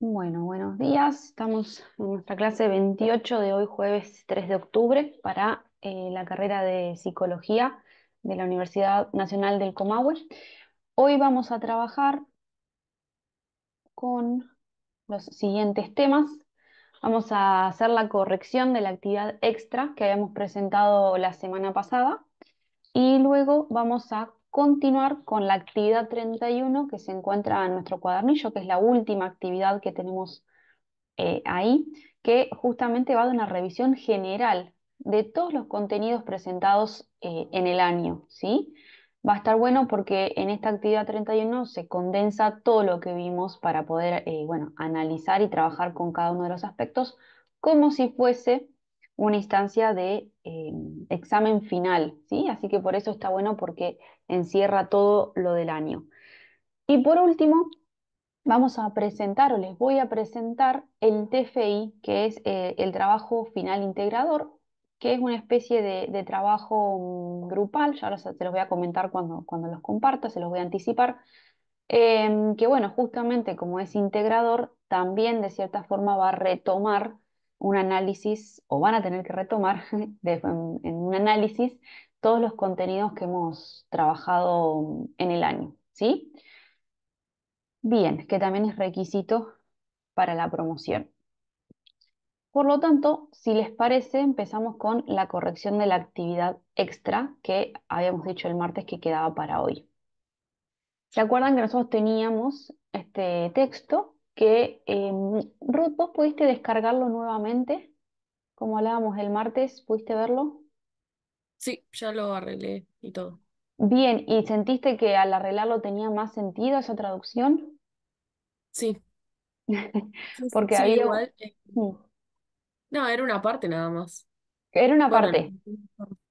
Bueno, buenos días. Estamos en nuestra clase 28 de hoy, jueves 3 de octubre, para eh, la carrera de Psicología de la Universidad Nacional del Comahue. Hoy vamos a trabajar con los siguientes temas. Vamos a hacer la corrección de la actividad extra que habíamos presentado la semana pasada y luego vamos a continuar con la actividad 31 que se encuentra en nuestro cuadernillo, que es la última actividad que tenemos eh, ahí, que justamente va de una revisión general de todos los contenidos presentados eh, en el año, ¿sí? Va a estar bueno porque en esta actividad 31 se condensa todo lo que vimos para poder, eh, bueno, analizar y trabajar con cada uno de los aspectos como si fuese una instancia de em, examen final, ¿sí? Así que por eso está bueno porque encierra todo lo del año. Y por último, vamos a presentar o les voy a presentar el TFI, que es eh, el trabajo final integrador, que es una especie de, trabajo mm, grupal, ya se los voy a comentar cuando, cuando los comparta, se los voy a anticipar, em, que bueno, justamente como es integrador, también de cierta forma va a retomar un análisis o van a tener que retomar en, un análisis todos los contenidos que hemos trabajado en el año, ¿sí? Bien, que también es requisito para la promoción. Por lo tanto, si les parece, empezamos con la corrección de la actividad extra que habíamos dicho el martes que quedaba para hoy. ¿Se acuerdan que nosotros teníamos este texto que eh, Ruth, vos pudiste descargarlo nuevamente, como hablábamos el martes, ¿pudiste verlo? Sí, ya lo arreglé y todo. Bien, ¿y sentiste que al arreglarlo tenía más sentido esa traducción? Sí. Porque había... Igual. Eh, mm. No, era una parte nada más. Era una parte.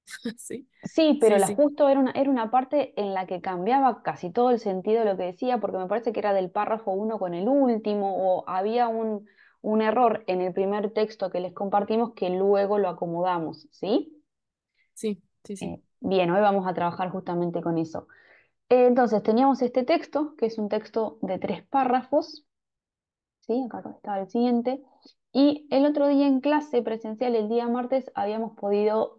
¿sí? Sí, pero el la justo era una, era una parte en la que cambiaba casi todo el sentido de lo que decía, porque me parece que era del párrafo uno con el último, o había un, un error en el primer texto que les compartimos que luego lo acomodamos, ¿sí? Sí, sí, sí. Eh, bien, hoy vamos a trabajar justamente con eso. Eh, entonces, teníamos este texto, que es un texto de tres párrafos, ¿sí? Acá estaba el siguiente. Y el otro día en clase presencial, el día martes, habíamos podido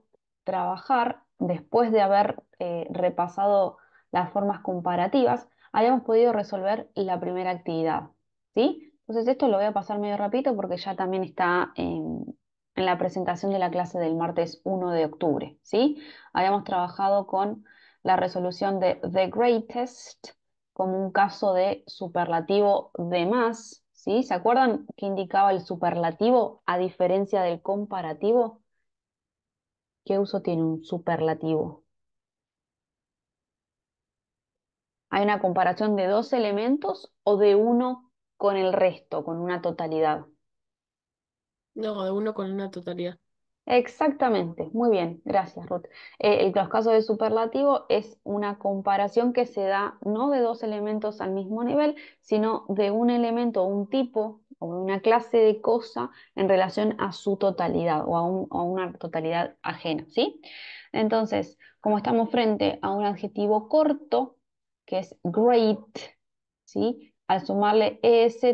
trabajar, después de haber eh, repasado las formas comparativas, habíamos podido resolver la primera actividad. ¿sí? Entonces esto lo voy a pasar medio rapidito porque ya también está en, la presentación de la clase del martes 1 de octubre. ¿sí? Habíamos trabajado con la resolución de the greatest como un caso de superlativo de más. ¿sí? ¿Se acuerdan que indicaba el superlativo a diferencia del comparativo? ¿Qué uso tiene un superlativo? ¿Hay una comparación de dos elementos o de uno con el resto, con una totalidad? No, de uno con una totalidad. Exactamente, muy bien, gracias Ruth. Eh, el, los casos de superlativo es una comparación que se da no de dos elementos al mismo nivel, sino de un elemento o un tipo o una clase de cosa en relación a su totalidad o a, una totalidad ajena, ¿sí? Entonces, como estamos frente a un adjetivo corto, que es great, ¿sí? Al sumarle est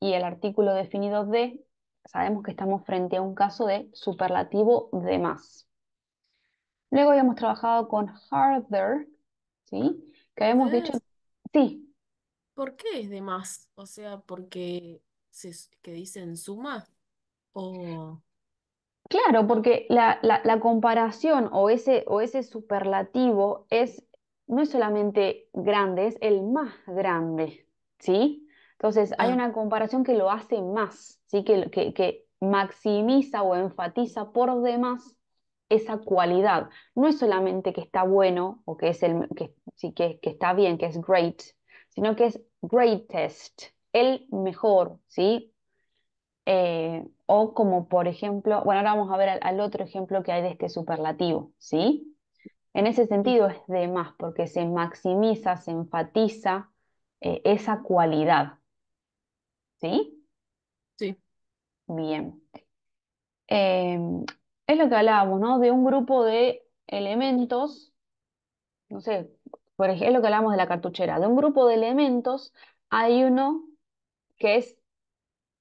y el artículo definido de, sabemos que estamos frente a un caso de superlativo de más. Luego habíamos trabajado con harder, ¿sí? Que habíamos dicho, sí. ¿Por qué es de más? O sea, porque que dicen suma? Claro, porque la, comparación o ese, o ese superlativo es, no es solamente grande, es el más grande, ¿sí? Entonces hay ah. una comparación que lo hace más, ¿sí? Que, que, maximiza o enfatiza por demás esa cualidad. No es solamente que está bueno o que, es sí, que, que está bien, que es great, sino que es greatest, el mejor, ¿sí? Eh, o como por ejemplo, bueno, ahora vamos a ver al, otro ejemplo que hay de este superlativo, ¿sí? En ese sentido es de más, porque se maximiza, se enfatiza eh, esa cualidad, ¿sí? Sí. Bien. Em, es lo que hablábamos, ¿no? De un grupo de elementos, no sé, por ejemplo, es lo que hablábamos de la cartuchera, de un grupo de elementos hay uno que es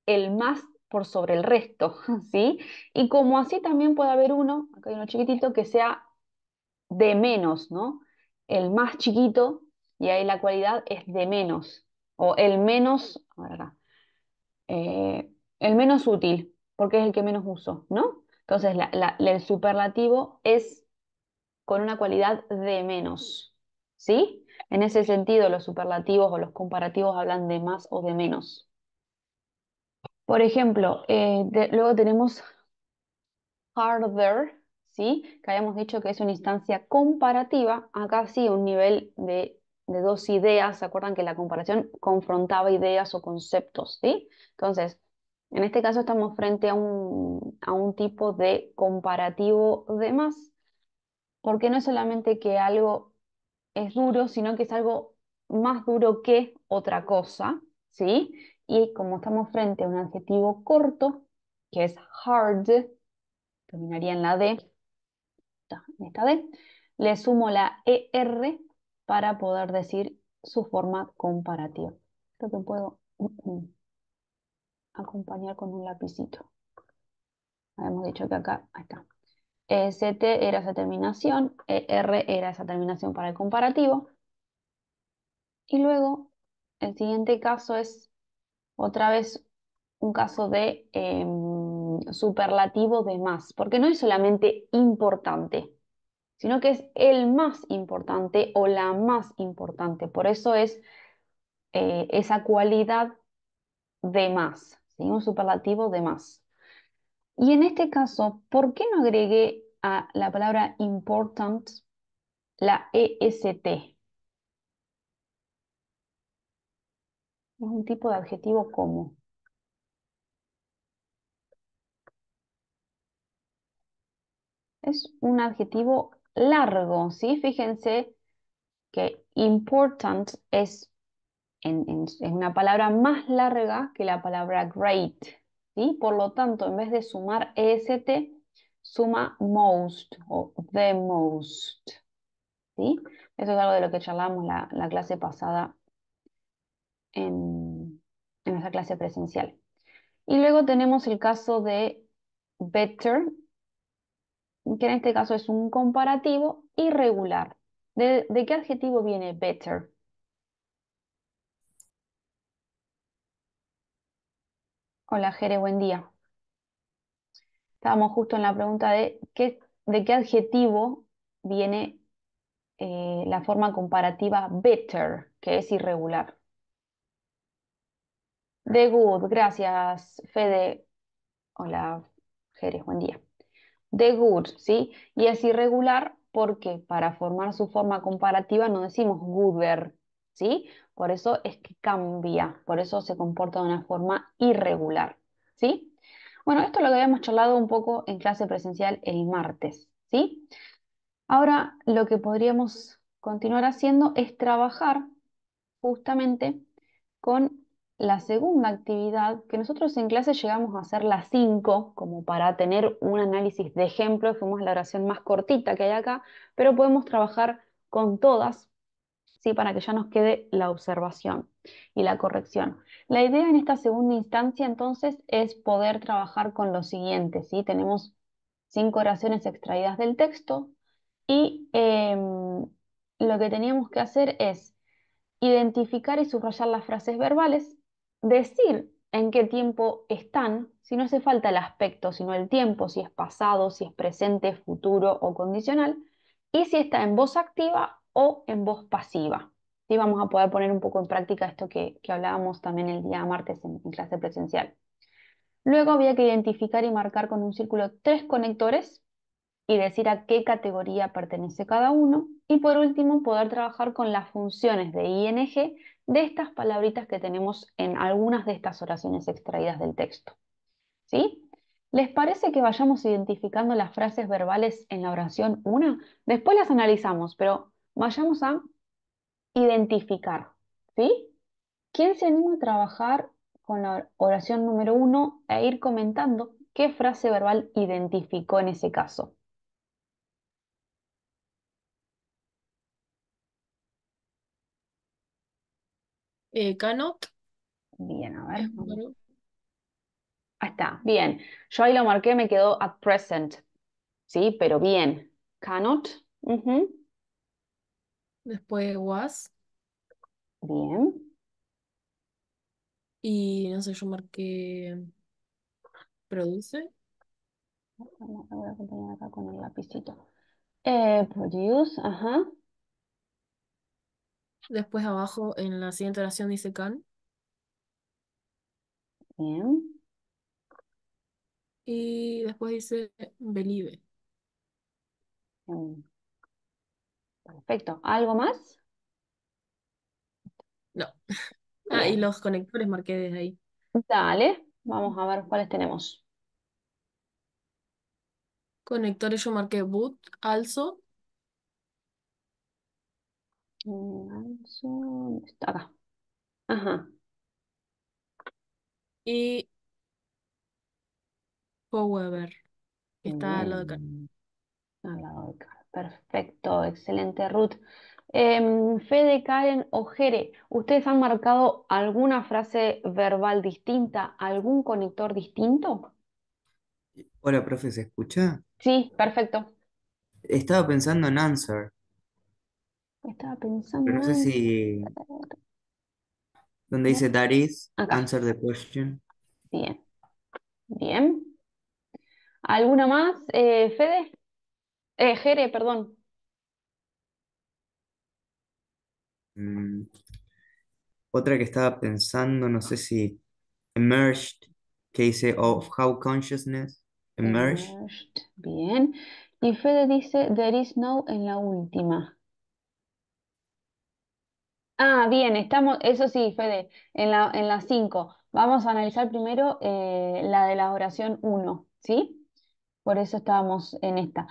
el más por sobre el resto, ¿sí? Y como así también puede haber uno, acá hay uno chiquitito, que sea de menos, ¿no? El más chiquito, y ahí la cualidad es de menos, o el menos, eh, el menos útil, porque es el que menos uso, ¿no? Entonces, el superlativo es con una cualidad de menos, ¿sí? En ese sentido, los superlativos o los comparativos hablan de más o de menos. Por ejemplo, eh, luego tenemos harder, ¿sí? que habíamos dicho que es una instancia comparativa. Acá sí, un nivel de, dos ideas. ¿Se acuerdan que la comparación confrontaba ideas o conceptos? ¿sí? Entonces, en este caso estamos frente a un, a un tipo de comparativo de más, porque no es solamente que algo es duro, sino que es algo más duro que otra cosa, ¿sí? Y como estamos frente a un adjetivo corto, que es hard, terminaría en la D, en esta D, le sumo la ER para poder decir su forma comparativa. Esto que puedo mm, mm, acompañar con un lapicito. Habíamos dicho que acá, está. E ST era esa terminación, ER era esa terminación para el comparativo. Y luego, el siguiente caso es otra vez un caso de em, superlativo de más, porque no es solamente importante, sino que es el más importante o la más importante. Por eso es eh, esa cualidad de más, ¿sí? un superlativo de más. Y en este caso, ¿por qué no agregué a la palabra important la EST? Es un tipo de adjetivo como. Es un adjetivo largo, ¿sí? Fíjense que important es, en, una palabra más larga que la palabra great, ¿sí? Por lo tanto, en vez de sumar est, suma most o the most, ¿sí? Eso es algo de lo que charlamos la, la clase pasada en, nuestra clase presencial. Y luego tenemos el caso de better, que en este caso es un comparativo irregular. ¿De, qué adjetivo viene better? Hola Jere, buen día. Estábamos justo en la pregunta de qué, de qué adjetivo viene eh, la forma comparativa better, que es irregular. The Good, gracias, Fede. Hola, Jerez, buen día. The Good, ¿sí? Y es irregular porque para formar su forma comparativa no decimos gooder, ¿sí? Por eso es que cambia, por eso se comporta de una forma irregular, ¿sí? Bueno, esto es lo que habíamos charlado un poco en clase presencial el martes, ¿sí? Ahora lo que podríamos continuar haciendo es trabajar justamente con la segunda actividad, que nosotros en clase llegamos a hacer las 5, como para tener un análisis de ejemplo, fuimos la oración más cortita que hay acá, pero podemos trabajar con todas, ¿sí? para que ya nos quede la observación y la corrección. La idea en esta segunda instancia, entonces, es poder trabajar con lo siguiente, ¿sí? tenemos cinco oraciones extraídas del texto, y em, lo que teníamos que hacer es identificar y subrayar las frases verbales, decir en qué tiempo están, si no hace falta el aspecto, sino el tiempo, si es pasado, si es presente, futuro o condicional, y si está en voz activa o en voz pasiva. Y vamos a poder poner un poco en práctica esto que, hablábamos también el día martes en clase presencial. Luego había que identificar y marcar con un círculo tres conectores y decir a qué categoría pertenece cada uno. Y por último, poder trabajar con las funciones de ING de estas palabritas que tenemos en algunas de estas oraciones extraídas del texto. ¿Sí? ¿Les parece que vayamos identificando las frases verbales en la oración 1? Después las analizamos, pero vayamos a identificar. ¿Sí? ¿Quién se anima a trabajar con la oración número 1 e ir comentando qué frase verbal identificó en ese caso? Eh, Cannot. Bien, a ver. Ahí está, bien. Yo ahí lo marqué, me quedó at present. Sí, pero bien. Cannot. Después was. Bien. Y no sé, yo marqué produce. Voy a acompañar acá con el lapicito. Eh, produce, ajá. Después abajo en la siguiente oración dice can. Y después dice believe. Mm. Perfecto. ¿Algo más? No. Ah, y los conectores marqué desde ahí. Dale, vamos a ver cuáles tenemos. Conectores yo marqué boot, also está acá? Ajá. Y Power, oh, está al lado de Al lado de Perfecto, excelente, Ruth. Em, Fede, Karen o Jere, ¿ustedes han marcado alguna frase verbal distinta, algún conector distinto? Hola, profe, ¿se escucha? Sí, perfecto. Estaba pensando en answer. Estaba pensando. no sé si. Donde dice that is, answer the question. Bien, bien. ¿Alguna más, eh, Fede? Eh, Jere, perdón. Mm. Otra que estaba pensando, no sé si. Emerged, que dice of how consciousness emerged. Bien. Y Fede dice, there is no en la última. Ah, bien, estamos, eso sí, Fede, en la, las 5. Vamos a analizar primero eh, la de la oración 1, ¿sí? Por eso estábamos en esta.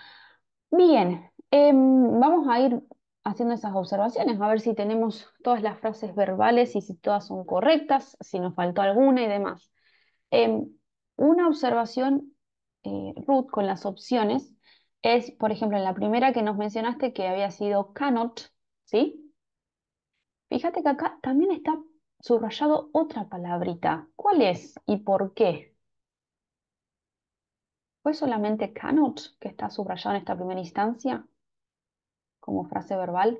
Bien, em, vamos a ir haciendo esas observaciones, a ver si tenemos todas las frases verbales y si todas son correctas, si nos faltó alguna y demás. Em, una observación, eh, Ruth, con las opciones es, por ejemplo, en la primera que nos mencionaste que había sido cannot, ¿sí? Fíjate que acá también está subrayado otra palabrita. ¿Cuál es y por qué? ¿Fue solamente cannot que está subrayado en esta primera instancia como frase verbal?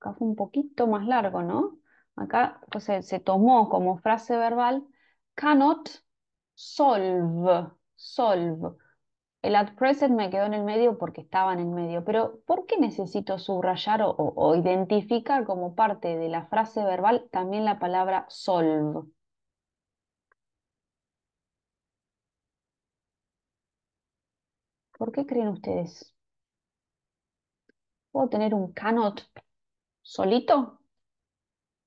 Acá fue un poquito más largo, ¿no? Acá pues, se, se tomó como frase verbal cannot solve, solve el at present me quedó en el medio porque estaba en el medio, pero ¿por qué necesito subrayar o, identificar como parte de la frase verbal también la palabra solve? ¿Por qué creen ustedes? ¿Puedo tener un cannot solito?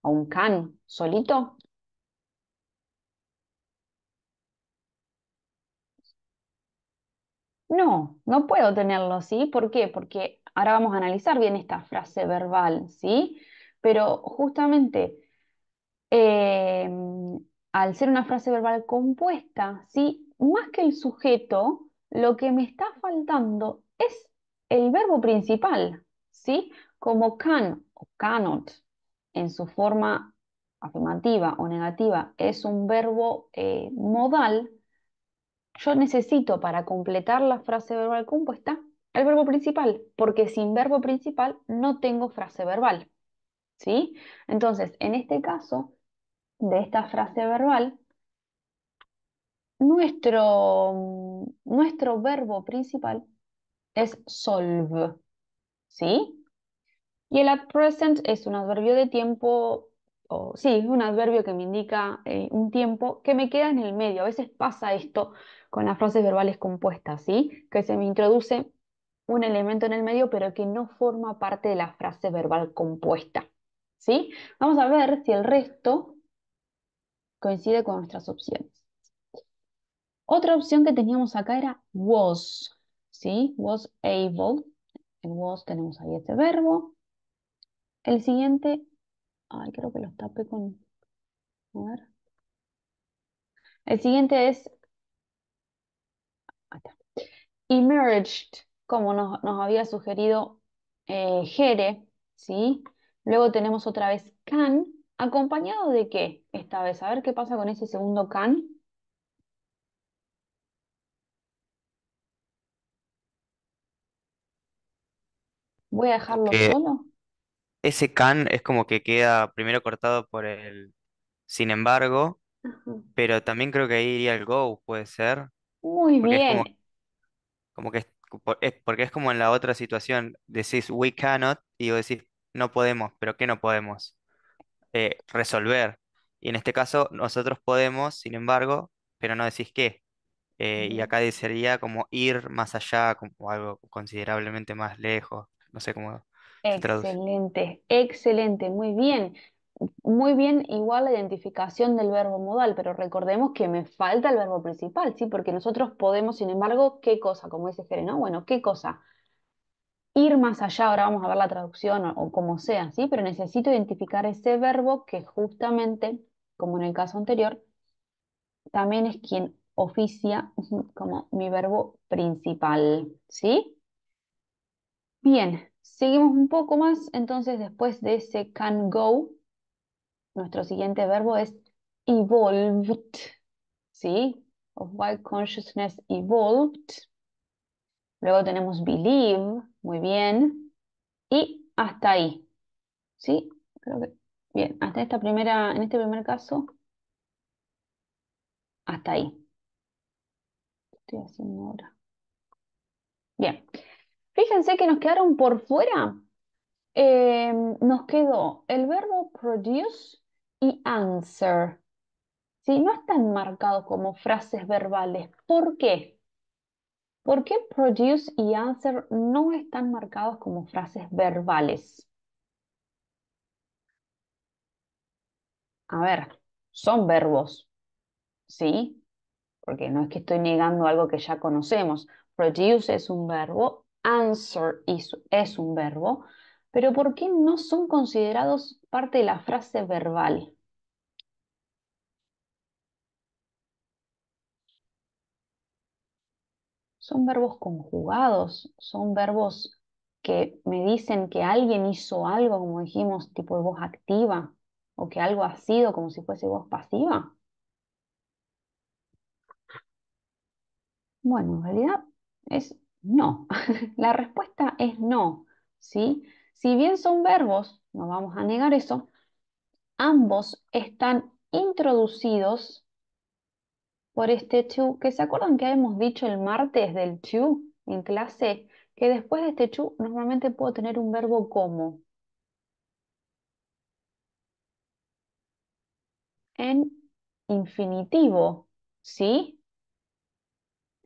¿O un can solito? No, no puedo tenerlo, ¿sí? ¿Por qué? Porque ahora vamos a analizar bien esta frase verbal, ¿sí? Pero justamente em, al ser una frase verbal compuesta, ¿sí? Más que el sujeto, lo que me está faltando es el verbo principal, ¿sí? Como can o cannot en su forma afirmativa o negativa es un verbo eh, modal, yo necesito para completar la frase verbal compuesta el verbo principal, porque sin verbo principal no tengo frase verbal. ¿Sí? Entonces, en este caso, de esta frase verbal, nuestro, nuestro verbo principal es solve. ¿Sí? Y el at present es un adverbio de tiempo, o sí, un adverbio que me indica eh, un tiempo que me queda en el medio. A veces pasa esto, con las frases verbales compuestas, ¿sí? Que se me introduce un elemento en el medio, pero que no forma parte de la frase verbal compuesta, ¿sí? Vamos a ver si el resto coincide con nuestras opciones. Otra opción que teníamos acá era was, ¿sí? Was able. En was tenemos ahí este verbo. El siguiente, ay, creo que lo tapé con, a ver. El siguiente es emerged, como nos, había sugerido eh, Jere, ¿sí? Luego tenemos otra vez can, acompañado de qué esta vez. A ver qué pasa con ese segundo can. Voy a dejarlo solo. Ese can es como que queda primero cortado por el sin embargo, pero también creo que ahí iría el go, puede ser. Muy bien. Como que es, porque es como en la otra situación, decís we cannot y vos decís no podemos, pero ¿qué no podemos? Eh, resolver. Y en este caso nosotros podemos, sin embargo, pero no decís qué. Eh, y acá sería como ir más allá, como algo considerablemente más lejos, no sé cómo. excelente, excelente, muy bien muy bien igual la identificación del verbo modal, pero recordemos que me falta el verbo principal, ¿sí? Porque nosotros podemos, sin embargo, ¿qué cosa? Como dice Jere, ¿no? Bueno, ¿qué cosa? Ir más allá, ahora vamos a ver la traducción o, como sea, ¿sí? Pero necesito identificar ese verbo que justamente, como en el caso anterior, también es quien oficia como mi verbo principal, ¿sí? Bien, seguimos un poco más, entonces después de ese can go, nuestro siguiente verbo es evolved, ¿sí? Of white consciousness evolved. Luego tenemos believe, muy bien. Y hasta ahí, ¿sí? Creo que, bien, hasta esta primera, en este primer caso, hasta ahí. estoy haciendo ahora? Bien. Fíjense que nos quedaron por fuera. Em, nos quedó el verbo produce y answer. si No están marcados como frases verbales. ¿Por qué? ¿Por qué produce y answer no están marcados como frases verbales? A ver, son verbos, ¿sí? Porque no es que estoy negando algo que ya conocemos. Produce es un verbo, answer es un verbo pero ¿por qué no son considerados parte de la frase verbal? Son verbos conjugados, son verbos que me dicen que alguien hizo algo, como dijimos, tipo de voz activa, o que algo ha sido como si fuese voz pasiva. Bueno, en realidad es no. la respuesta es no, ¿sí? Si bien son verbos, no vamos a negar eso, ambos están introducidos por este chu, que se acuerdan que habíamos dicho el martes del chu en clase, que después de este chu normalmente puedo tener un verbo como. En infinitivo, ¿sí?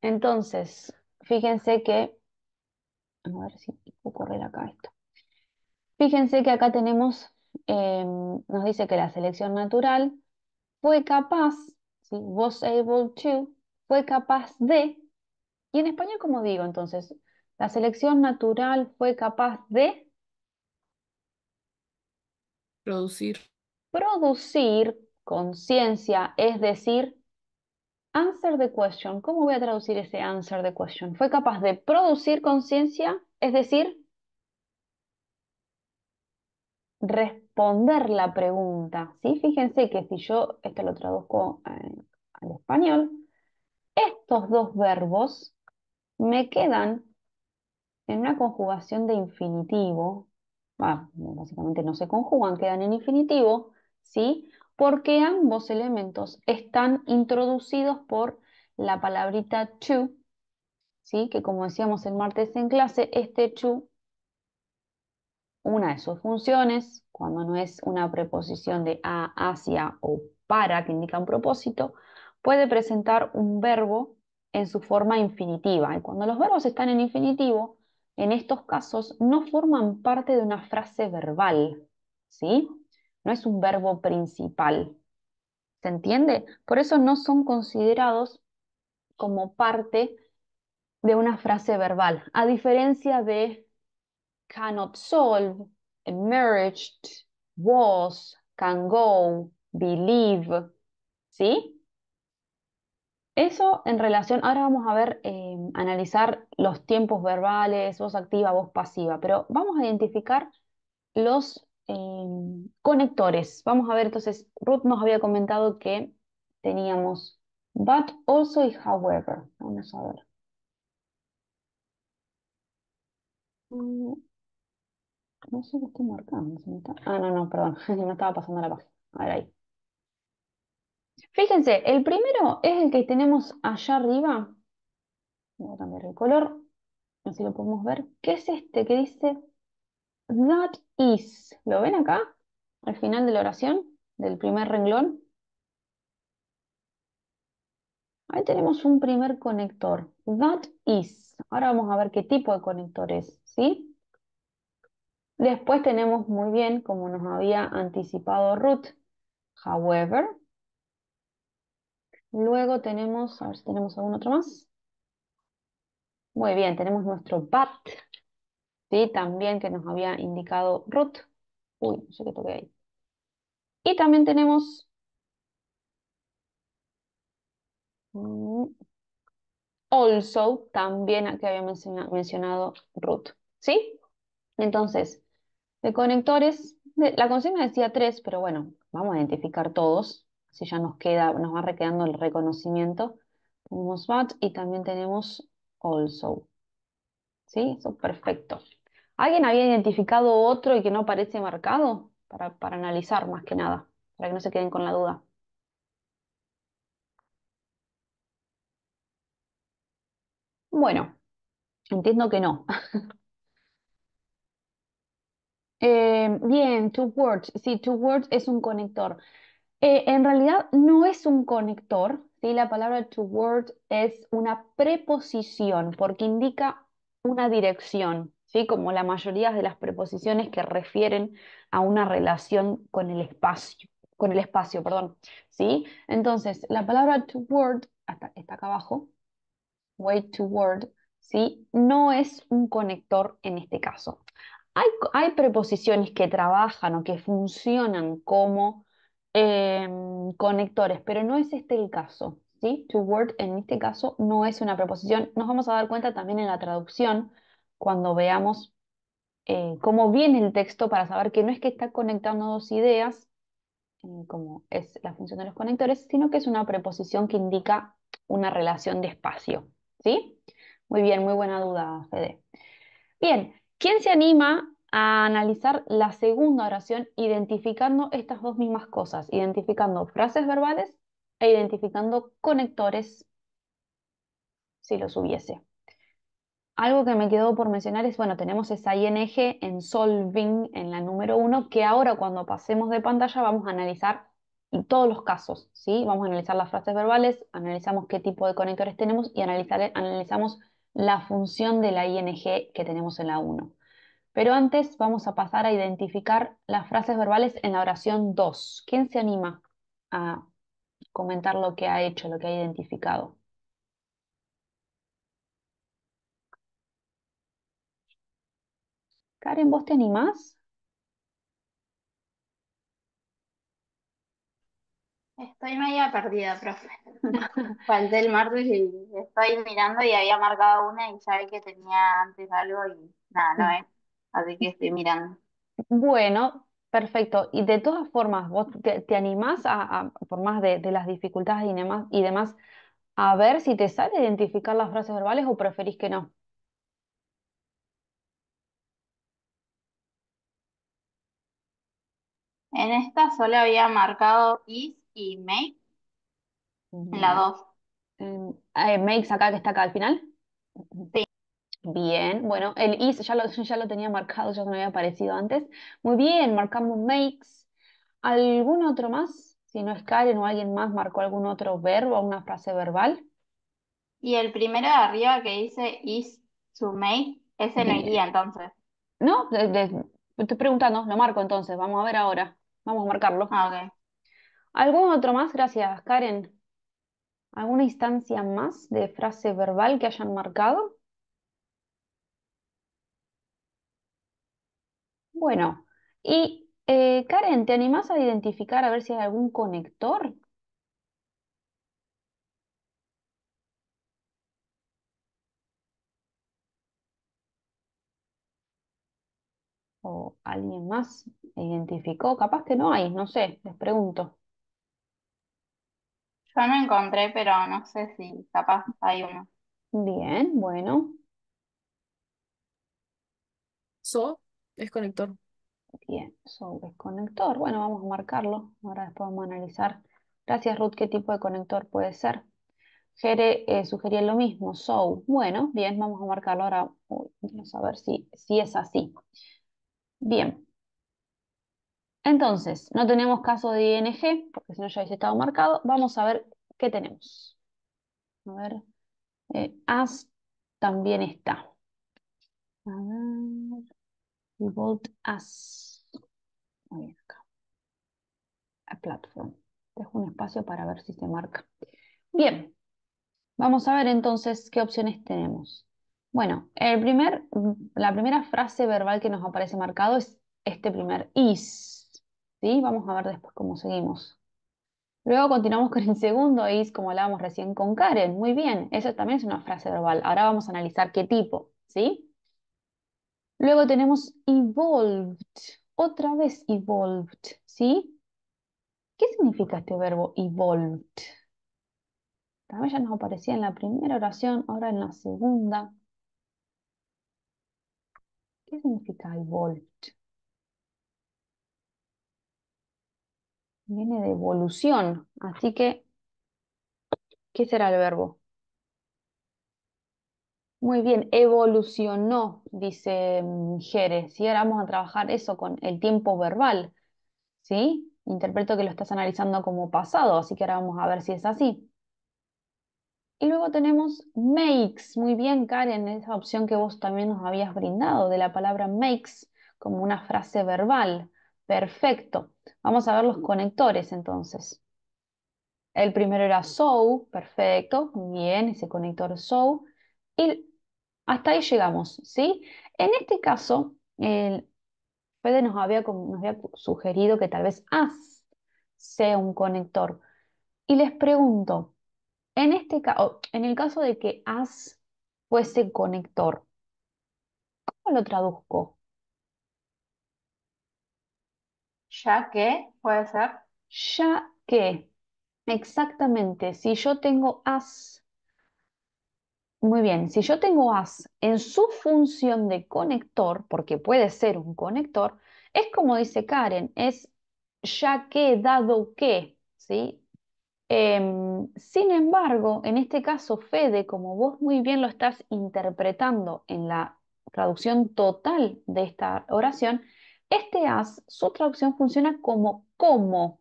Entonces, fíjense que, a ver si puedo correr acá esto. Fíjense que acá tenemos, eh, nos dice que la selección natural fue capaz, was able to, fue capaz de, y en español como digo entonces, la selección natural fue capaz de producir. Producir conciencia, es decir, answer the question. ¿Cómo voy a traducir ese answer the question? Fue capaz de producir conciencia, es decir, responder la pregunta, ¿sí? Fíjense que si yo, esto lo traduzco eh, al español, estos dos verbos me quedan en una conjugación de infinitivo, básicamente no se conjugan, quedan en infinitivo, ¿sí? Porque ambos elementos están introducidos por la palabrita to, ¿sí? Que como decíamos el martes en clase, este to una de sus funciones, cuando no es una preposición de a, hacia o para que indica un propósito, puede presentar un verbo en su forma infinitiva. Y cuando los verbos están en infinitivo, en estos casos no forman parte de una frase verbal, ¿sí? No es un verbo principal. ¿Se entiende? Por eso no son considerados como parte de una frase verbal, a diferencia de cannot solve, emerged, was, can go, believe, ¿sí? Eso en relación, ahora vamos a ver, eh, analizar los tiempos verbales, voz activa, voz pasiva, pero vamos a identificar los eh, conectores. Vamos a ver, entonces, Ruth nos había comentado que teníamos but, also y however. Vamos a ver. Mm, no sé qué estoy marcando. Ah, no, no, perdón. me estaba pasando la página. ahí. Fíjense, el primero es el que tenemos allá arriba. Voy a cambiar el color. Así lo podemos ver. ¿Qué es este que dice that is? ¿Lo ven acá? Al final de la oración, del primer renglón. Ahí tenemos un primer conector. That is. Ahora vamos a ver qué tipo de conector es, ¿sí? Después tenemos muy bien, como nos había anticipado Ruth, however. Luego tenemos, a ver si tenemos algún otro más. Muy bien, tenemos nuestro but, ¿sí? también que nos había indicado Ruth. Uy, no sé qué toqué ahí. Y también tenemos mm, also, también que había mencionado Ruth. ¿Sí? Entonces, de conectores. La consigna decía tres, pero bueno, vamos a identificar todos. Si ya nos queda, nos va requedando el reconocimiento. Tenemos BAT y también tenemos also. ¿Sí? Eso perfecto. ¿Alguien había identificado otro y que no aparece marcado? Para, para analizar más que nada, para que no se queden con la duda. Bueno, entiendo que no. Eh, bien, towards words. Sí, to words es un conector. Eh, en realidad no es un conector, la palabra to word es una preposición porque indica una dirección, ¿sí? como la mayoría de las preposiciones que refieren a una relación con el espacio, con el espacio, perdón. Entonces, la palabra to word, está acá abajo, way to word, ¿sí? no es un conector en este caso. Hay, preposiciones que trabajan o que funcionan como em, conectores, pero no es este el caso. ¿sí? To word en este caso no es una preposición. Nos vamos a dar cuenta también en la traducción cuando veamos eh, cómo viene el texto para saber que no es que está conectando dos ideas, eh, como es la función de los conectores, sino que es una preposición que indica una relación de espacio. ¿sí? Muy bien, muy buena duda, Fede. Bien, ¿Quién se anima a analizar la segunda oración identificando estas dos mismas cosas, identificando frases verbales e identificando conectores si los hubiese? Algo que me quedó por mencionar es, bueno, tenemos esa ING en Solving, en la número uno, que ahora cuando pasemos de pantalla vamos a analizar todos los casos, ¿sí? Vamos a analizar las frases verbales, analizamos qué tipo de conectores tenemos y analizamos la función de la ING que tenemos en la 1. Pero antes vamos a pasar a identificar las frases verbales en la oración 2. ¿Quién se anima a comentar lo que ha hecho, lo que ha identificado? Karen, ¿vos te animás? Estoy media perdida, profe. Falté el martes y estoy mirando y había marcado una y ya vi que tenía antes algo y nada, no es. ¿eh? Así que estoy mirando. Bueno, perfecto. Y de todas formas, ¿vos te, animás a, por más de, las dificultades y demás, y demás, a ver si te sale identificar las frases verbales o preferís que no? En esta solo había marcado is y make, la dos. Em, eh, makes acá que está acá al final. Bien, bueno, el is ya lo, ya lo tenía marcado, ya no había aparecido antes. Muy bien, marcamos makes. ¿Algún otro más? Si no es Karen o alguien más marcó algún otro verbo, o una frase verbal. Y el primero de arriba que dice is to make, ese no i entonces. No, estoy preguntando, lo marco entonces, vamos a ver ahora. Vamos a marcarlo. Ah, okay. ¿Algún otro más? Gracias, Karen. ¿Alguna instancia más de frase verbal que hayan marcado? Bueno, y eh, Karen, ¿te animás a identificar a ver si hay algún conector? ¿O alguien más identificó? Capaz que no hay, no sé, les pregunto. Yo no encontré, pero no sé si capaz hay uno. Bien, bueno, So es conector. bien. So es conector. Bueno, vamos a marcarlo. Ahora después vamos a analizar. Gracias, Ruth. ¿Qué tipo de conector puede ser? Jere eh, sugería lo mismo. So, bueno, bien, vamos a marcarlo ahora. vamos a ver si, si es así. Bien. Entonces, no tenemos caso de ING, porque si no ya hubiese estado marcado. Vamos a ver qué tenemos. A ver, eh, AS también está. A ver, Revolt AS. A acá. A platform. Dejo un espacio para ver si se marca. Bien, vamos a ver entonces qué opciones tenemos. Bueno, el la primera frase verbal que nos aparece marcado es este primer is. ¿sí? Vamos a ver después cómo seguimos. Luego continuamos con el segundo es como hablábamos recién con Karen. Muy bien, eso también es una frase verbal. Ahora vamos a analizar qué tipo, ¿sí? Luego tenemos evolved, otra vez evolved, ¿sí? ¿Qué significa este verbo evolved? También ya nos aparecía en la primera oración, ahora en la segunda. ¿Qué significa evolved? Viene de evolución, así que, ¿qué será el verbo? Muy bien, evolucionó, dice mm, Jerez. Y ahora vamos a trabajar eso con el tiempo verbal. ¿Sí? Interpreto que lo estás analizando como pasado, así que ahora vamos a ver si es así. Y luego tenemos makes. Muy bien, Karen, esa opción que vos también nos habías brindado de la palabra makes como una frase verbal. Perfecto. Vamos a ver los conectores entonces. El primero era so, perfecto, bien, ese conector so. Y hasta ahí llegamos, ¿sí? En este caso, el, Fede nos había, sugerido que tal vez as sea un conector. Y les pregunto, en, este caso en el caso de que as fuese conector, ¿cómo lo traduzco? Ya que, puede ser. Ya que. Exactamente. Si yo tengo as. Muy bien, si yo tengo as en su función de conector, porque puede ser un conector, es como dice Karen, es ya que, dado que, em, sin embargo, en este caso, Fede, como vos muy bien lo estás interpretando en la traducción total de esta oración, este as, su traducción funciona como como,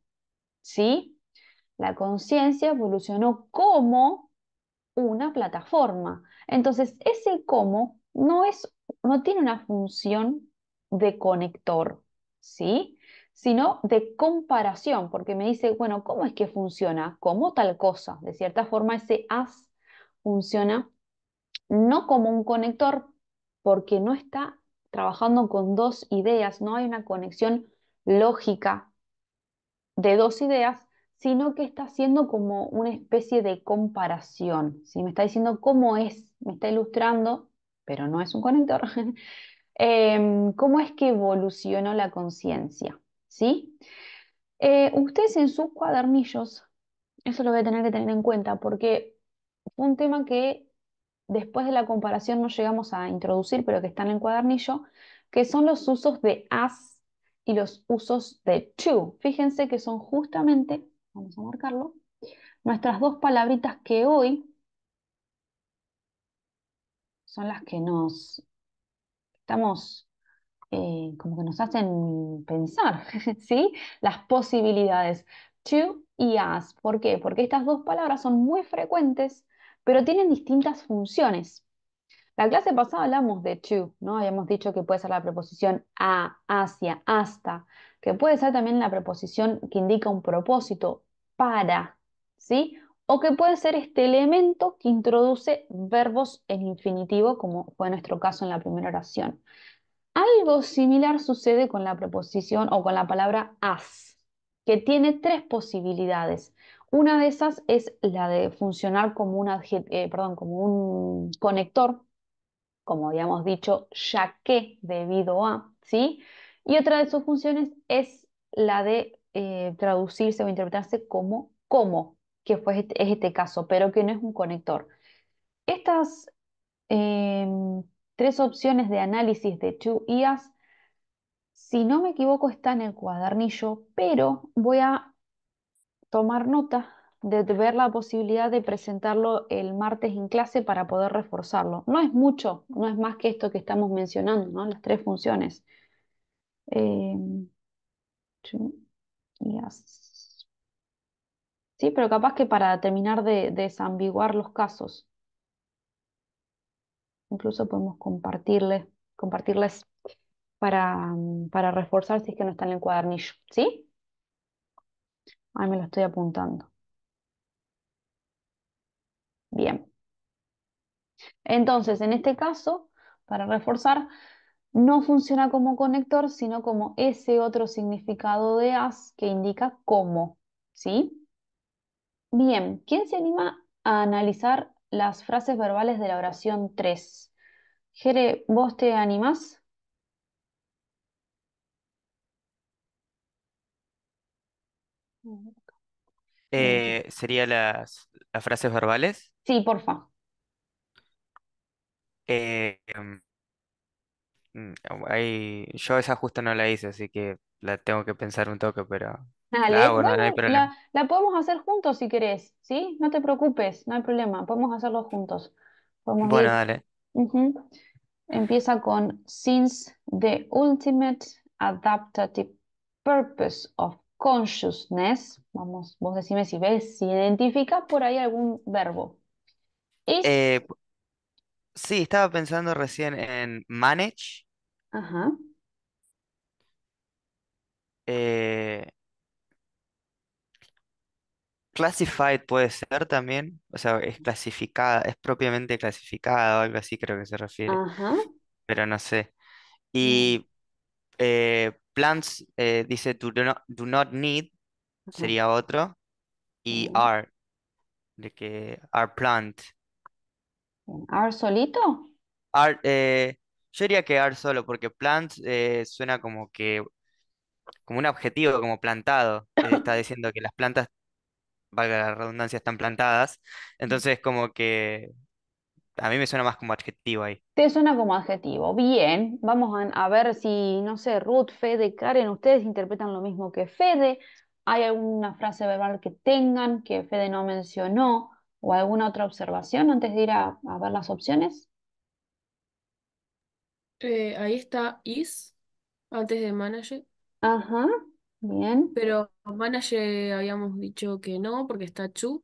¿sí? La conciencia evolucionó como una plataforma. Entonces, ese como no, es, no tiene una función de conector, ¿sí? Sino de comparación, porque me dice, bueno, ¿cómo es que funciona? Como tal cosa. De cierta forma, ese as funciona no como un conector, porque no está trabajando con dos ideas, no hay una conexión lógica de dos ideas, sino que está haciendo como una especie de comparación. Me está diciendo cómo es, me está ilustrando, pero no es un conector, em, cómo es que evolucionó la conciencia. ¿sí? Eh, ustedes en sus cuadernillos, eso lo voy a tener que tener en cuenta porque un tema que después de la comparación no llegamos a introducir, pero que están en cuadernillo, que son los usos de as y los usos de to. Fíjense que son justamente, vamos a marcarlo, nuestras dos palabritas que hoy son las que nos estamos, eh, como que nos hacen pensar, ¿sí? Las posibilidades. To y as. ¿Por qué? Porque estas dos palabras son muy frecuentes pero tienen distintas funciones. La clase pasada hablamos de to, ¿no? Habíamos dicho que puede ser la preposición a, hacia, hasta, que puede ser también la preposición que indica un propósito, para, ¿sí? O que puede ser este elemento que introduce verbos en infinitivo, como fue nuestro caso en la primera oración. Algo similar sucede con la preposición o con la palabra as, que tiene tres posibilidades. Una de esas es la de funcionar como un, eh, perdón, como un conector, como habíamos dicho, ya que debido a, ¿sí? Y otra de sus funciones es la de eh, traducirse o interpretarse como como, que fue este, es este caso, pero que no es un conector. Estas em, tres opciones de análisis de two si no me equivoco, está en el cuadernillo, pero voy a tomar nota de ver la posibilidad de presentarlo el martes en clase para poder reforzarlo. No es mucho, no es más que esto que estamos mencionando, ¿no? Las tres funciones. Em, sí, pero capaz que para terminar de, desambiguar los casos. Incluso podemos compartirles, compartirles para, reforzar si es que no están en el cuadernillo, ¿sí? Ahí me lo estoy apuntando. Bien. Entonces, en este caso, para reforzar, no funciona como conector, sino como ese otro significado de as que indica cómo, ¿sí? Bien, ¿quién se anima a analizar las frases verbales de la oración 3? Jere, ¿vos te animás? Eh, ¿Serían ¿sería las, frases verbales? Sí, por favor eh, em, mm, ah, yo esa justo no la hice, así que la tengo que pensar un toque, pero la no, hay problema. la, podemos hacer juntos si querés, ¿sí? No te preocupes, no hay problema, podemos hacerlo juntos. Bueno, dale. Empieza con Since the ultimate adaptative purpose of consciousness, vamos, vos decime si ves, si identificas por ahí algún verbo. Eh, sí, estaba pensando recién en manage, ajá, eh, classified puede ser también, o sea, es clasificada, es propiamente clasificada o algo así creo que se refiere, ajá, pero no sé. Y Plants eh, dice do not, do not need, sería otro. Y mm. are, de que are plant. ¿Are solito? Eh, yo diría que are solo, porque plants eh, suena como que, como un objetivo, como plantado. está diciendo que las plantas, valga la redundancia, están plantadas. Entonces, como que a mí me suena más como adjetivo ahí. Te suena como adjetivo. Bien, vamos a, ver si, no sé, Ruth, Fede, Karen, ustedes interpretan lo mismo que Fede. ¿Hay alguna frase verbal que tengan que Fede no mencionó? ¿O alguna otra observación antes de ir a, ver las opciones? Eh, ahí está is, antes de manager. Ajá, bien. Pero manager habíamos dicho que no, porque está chu.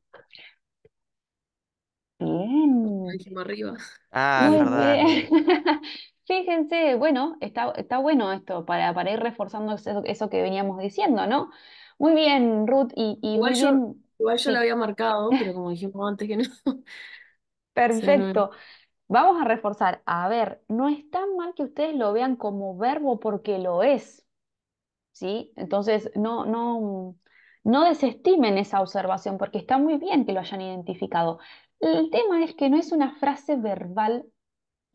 Bien. arriba. Ah, es verdad. Fíjense, bueno, está, bueno esto para, para ir reforzando eso, que veníamos diciendo, ¿no? Muy bien, Ruth, y, Igual yo, lo había marcado, pero como dijimos antes que no. Perfecto. Vamos a reforzar. A ver, no es tan mal que ustedes lo vean como verbo porque lo es. ¿Sí? Entonces, no, no, no desestimen esa observación porque está muy bien que lo hayan identificado. El tema es que no es una frase verbal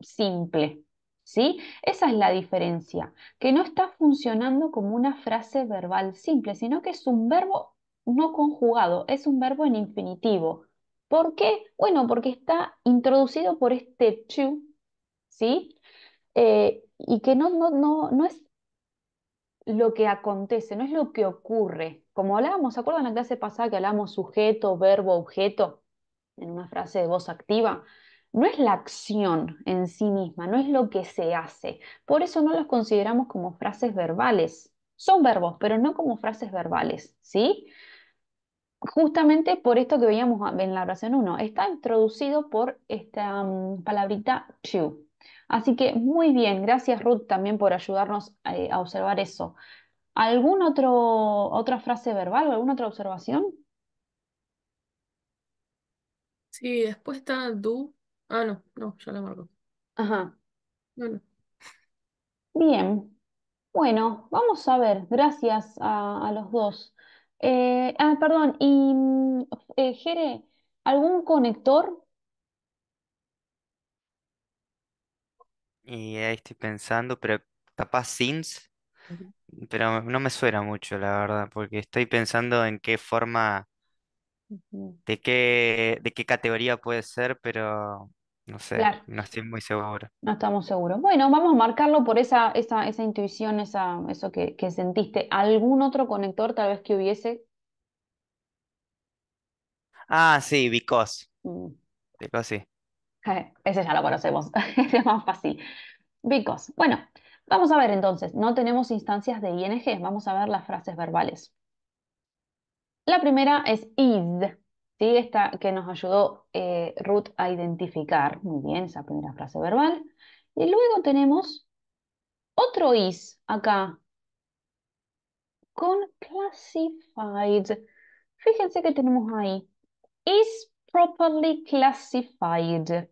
simple, ¿sí? Esa es la diferencia, que no está funcionando como una frase verbal simple, sino que es un verbo no conjugado, es un verbo en infinitivo. ¿Por qué? Bueno, porque está introducido por este to, ¿sí? Eh, y que no, no, no, no es lo que acontece, no es lo que ocurre. Como hablábamos, ¿se acuerdan la clase pasada que hablábamos sujeto, verbo, objeto? en una frase de voz activa, no es la acción en sí misma, no es lo que se hace. Por eso no las consideramos como frases verbales. Son verbos, pero no como frases verbales, ¿sí? Justamente por esto que veíamos en la oración 1, está introducido por esta mm, palabrita to. Así que muy bien, gracias Ruth también por ayudarnos eh, a observar eso. ¿Alguna otra frase verbal o alguna otra observación? Sí, después está Du. Ah, no, no, ya la marco. Ajá. Bueno, Bien. Bueno, vamos a ver. Gracias a, los dos. Eh, ah, perdón. Y mm, eh, Jere, ¿algún conector? Y ahí estoy pensando, pero capaz Sims, pero no me suena mucho, la verdad, porque estoy pensando en qué forma de qué, de qué categoría puede ser, pero no sé, no estoy muy seguro. no estamos seguros. Bueno, vamos a marcarlo por esa, esa, intuición, esa, eso que, sentiste. ¿Algún otro conector tal vez que hubiese? Ah, sí, because. Mm. Ese ya lo conocemos, es más fácil. Because. Bueno, vamos a ver entonces, no tenemos instancias de ING, vamos a ver las frases verbales. La primera es is, ¿sí? esta que nos ayudó eh, Ruth a identificar muy bien esa primera frase verbal. Y luego tenemos otro is acá, con classified. Fíjense que tenemos ahí, is properly classified.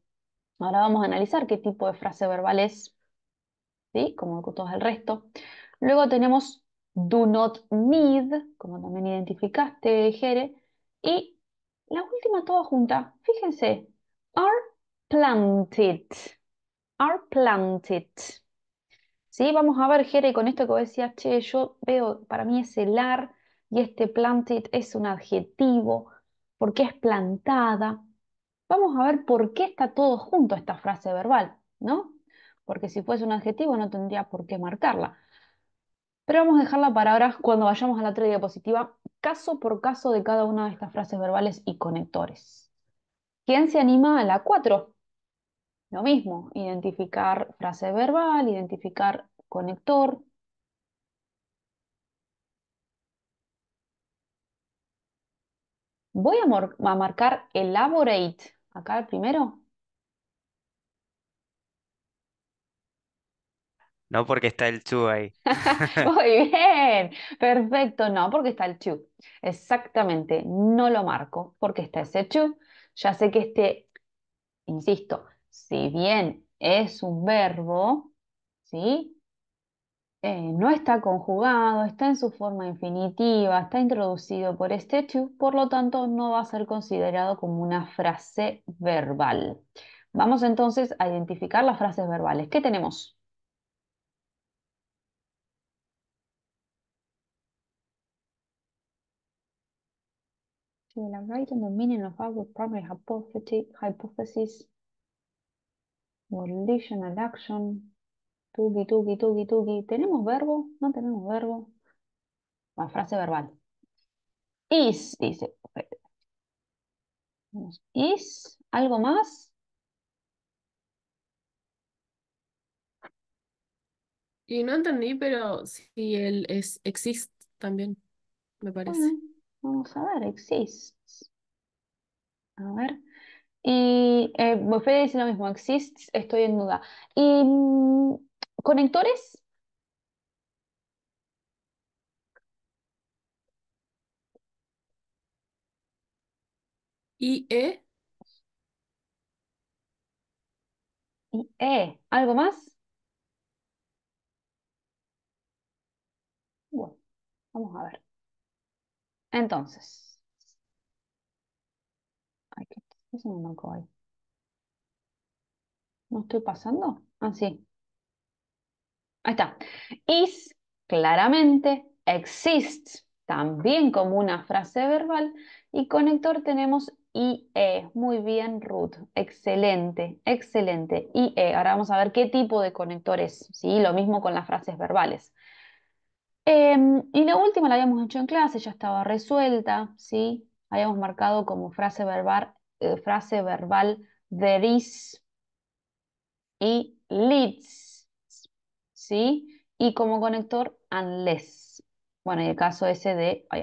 Ahora vamos a analizar qué tipo de frase verbal es, ¿sí? como todo el resto. Luego tenemos do not need, como también identificaste, Jere, y la última toda junta, fíjense, are planted, are planted. ¿Sí? Vamos a ver, Jere, con esto que vos decías, che, yo veo, para mí es el ar y este planted es un adjetivo, porque es plantada. Vamos a ver por qué está todo junto esta frase verbal, ¿no? Porque si fuese un adjetivo no tendría por qué marcarla. Pero vamos a dejar la palabra cuando vayamos a la otra diapositiva, caso por caso de cada una de estas frases verbales y conectores. ¿Quién se anima a la 4? Lo mismo, identificar frase verbal, identificar conector. Voy a, marcar elaborate acá primero No porque está el chu ahí. Muy bien, perfecto. No porque está el chu. Exactamente, no lo marco porque está ese chu. Ya sé que este, insisto, si bien es un verbo, ¿sí? Eh, no está conjugado, está en su forma infinitiva, está introducido por este to, por lo tanto no va a ser considerado como una frase verbal. Vamos entonces a identificar las frases verbales. ¿Qué tenemos? To elaborate on the meaning of our primary hypothesis, volitional action, tugi, tugi, tugi, tugi. ¿Tenemos verbo? No tenemos verbo. La frase verbal. Is, dice. Is, ¿algo más? Y no entendí, pero si el es exist también, me parece. Vamos a ver, exists. A ver. Y eh, a dice lo mismo, exists, estoy en duda. ¿Y y mm, conectores? y e. E. ¿Algo más? Bueno, vamos a ver. Entonces. Ay, ¿qué ¿No estoy pasando? ah sí, ahí está. Is claramente exists, también como una frase verbal. Y conector tenemos IE. Muy bien, Ruth. Excelente, excelente. IE. Ahora vamos a ver qué tipo de conector es. ¿sí? Lo mismo con las frases verbales. Em, y la última la habíamos hecho en clase, ya estaba resuelta, ¿sí? Habíamos marcado como frase verbal, eh, frase verbal there is y leads, ¿sí? Y como conector unless. Bueno, en el caso ese de, oh,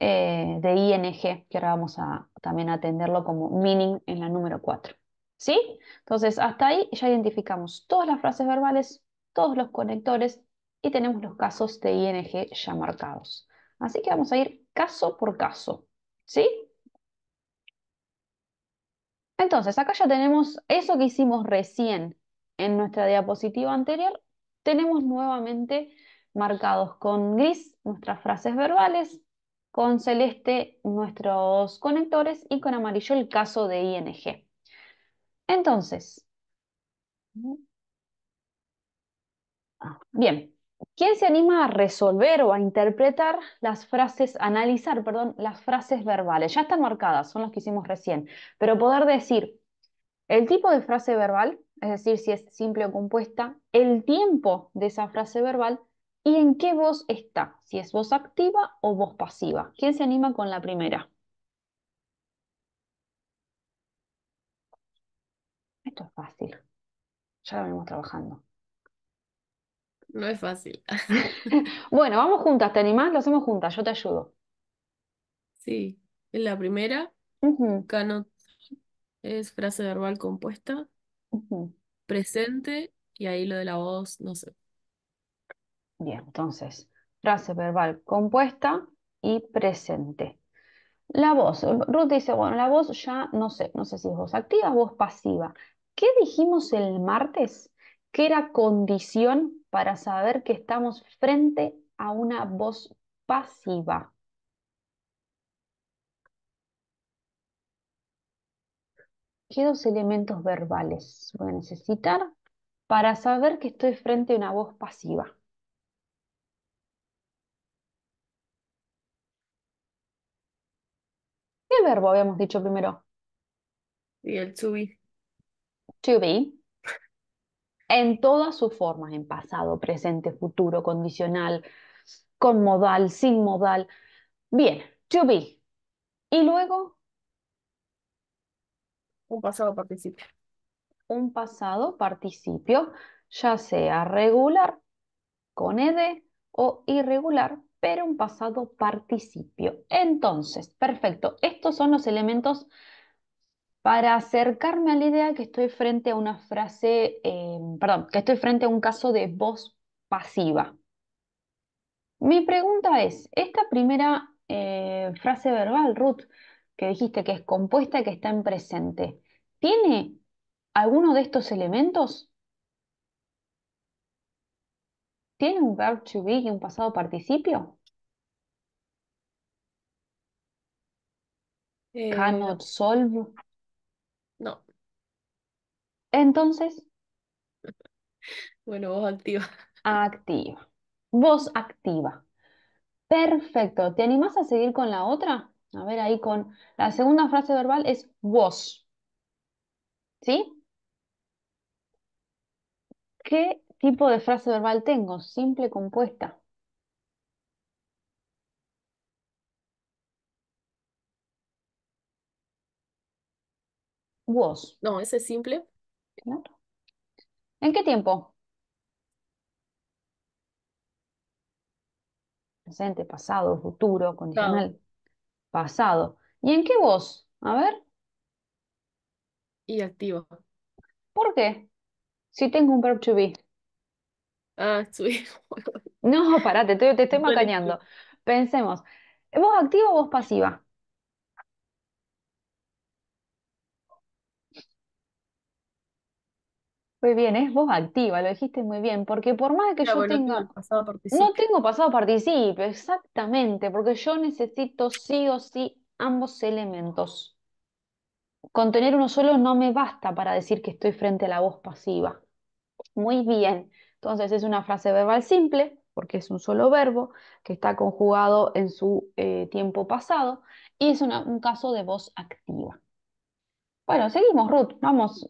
eh, de ING, que ahora vamos a también atenderlo como meaning en la número 4. ¿Sí? Entonces, hasta ahí ya identificamos todas las frases verbales, todos los conectores, y tenemos los casos de ING ya marcados. Así que vamos a ir caso por caso, ¿sí? Entonces, acá ya tenemos eso que hicimos recién en nuestra diapositiva anterior, tenemos nuevamente marcados con gris nuestras frases verbales, con celeste nuestros conectores y con amarillo el caso de ING. Entonces, bien, ¿Quién se anima a resolver o a interpretar las frases, analizar, perdón, las frases verbales? Ya están marcadas, son las que hicimos recién, pero poder decir el tipo de frase verbal, es decir, si es simple o compuesta, el tiempo de esa frase verbal y en qué voz está, si es voz activa o voz pasiva. ¿Quién se anima con la primera? Esto es fácil, ya lo venimos trabajando. No es fácil. Bueno, vamos juntas, ¿te animás? Lo hacemos juntas, yo te ayudo. Sí, en la primera, es frase verbal compuesta, presente, y ahí lo de la voz, no sé. Bien, entonces, frase verbal compuesta y presente. La voz, Ruth dice, bueno, la voz ya no sé, no sé si es voz activa o voz pasiva. ¿Qué dijimos el martes? Que era condición para saber que estamos frente a una voz pasiva. ¿Qué dos elementos verbales voy a necesitar para saber que estoy frente a una voz pasiva? ¿Qué verbo habíamos dicho primero? Y el to be. To be en todas sus formas, en pasado, presente, futuro, condicional, con modal, sin modal. Bien, to be. Y luego... Un pasado participio. Un pasado participio, ya sea regular, con ed o irregular, pero un pasado participio. Entonces, perfecto, estos son los elementos para acercarme a la idea que estoy frente a una frase, eh, perdón, que estoy frente a un caso de voz pasiva. Mi pregunta es, esta primera eh, frase verbal, Ruth, que dijiste que es compuesta, y que está en presente, ¿tiene alguno de estos elementos? ¿Tiene un verb to be y un pasado participio? Eh, Cannot solve. Entonces. Bueno, voz activa. Activa. Voz activa. Perfecto. ¿Te animás a seguir con la otra? A ver, ahí con la segunda frase verbal es vos. ¿Sí? ¿Qué tipo de frase verbal tengo? Simple compuesta. Vos. No, ese es simple. ¿En qué tiempo? Presente, pasado, futuro, condicional. Pasado. ¿Y en qué voz? A ver. Y activa. ¿Por qué? Si tengo un verb to be. Ah, hijo. no, parate, te, estoy macañando. Pensemos. ¿Voz activa o voz pasiva? Muy bien, es voz activa, lo dijiste muy bien, porque por más que yo tenga... Pasado participio. No tengo pasado participio, exactamente, porque yo necesito sí o sí ambos elementos. Con tener uno solo no me basta para decir que estoy frente a la voz pasiva. Muy bien, entonces es una frase verbal simple, porque es un solo verbo, que está conjugado en su eh, tiempo pasado, y es un caso de voz activa. Bueno, seguimos, Ruth. Vamos,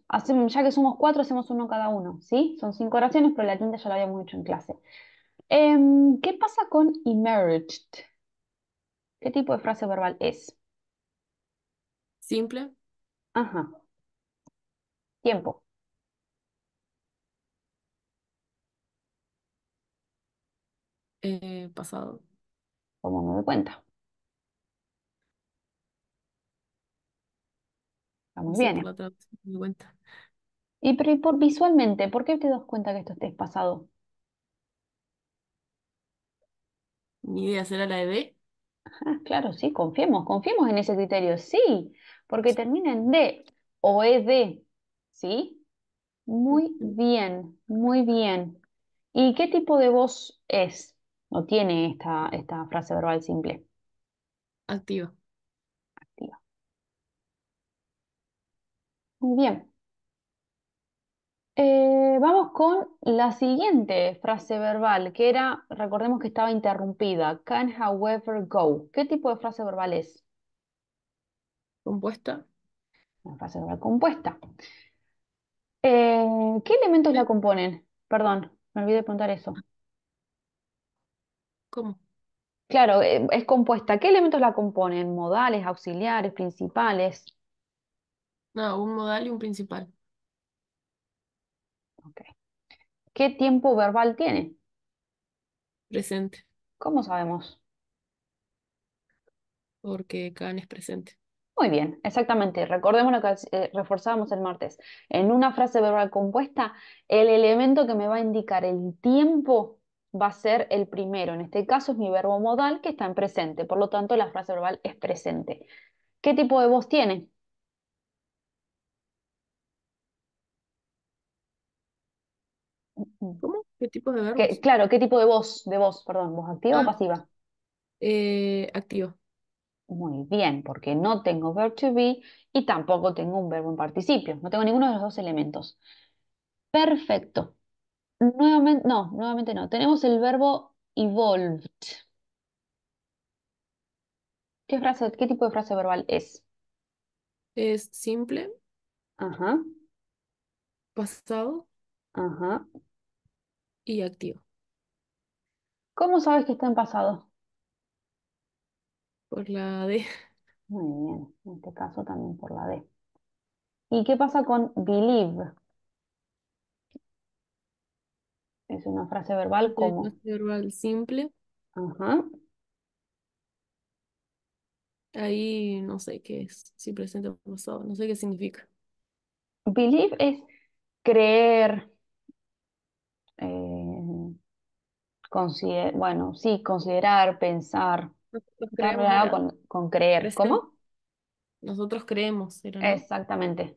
ya que somos cuatro, hacemos uno cada uno, ¿sí? Son cinco oraciones, pero la quinta ya la habíamos hecho en clase. Em, ¿Qué pasa con emerged? ¿Qué tipo de frase verbal es? Simple. Ajá. Tiempo. Eh, pasado. no me doy cuenta? muy bien. Y, por visualmente, ¿por qué te das cuenta que esto esté pasado? Ni idea, ¿será la de claro, sí, confiemos, confiemos en ese criterio, sí, porque termina en D o ED, ¿sí? Muy bien, muy bien. ¿Y qué tipo de voz es o tiene esta, esta frase verbal simple? Activa. Bien, eh, vamos con la siguiente frase verbal, que era, recordemos que estaba interrumpida, can however go. ¿Qué tipo de frase verbal es? Compuesta. Una frase verbal compuesta. Eh, ¿qué elementos la componen? Perdón, me olvidé de preguntar eso. ¿Cómo? Claro, eh, es compuesta. ¿Qué elementos la componen? Modales, auxiliares, principales. No, un modal y un principal. ¿Qué tiempo verbal tiene? Presente. ¿Cómo sabemos? Porque can es presente. Muy bien, exactamente. Recordemos lo que eh, reforzábamos el martes. En una frase verbal compuesta, el elemento que me va a indicar el tiempo va a ser el primero. En este caso es mi verbo modal que está en presente. Por lo tanto, la frase verbal es presente. ¿Qué tipo de voz tiene? ¿Cómo? ¿Qué tipo de verbo? claro, ¿qué tipo de voz? De voz, perdón, ¿voz activa o ah, pasiva? Eh, activo. Muy bien, porque no tengo verb to be y tampoco tengo un verbo en participio. No tengo ninguno de los dos elementos. Perfecto. Nuevamente, no, nuevamente no. Tenemos el verbo evolved. ¿Qué frase, qué tipo de frase verbal es? Es simple, Ajá, pasado, ajá y activo. ¿Cómo sabes que está en pasado? Por la D. Muy bien, en este caso también por la D. ¿Y qué pasa con believe? Es una frase verbal como. verbal simple. Ajá. Ahí no sé qué es. Si presente o pasado. No sé qué significa. Believe es creer, eh, Consider, bueno, sí, considerar, pensar. con, creer. ¿Cómo? Nosotros creemos, Exactamente.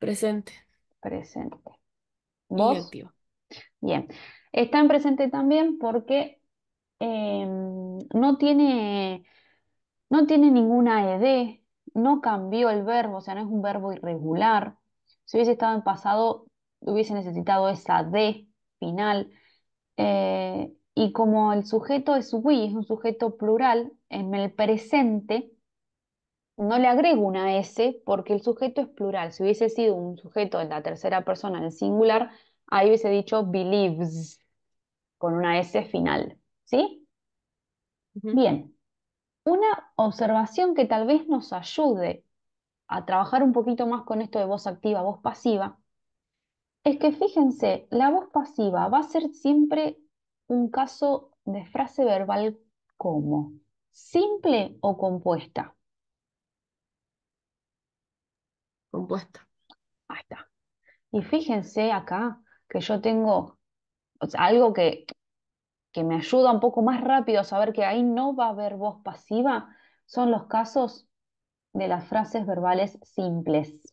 Presente. Presente. ¿Vos? Bien. Está en presente también porque em, no tiene, no tiene ninguna ED, no cambió el verbo, o sea, no es un verbo irregular. Si hubiese estado en pasado, hubiese necesitado esa D final. Eh, y como el sujeto es we, es un sujeto plural, en el presente no le agrego una S porque el sujeto es plural. Si hubiese sido un sujeto en la tercera persona, en singular, ahí hubiese dicho believes con una S final. ¿Sí? Bien. Una observación que tal vez nos ayude a trabajar un poquito más con esto de voz activa, voz pasiva, es que fíjense, la voz pasiva va a ser siempre un caso de frase verbal como simple o compuesta. Compuesta. Ahí está. Y fíjense acá que yo tengo algo que, que me ayuda un poco más rápido a saber que ahí no va a haber voz pasiva, son los casos de las frases verbales simples.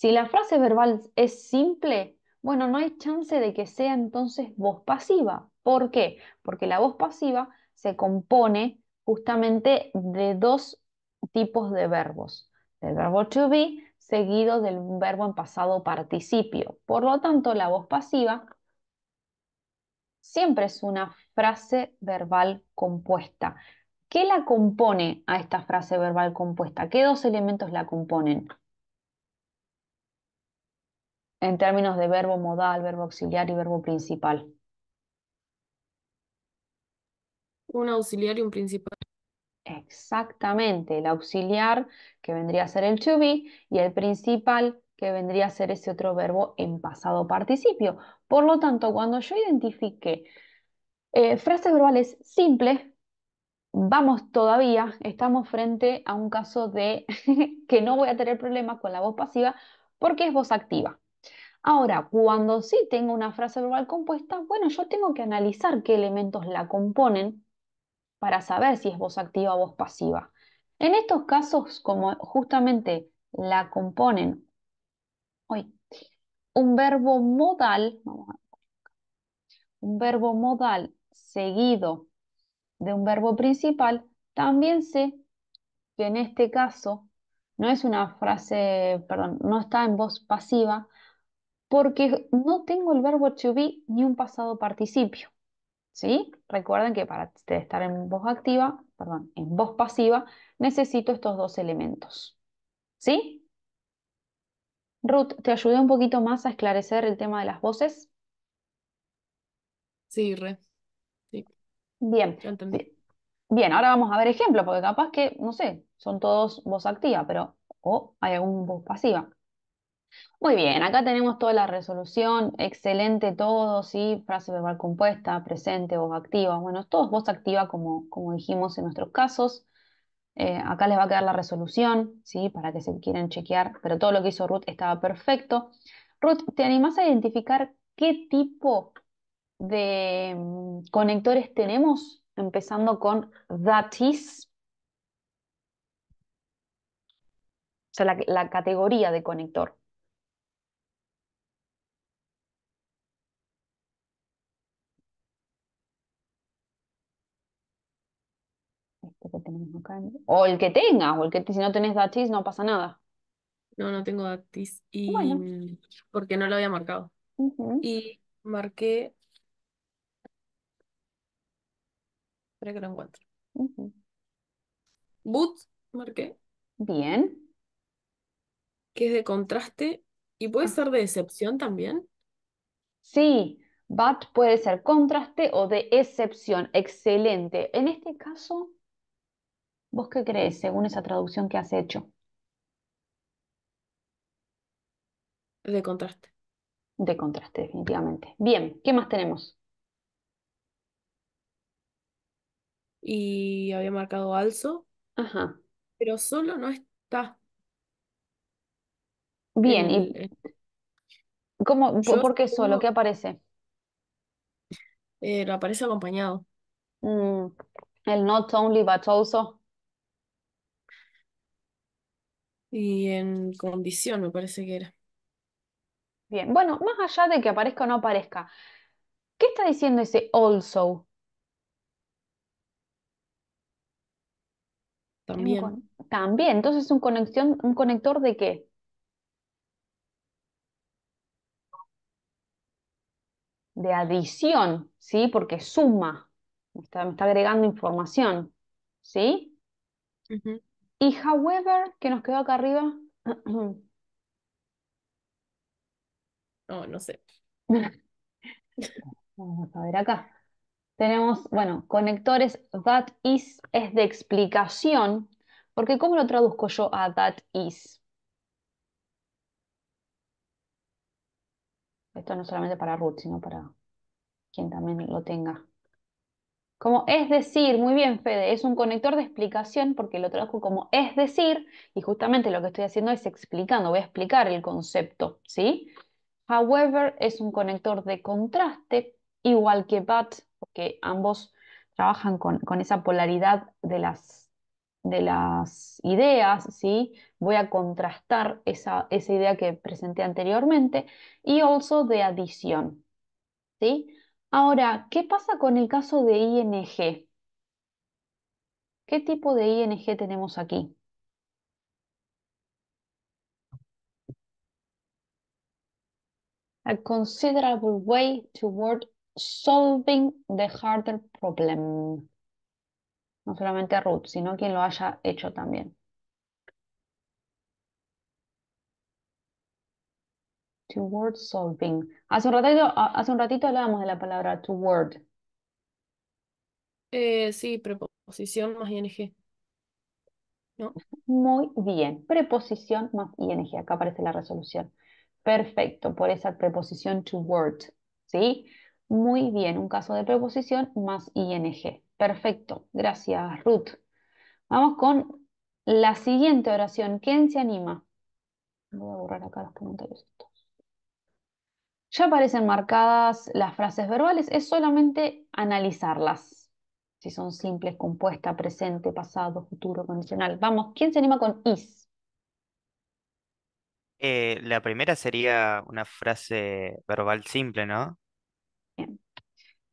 Si la frase verbal es simple, bueno, no hay chance de que sea entonces voz pasiva. ¿Por qué? Porque la voz pasiva se compone justamente de dos tipos de verbos, del verbo to be seguido del verbo en pasado participio. Por lo tanto, la voz pasiva siempre es una frase verbal compuesta. ¿Qué la compone a esta frase verbal compuesta? ¿Qué dos elementos la componen? en términos de verbo modal, verbo auxiliar y verbo principal? Un auxiliar y un principal. Exactamente, el auxiliar que vendría a ser el to be y el principal que vendría a ser ese otro verbo en pasado participio. Por lo tanto, cuando yo identifique eh, frases verbales simples, vamos todavía, estamos frente a un caso de que no voy a tener problemas con la voz pasiva porque es voz activa. Ahora, cuando sí tengo una frase verbal compuesta, bueno, yo tengo que analizar qué elementos la componen para saber si es voz activa o voz pasiva. En estos casos, como justamente la componen un verbo modal, un verbo modal seguido de un verbo principal, también sé que en este caso no es una frase, perdón, no está en voz pasiva, porque no tengo el verbo to be ni un pasado participio. ¿Sí? Recuerden que para estar en voz activa, perdón, en voz pasiva, necesito estos dos elementos. ¿Sí? Ruth, ¿te ayudé un poquito más a esclarecer el tema de las voces? Sí, re. Bien. Bien, ahora vamos a ver ejemplos, porque capaz que, no sé, son todos voz activa, pero o hay algún voz pasiva. Muy bien, acá tenemos toda la resolución, excelente todo, sí, frase verbal compuesta, presente, voz activa, bueno, todos voz activa como, como dijimos en nuestros casos. Eh, acá les va a quedar la resolución, sí, para que se quieran chequear, pero todo lo que hizo Ruth estaba perfecto. Ruth, ¿te animás a identificar qué tipo de mm, conectores tenemos? Empezando con that is. O sea, la categoría de conector. O el que tengas, o el que si no tenés datis no pasa nada. No, no tengo datis. Y porque no lo había marcado. Y marqué. Espera que lo encuentro. Uh Boots, marqué. Bien. Que es de contraste. ¿Y puede ah. ser de excepción también? Sí, but puede ser contraste o de excepción. Excelente. En este caso, ¿Vos qué crees según esa traducción que has hecho De contraste. de contraste, definitivamente? Bien, ¿qué más tenemos? Y había marcado alzo, Ajá. pero solo no está Bien, ¿y cómo, por qué solo? ¿Qué aparece? Eh, lo aparece acompañado. Mm, el not only but also. Y en condición, me parece que era. Bien, bueno, más allá de que aparezca o no aparezca, ¿qué está diciendo ese also? También. También, entonces es un conexión, un conector de qué? De adición, ¿sí? Porque suma, me está, agregando información, ¿sí? Y however, que nos quedó acá arriba. No, oh, no sé. Vamos a ver acá. Tenemos, bueno, conectores that is es de explicación, porque ¿cómo lo traduzco yo a that is? Esto no solamente para Ruth, sino para quien también lo tenga. Como es decir, muy bien, Fede, es un conector de explicación porque lo trajo como es decir y justamente lo que estoy haciendo es explicando, voy a explicar el concepto, ¿sí? However es un conector de contraste, igual que but, porque ambos trabajan con, esa polaridad de las, ideas, ¿sí? Voy a contrastar esa, esa idea que presenté anteriormente y also de adición, ¿sí? Ahora, ¿qué pasa con el caso de ING? ¿Qué tipo de ING tenemos aquí? A considerable way toward solving the harder problem. No solamente Ruth, sino quien lo haya hecho también. word solving. Hace un ratito, hace un ratito hablábamos de la palabra to word. Eh, sí, preposición más ing. Muy bien. Preposición más ing. Acá aparece la resolución. Perfecto, por esa preposición to word. ¿Sí? Muy bien, un caso de preposición más ing. Perfecto, gracias Ruth. Vamos con la siguiente oración. ¿Quién se anima? Voy a borrar acá los comentarios ya aparecen marcadas las frases verbales, es solamente analizarlas. Si son simples, compuesta, presente, pasado, futuro, condicional. Vamos, ¿quién se anima con is? Eh, la primera sería una frase verbal simple, ¿no? Bien.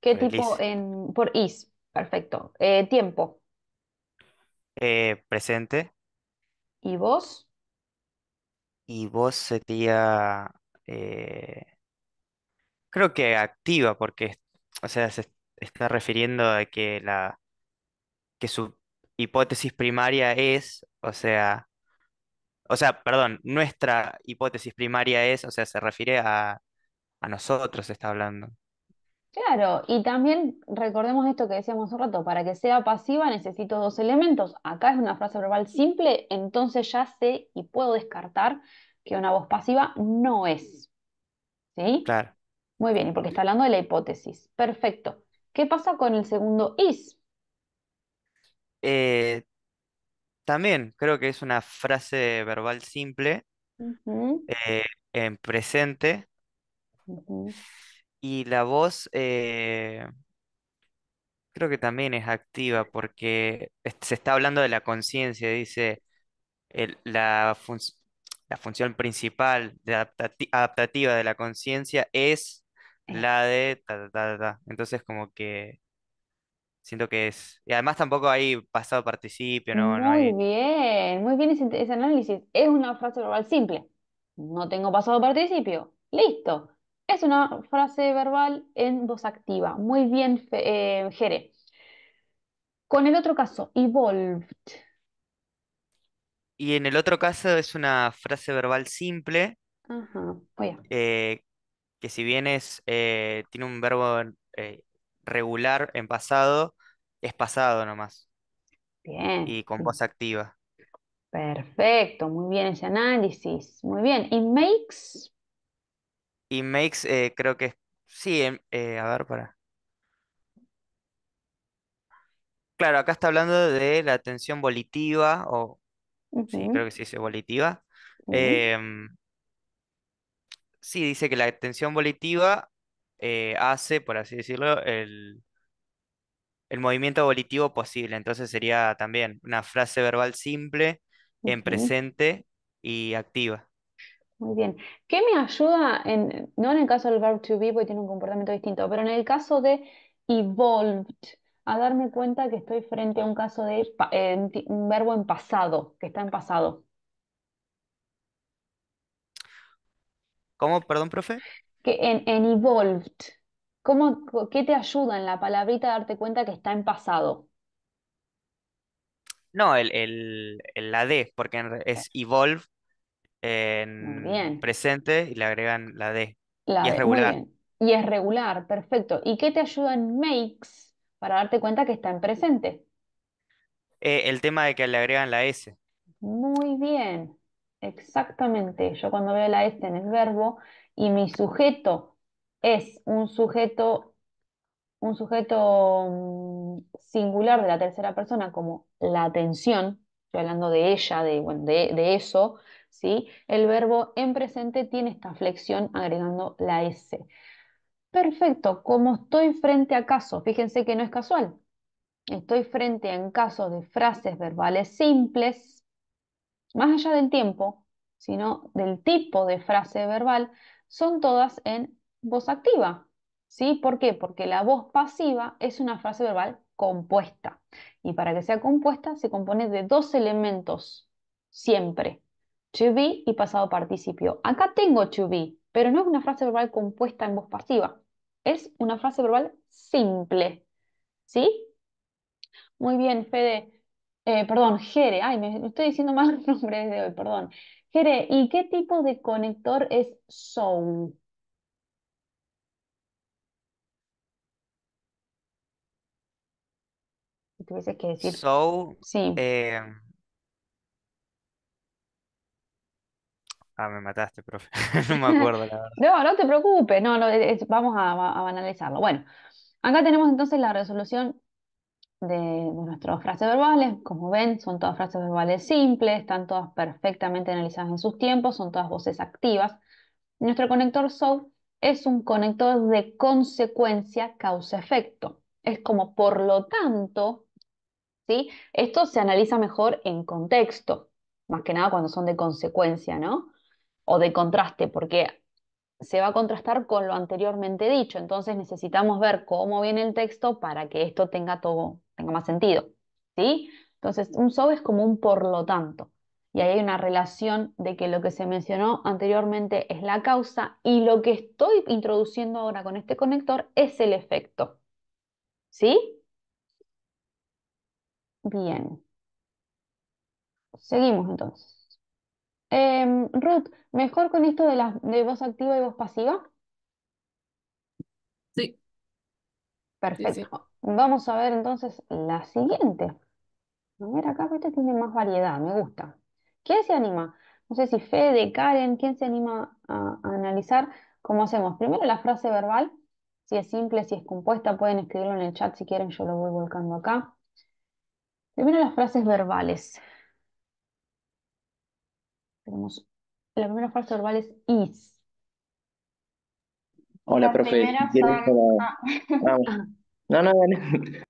¿Qué tipo en, por is? Perfecto. Eh, tiempo. Eh, presente. ¿Y vos? Y vos sería creo que activa, porque, o sea, se está refiriendo a que la, que su hipótesis primaria es, o sea, o sea, perdón, nuestra hipótesis primaria es, o sea, se refiere a, a nosotros, está hablando. Claro, y también recordemos esto que decíamos un rato, para que sea pasiva necesito dos elementos. Acá es una frase verbal simple, entonces ya sé y puedo descartar que una voz pasiva no es. ¿Sí? Claro. Muy bien, porque está hablando de la hipótesis. Perfecto. ¿Qué pasa con el segundo is? Eh, también creo que es una frase verbal simple eh, en presente. Y la voz eh, creo que también es activa porque se está hablando de la conciencia, dice la, la función principal adaptativa de la conciencia es eh. la de Entonces como que siento que es... Y además tampoco hay pasado participio, no, Muy bien, muy bien ese, análisis. Es una frase verbal simple. No tengo pasado participio. Listo. Es una frase verbal en voz activa. Muy bien, eh, Jere. Con el otro caso, evolved. Y en el otro caso es una frase verbal simple Ajá, eh, que si bien es, eh, tiene un verbo eh, regular en pasado, es pasado nomás. Bien. Y con voz activa. Perfecto, muy bien ese análisis. Muy bien. ¿Y makes? Y makes eh, creo que Sí, em, a ver, para. Claro, acá está hablando de la atención volitiva, o sí, creo que sí dice volitiva. Sí, dice que la extensión volitiva eh, hace, por así decirlo, el, movimiento volitivo posible. Entonces sería también una frase verbal simple en presente y activa. Muy bien. ¿Qué me ayuda en, no en el caso del verbo to be, porque tiene un comportamiento distinto, pero en el caso de evolved, a darme cuenta que estoy frente a un caso de un verbo en pasado, que está en pasado? ¿Cómo? Perdón, profe. Que en, evolved, ¿cómo, ¿qué te ayuda en la palabrita a darte cuenta que está en pasado? No, la D, porque es evolve eh, en presente y le agregan la D. y es regular. Y es regular, perfecto. ¿Y qué te ayuda en makes para darte cuenta que está en presente? Eh, el tema de que le agregan la S. Muy bien. Exactamente. Yo cuando veo la S en el verbo y mi sujeto es un sujeto, un sujeto mm, singular de la tercera persona, como la atención, estoy hablando de ella, de, de, eso, ¿sí? El verbo en presente tiene esta flexión agregando la S. Perfecto, como estoy frente a casos, fíjense que no es casual. Estoy frente a en casos de frases verbales simples, más allá del tiempo, sino del tipo de frase verbal, son todas en voz activa. ¿sí? ¿Por qué? Porque la voz pasiva es una frase verbal compuesta. Y para que sea compuesta se compone de dos elementos siempre, to be y pasado participio. Acá tengo to be, pero no es una frase verbal compuesta en voz pasiva, es una frase verbal simple. ¿Sí? Muy bien, Fede. Eh, perdón, Jere, ay, me estoy diciendo mal nombre nombres de hoy, perdón. Jere, ¿y qué tipo de conector es SOUL? Si tuviese que decir. SOUL. Sí, eh, ah, me mataste, profe. No me acuerdo, No, no te preocupes, no, no, vamos a, a analizarlo. Bueno, acá tenemos entonces la resolución de, nuestras frases verbales. Como ven, son todas frases verbales simples, están todas perfectamente analizadas en sus tiempos, son todas voces activas. Nuestro conector so es un conector de consecuencia causa-efecto. Es como, por lo tanto, ¿sí? Esto se analiza mejor en contexto, más que nada cuando son de consecuencia, ¿no? O de contraste, porque se va a contrastar con lo anteriormente dicho. Entonces necesitamos ver cómo viene el texto para que esto tenga todo, tenga más sentido. ¿sí? Entonces, un so es como un por lo tanto. Y ahí hay una relación de que lo que se mencionó anteriormente es la causa y lo que estoy introduciendo ahora con este conector es el efecto. ¿Sí? Bien. Seguimos entonces. Em, Ruth, ¿mejor con esto de, voz activa y voz pasiva? Sí. Perfecto. Vamos a ver entonces la siguiente. A ver, acá esta tiene más variedad, me gusta. ¿Quién se anima? No sé si Fede, Karen, ¿quién se anima a, analizar cómo hacemos? Primero la frase verbal, si es simple, si es compuesta, pueden escribirlo en el chat si quieren, yo lo voy volcando acá. Primero las frases verbales. Tenemos, la primera frase verbal es is. Hola, la No, no, dale.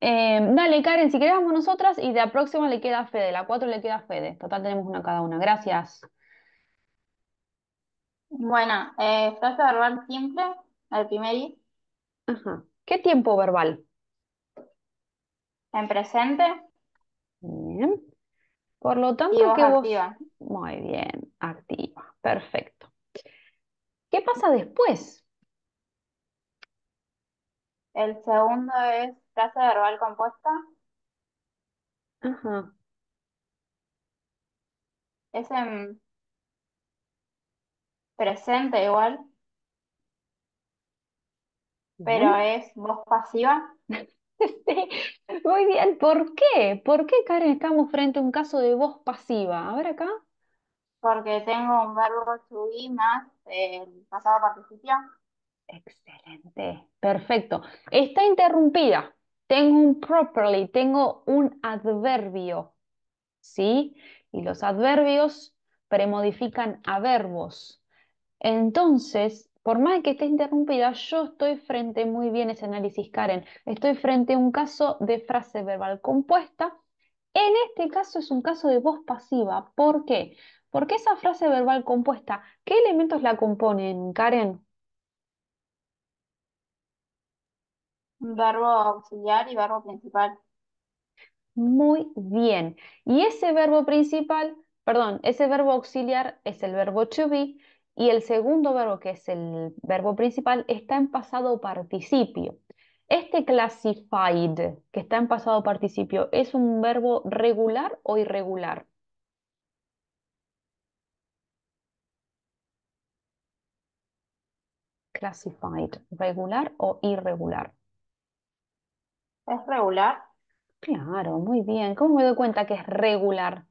Em, dale, Karen, si querés vamos nosotras y de la próxima le queda a Fede, la cuatro le queda a Fede. Total, tenemos una cada una. Gracias. Bueno, ¿estás eh, frase verbal siempre? al primer Ajá. ¿Qué tiempo verbal? En presente. Bien. Por lo tanto, Activa. Muy bien, activa. Perfecto. ¿Qué pasa después? El segundo es frase verbal compuesta. Ajá. Es en presente igual, pero es voz pasiva. muy bien. ¿Por qué? ¿Por qué, Karen, estamos frente a un caso de voz pasiva? A ver acá. Porque tengo un verbo to be más el pasado participio. Excelente, perfecto. Está interrumpida. Tengo un properly, tengo un adverbio. ¿Sí? Y los adverbios premodifican a verbos. Entonces, por más que esté interrumpida, yo estoy frente, muy bien ese análisis Karen, estoy frente a un caso de frase verbal compuesta. En este caso es un caso de voz pasiva. ¿Por qué? Porque esa frase verbal compuesta, ¿qué elementos la componen, Karen? Verbo auxiliar y verbo principal. Muy bien. Y ese verbo principal, perdón, ese verbo auxiliar es el verbo to be y el segundo verbo, que es el verbo principal, está en pasado participio. Este classified, que está en pasado participio, ¿es un verbo regular o irregular? Classified, regular o irregular. ¿Es regular? Claro, muy bien. ¿Cómo me doy cuenta que es regular?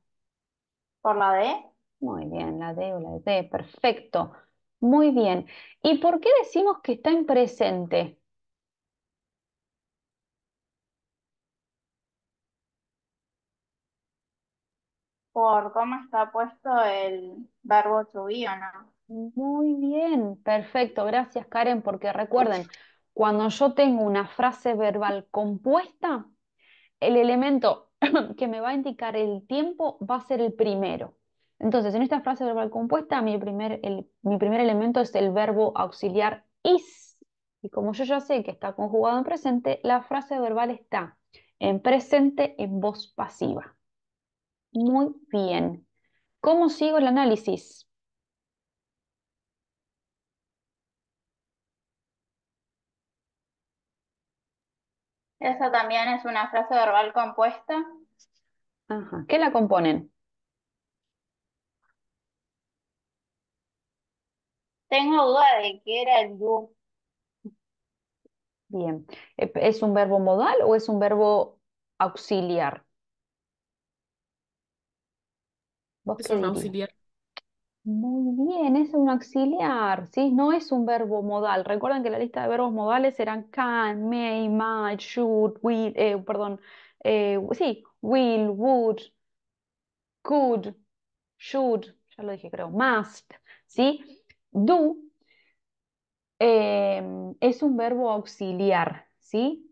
¿Por la D? Muy bien, la D o la D, perfecto. Muy bien. ¿Y por qué decimos que está en presente? ¿Por cómo está puesto el verbo to o no? Muy bien, perfecto. Gracias, Karen, porque recuerden, cuando yo tengo una frase verbal compuesta, el elemento que me va a indicar el tiempo va a ser el primero. Entonces, en esta frase verbal compuesta, mi primer, elemento es el verbo auxiliar is. Y como yo ya sé que está conjugado en presente, la frase verbal está en presente en voz pasiva. Muy bien. ¿Cómo sigo el análisis? Esa también es una frase verbal compuesta. ¿Qué la componen? Tengo duda de que era el yo. Bien. ¿Es un verbo modal o es un verbo auxiliar? es un auxiliar. Muy bien, es un auxiliar, ¿sí? No es un verbo modal. Recuerden que la lista de verbos modales eran can, may, might, should, will, eh, perdón, eh, sí, will, would, could, should, ya lo dije creo, must, ¿sí? Do em, es un verbo auxiliar, ¿sí?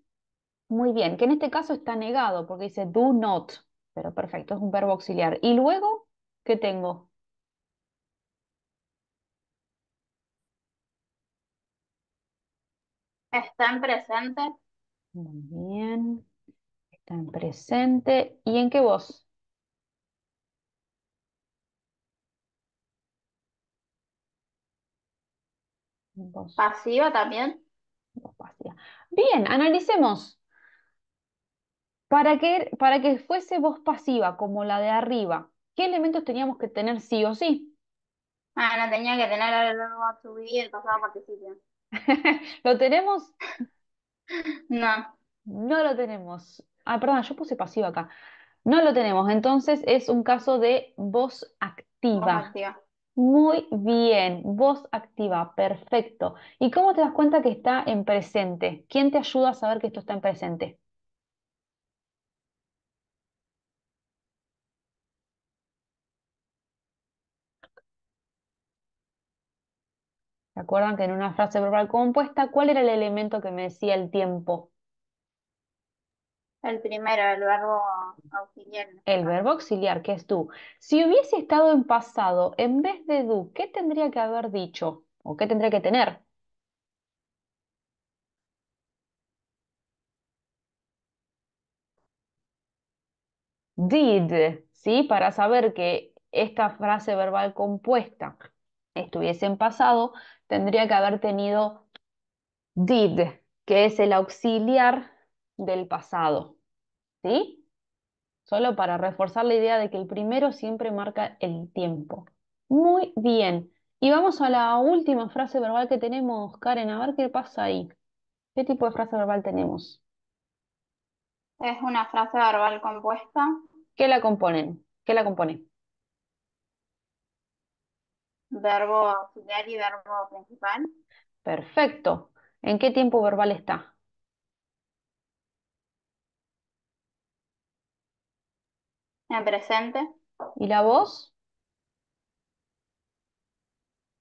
Muy bien, que en este caso está negado porque dice do not, pero perfecto, es un verbo auxiliar. Y luego, ¿qué tengo? Están presentes. Muy bien. Están presente. ¿Y en qué voz? Voz. Pasiva también. Voz pasiva. Bien, analicemos. Para que, para que fuese voz pasiva como la de arriba, ¿qué elementos teníamos que tener sí o sí? Ah, no tenía que tener el verbo pasado participio. ¿Lo tenemos? No. No lo tenemos. Ah, perdón, yo puse pasivo acá. No lo tenemos. Entonces es un caso de voz activa. Voz activa. Muy bien, voz activa, perfecto. ¿Y cómo te das cuenta que está en presente? ¿Quién te ayuda a saber que esto está en presente? ¿Se acuerdan que en una frase verbal compuesta, cuál era el elemento que me decía el tiempo? El primero, el verbo auxiliar. Este el verbo auxiliar, que es tú. Si hubiese estado en pasado, en vez de tú ¿qué tendría que haber dicho? ¿O qué tendría que tener? Did, ¿sí? Para saber que esta frase verbal compuesta estuviese en pasado, tendría que haber tenido did, que es el auxiliar del pasado. ¿Sí? Solo para reforzar la idea de que el primero siempre marca el tiempo. Muy bien. Y vamos a la última frase verbal que tenemos, Karen, a ver qué pasa ahí. ¿Qué tipo de frase verbal tenemos? Es una frase verbal compuesta. ¿Qué la componen? ¿Qué la componen? Verbo auxiliar y verbo principal. Perfecto. ¿En qué tiempo verbal está? En presente. ¿Y la voz?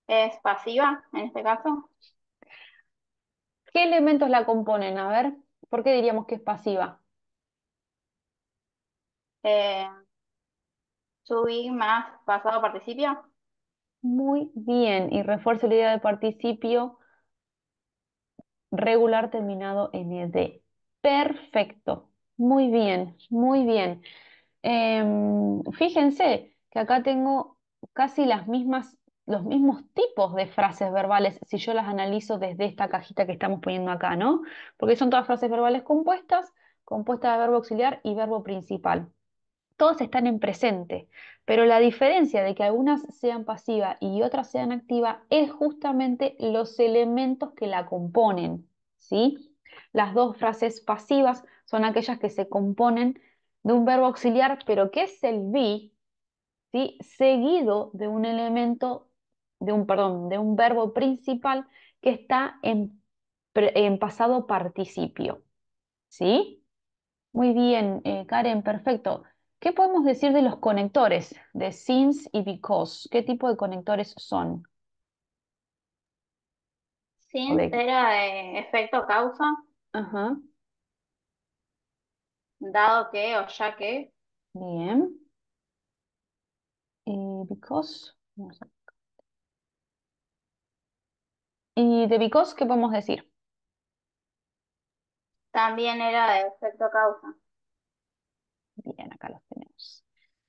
Es pasiva, en este caso. ¿Qué elementos la componen? A ver, ¿por qué diríamos que es pasiva? Eh, más pasado participio. Muy bien, y refuerzo la idea de participio regular terminado en ed. Perfecto, muy bien, muy bien. Em, fíjense que acá tengo casi las mismas, los mismos tipos de frases verbales si yo las analizo desde esta cajita que estamos poniendo acá, ¿no? Porque son todas frases verbales compuestas, compuestas de verbo auxiliar y verbo principal. Todos están en presente, pero la diferencia de que algunas sean pasivas y otras sean activas es justamente los elementos que la componen, ¿sí? Las dos frases pasivas son aquellas que se componen de un verbo auxiliar, pero que es el be, Seguido de un elemento, de un, perdón, de un verbo principal que está en, pasado participio, ¿sí? Muy bien, eh, Karen, perfecto. ¿Qué podemos decir de los conectores de since y because? ¿Qué tipo de conectores son? Since era de eh, efecto causa. Dado que o ya que. Bien. Y eh, because. Y de because, ¿qué podemos decir? También era de efecto causa bien, acá los tenemos.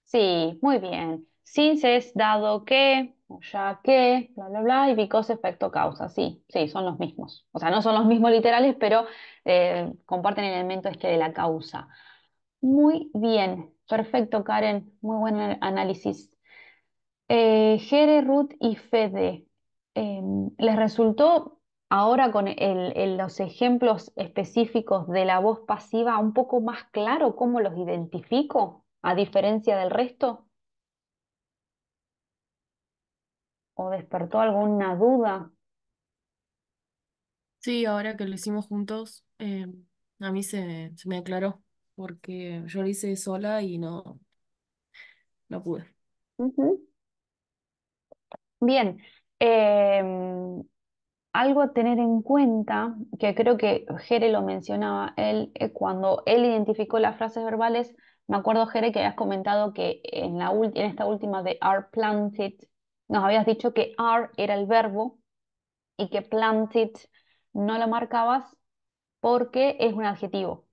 Sí, muy bien. Since es dado que, o ya que, bla, bla, bla, y because efecto causa. Sí, sí, son los mismos. O sea, no son los mismos literales, pero eh, comparten el elemento este de la causa. Muy bien, perfecto, Karen. Muy buen análisis. Eh, Jere, Ruth y Fede. Em, ¿Les resultó ahora con los ejemplos específicos de la voz pasiva un poco más claro cómo los identifico, a diferencia del resto? ¿O despertó alguna duda? Sí, ahora que lo hicimos juntos, eh, a mí se, me aclaró, porque yo lo hice sola y no, no pude. Bien. Em, algo a tener en cuenta, que creo que Jere lo mencionaba, él, eh, cuando él identificó las frases verbales, me acuerdo, Jere, que habías comentado que en, la en esta última de are planted, nos habías dicho que are era el verbo y que planted no lo marcabas porque es un adjetivo.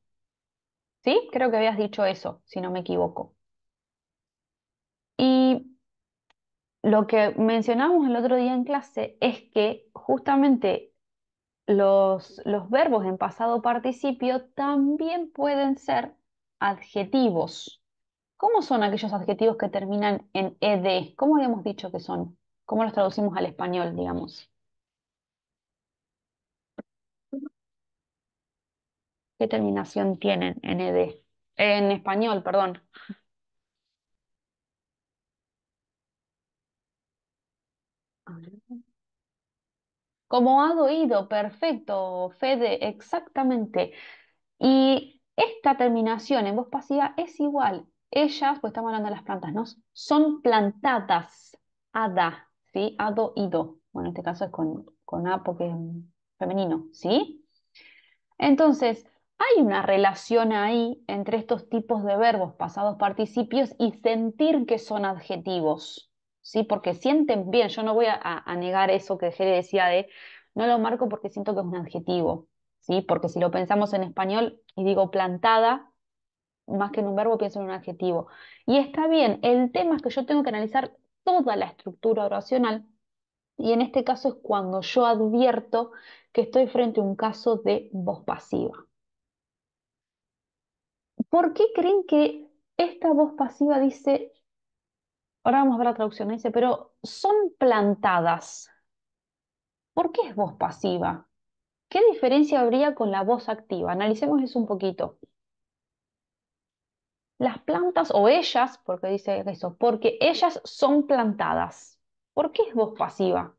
¿Sí? Creo que habías dicho eso, si no me equivoco. Y lo que mencionamos el otro día en clase es que justamente los, verbos en pasado participio también pueden ser adjetivos. ¿Cómo son aquellos adjetivos que terminan en ed? ¿Cómo habíamos dicho que son? ¿Cómo los traducimos al español, digamos? ¿Qué terminación tienen en ed? En español, perdón. Como ha oído, perfecto, Fede, exactamente. Y esta terminación en voz pasiva es igual. Ellas, pues estamos hablando de las plantas, ¿no? Son plantadas, ada, ¿sí? Ado, ido. Bueno, en este caso es con, con a porque es femenino, ¿sí? Entonces, hay una relación ahí entre estos tipos de verbos, pasados participios y sentir que son adjetivos. ¿sí? porque sienten bien. Yo no voy a, negar eso que Geri decía de no lo marco porque siento que es un adjetivo. ¿sí? Porque si lo pensamos en español y digo plantada, más que en un verbo pienso en un adjetivo. Y está bien, el tema es que yo tengo que analizar toda la estructura oracional y en este caso es cuando yo advierto que estoy frente a un caso de voz pasiva. ¿Por qué creen que esta voz pasiva dice ahora vamos a ver la traducción, dice, pero son plantadas. ¿Por qué es voz pasiva? ¿Qué diferencia habría con la voz activa? Analicemos eso un poquito. Las plantas o ellas, porque dice eso, porque ellas son plantadas. ¿Por qué es voz pasiva?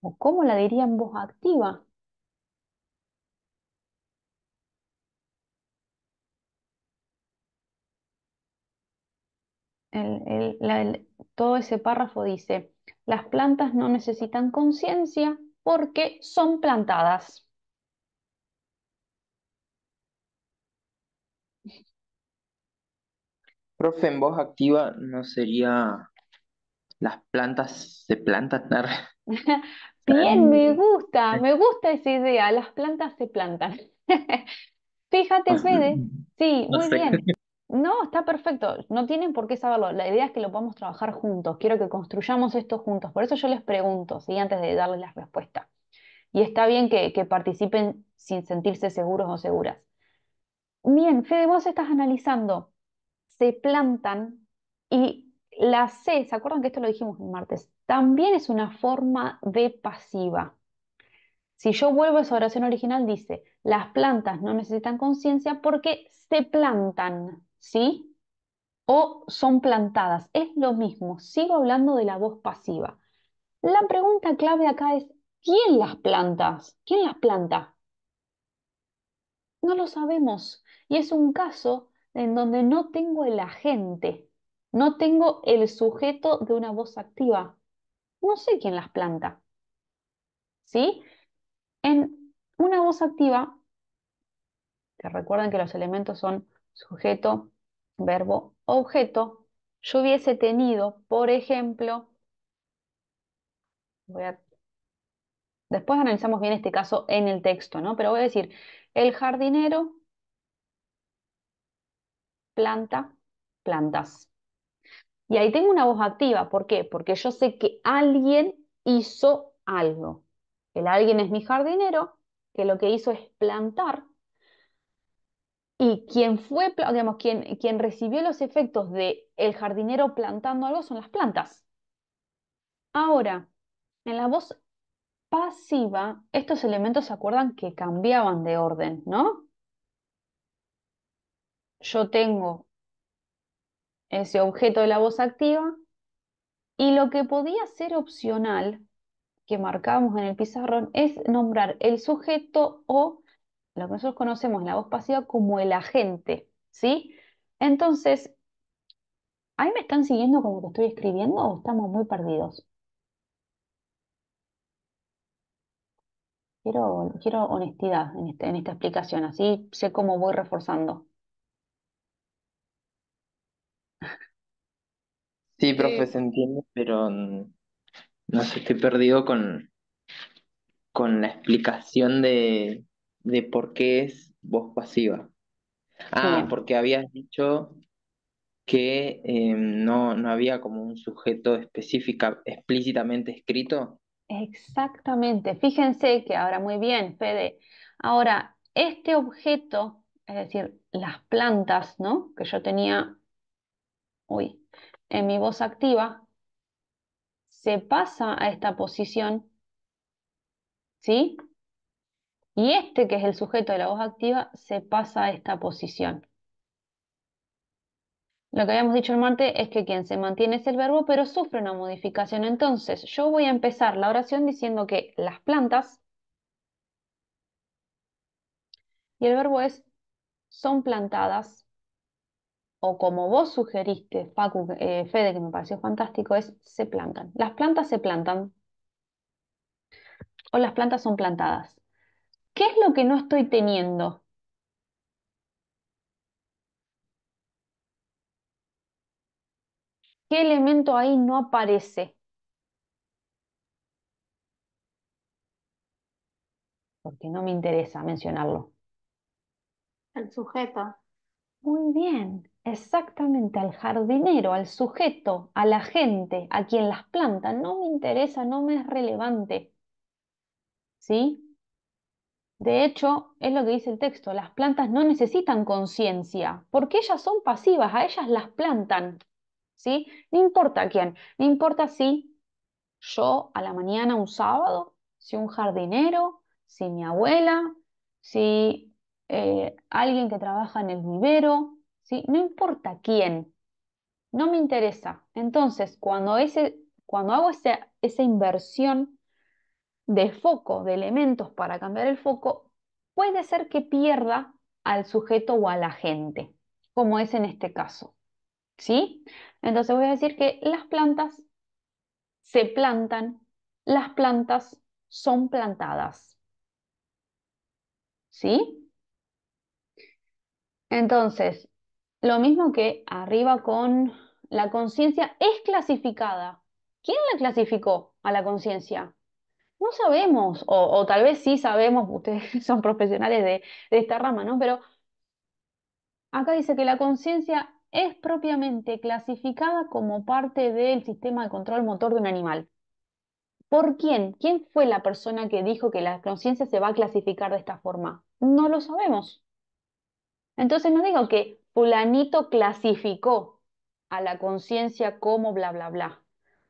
¿O cómo la dirían voz activa? todo ese párrafo dice, las plantas no necesitan conciencia porque son plantadas. Profe, en voz activa no sería las plantas se plantan. Bien, me gusta, me gusta esa idea, las plantas se plantan. Fíjate, Fede, sí, muy bien. No, está perfecto. No tienen por qué saberlo. La idea es que lo podamos trabajar juntos. Quiero que construyamos esto juntos. Por eso yo les pregunto, antes de darles la respuesta. Y está bien que, que participen sin sentirse seguros o seguras. Bien, Fede, vos estás analizando. Se plantan y la C, ¿se acuerdan que esto lo dijimos el martes? También es una forma de pasiva. Si yo vuelvo a esa oración original, dice, las plantas no necesitan conciencia porque se plantan. ¿sí? O son plantadas, es lo mismo, sigo hablando de la voz pasiva. La pregunta clave acá es, ¿quién las plantas? ¿Quién las planta? No lo sabemos. Y es un caso en donde no tengo el agente, no tengo el sujeto de una voz activa. No sé quién las planta. ¿Sí? En una voz activa, que recuerden que los elementos son sujeto, verbo, objeto, yo hubiese tenido, por ejemplo, después analizamos bien este caso en el texto, ¿no? Pero voy a decir, el jardinero planta plantas. Y ahí tengo una voz activa, ¿por qué? Porque yo sé que alguien hizo algo. El alguien es mi jardinero, que lo que hizo es plantar y quien fue, digamos, quien, recibió los efectos de el jardinero plantando algo son las plantas. Ahora, en la voz pasiva, estos elementos se acuerdan que cambiaban de orden, ¿no? Yo tengo ese objeto de la voz activa y lo que podía ser opcional, que marcamos en el pizarrón, es nombrar el sujeto o lo que nosotros conocemos la voz pasiva como el agente, ¿sí? Entonces, ¿ahí me están siguiendo como que estoy escribiendo o estamos muy perdidos? Quiero, quiero honestidad en, este, en esta explicación, así sé cómo voy reforzando. Sí, profe, entiendo, pero mm, no sé, estoy perdido con, con la explicación de, de por qué es voz pasiva. Ah, porque habías dicho que em, no, no había como un sujeto específica, explícitamente escrito. Exactamente. Fíjense que ahora muy bien, Fede. Ahora, este objeto, es decir, las plantas, ¿no? Que yo tenía, uy, en mi voz activa, se pasa a esta posición, ¿sí? Y este, que es el sujeto de la voz activa, se pasa a esta posición. Lo que habíamos dicho el martes es que quien se mantiene es el verbo, pero sufre una modificación. Entonces, yo voy a empezar la oración diciendo que las plantas, y el verbo es son plantadas, o como vos sugeriste, Facu, eh, Fede, que me pareció fantástico, es se plantan. Las plantas se plantan, o las plantas son plantadas. ¿Qué es lo que no estoy teniendo? ¿Qué elemento ahí no aparece? Porque no me interesa mencionarlo. El sujeto. Muy bien, exactamente al jardinero, al sujeto, a la gente, a quien las planta. No me interesa, no me es relevante. ¿Sí? De hecho, es lo que dice el texto, las plantas no necesitan conciencia, porque ellas son pasivas, a ellas las plantan. ¿sí? No importa quién, no importa si yo a la mañana un sábado, si un jardinero, si mi abuela, si eh, alguien que trabaja en el vivero, ¿sí? no importa quién, no me interesa. Entonces, cuando, cuando hago esa inversión de foco, de elementos para cambiar el foco, puede ser que pierda al sujeto o a la gente, como es en este caso. ¿Sí? Entonces voy a decir que las plantas se plantan, las plantas son plantadas. ¿Sí? Entonces, lo mismo que arriba con la conciencia es clasificada. ¿Quién la clasificó a la conciencia? no sabemos, o, tal vez sí sabemos, ustedes son profesionales de, esta rama, ¿no? Pero acá dice que la conciencia es propiamente clasificada como parte del sistema de control motor de un animal. ¿Por quién? ¿Quién fue la persona que dijo que la conciencia se va a clasificar de esta forma? No lo sabemos. Entonces no digo que Pulanito clasificó a la conciencia como bla, bla, bla,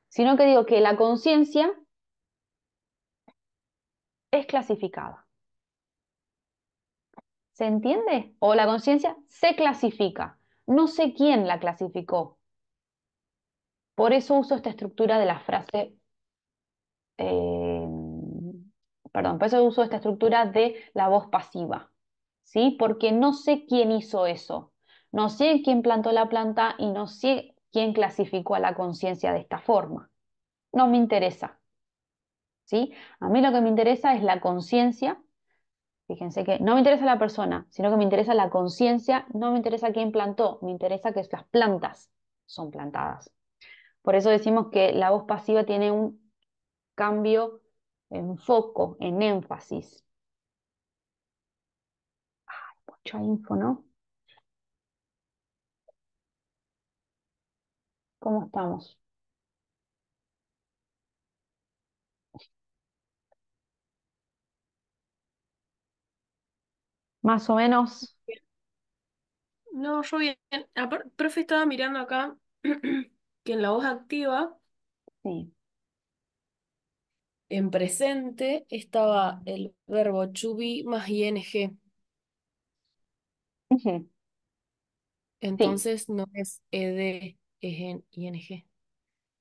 sino que digo que la conciencia es clasificada. ¿Se entiende? O la conciencia se clasifica. No sé quién la clasificó. Por eso uso esta estructura de la frase. Em, perdón, por eso uso esta estructura de la voz pasiva. ¿Sí? Porque no sé quién hizo eso. No sé quién plantó la planta y no sé quién clasificó a la conciencia de esta forma. No me interesa. A mí lo que me interesa es la conciencia. Fíjense que no me interesa la persona, sino que me interesa la conciencia, no me interesa quién plantó, me interesa que las plantas son plantadas. Por eso decimos que la voz pasiva tiene un cambio en foco, en énfasis. Ay, mucha info, ¿no? ¿Cómo estamos? Más o menos. No, yo bien. profe, estaba mirando acá que en la voz activa, en presente, estaba el verbo chubi más ing. Entonces no es ed, es en ing.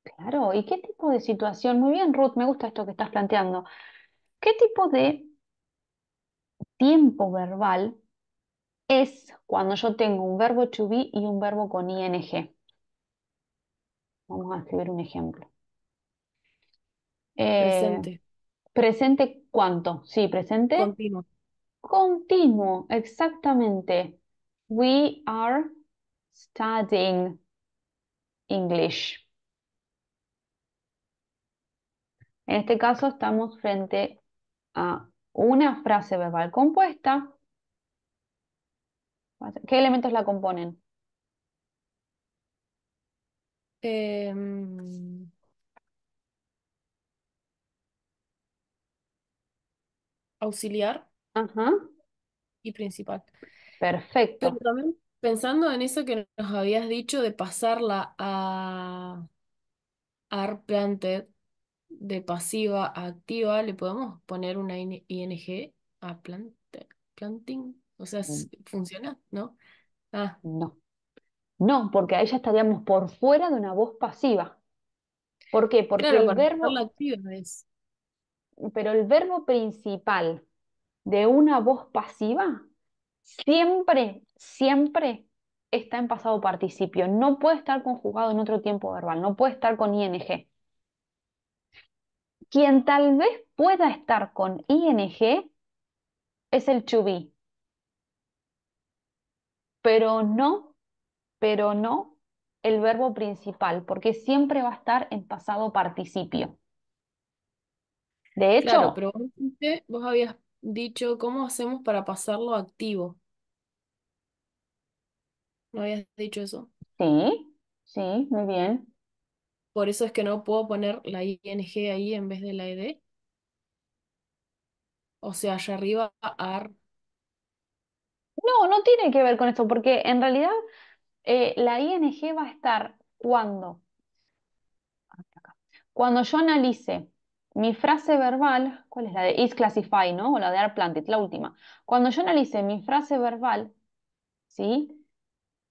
claro. ¿Y qué tipo de situación? Muy bien, Ruth, me gusta esto que estás planteando. ¿Qué tipo de tiempo verbal es cuando yo tengo un verbo to be y un verbo con ing. Vamos a escribir un ejemplo. Eh, presente. Presente cuánto? Sí, presente. Continuo. Continuo, exactamente. We are studying English. En este caso estamos frente a una frase verbal compuesta. ¿Qué elementos la componen? Em, auxiliar. Y principal. Perfecto. pensando en eso que nos habías dicho de pasarla a, a de pasiva a activa, le podemos poner una ING a plant planting. O sea, mm. ¿funciona? ¿No? Ah. No. No, porque ahí ya estaríamos por fuera de una voz pasiva. ¿Por qué? Porque el verbo. es... Pero el verbo principal de una voz pasiva siempre, siempre está en pasado participio. No puede estar conjugado en otro tiempo verbal, no puede estar con ING. Quien tal vez pueda estar con ING es el chubí. Pero no, pero no el verbo principal, porque siempre va a estar en pasado participio. De hecho, claro, pero vos habías dicho cómo hacemos para pasarlo activo. ¿No habías dicho eso? Sí, sí, muy bien. Por eso es que no puedo poner la ING ahí en vez de la ED. O sea, allá arriba, AR. No, no tiene que ver con esto, porque en realidad eh, la ING va a estar cuando, cuando yo analice mi frase verbal, ¿cuál es la de is classify, ¿no? O la de are planted, la última. Cuando yo analice mi frase verbal, ¿sí?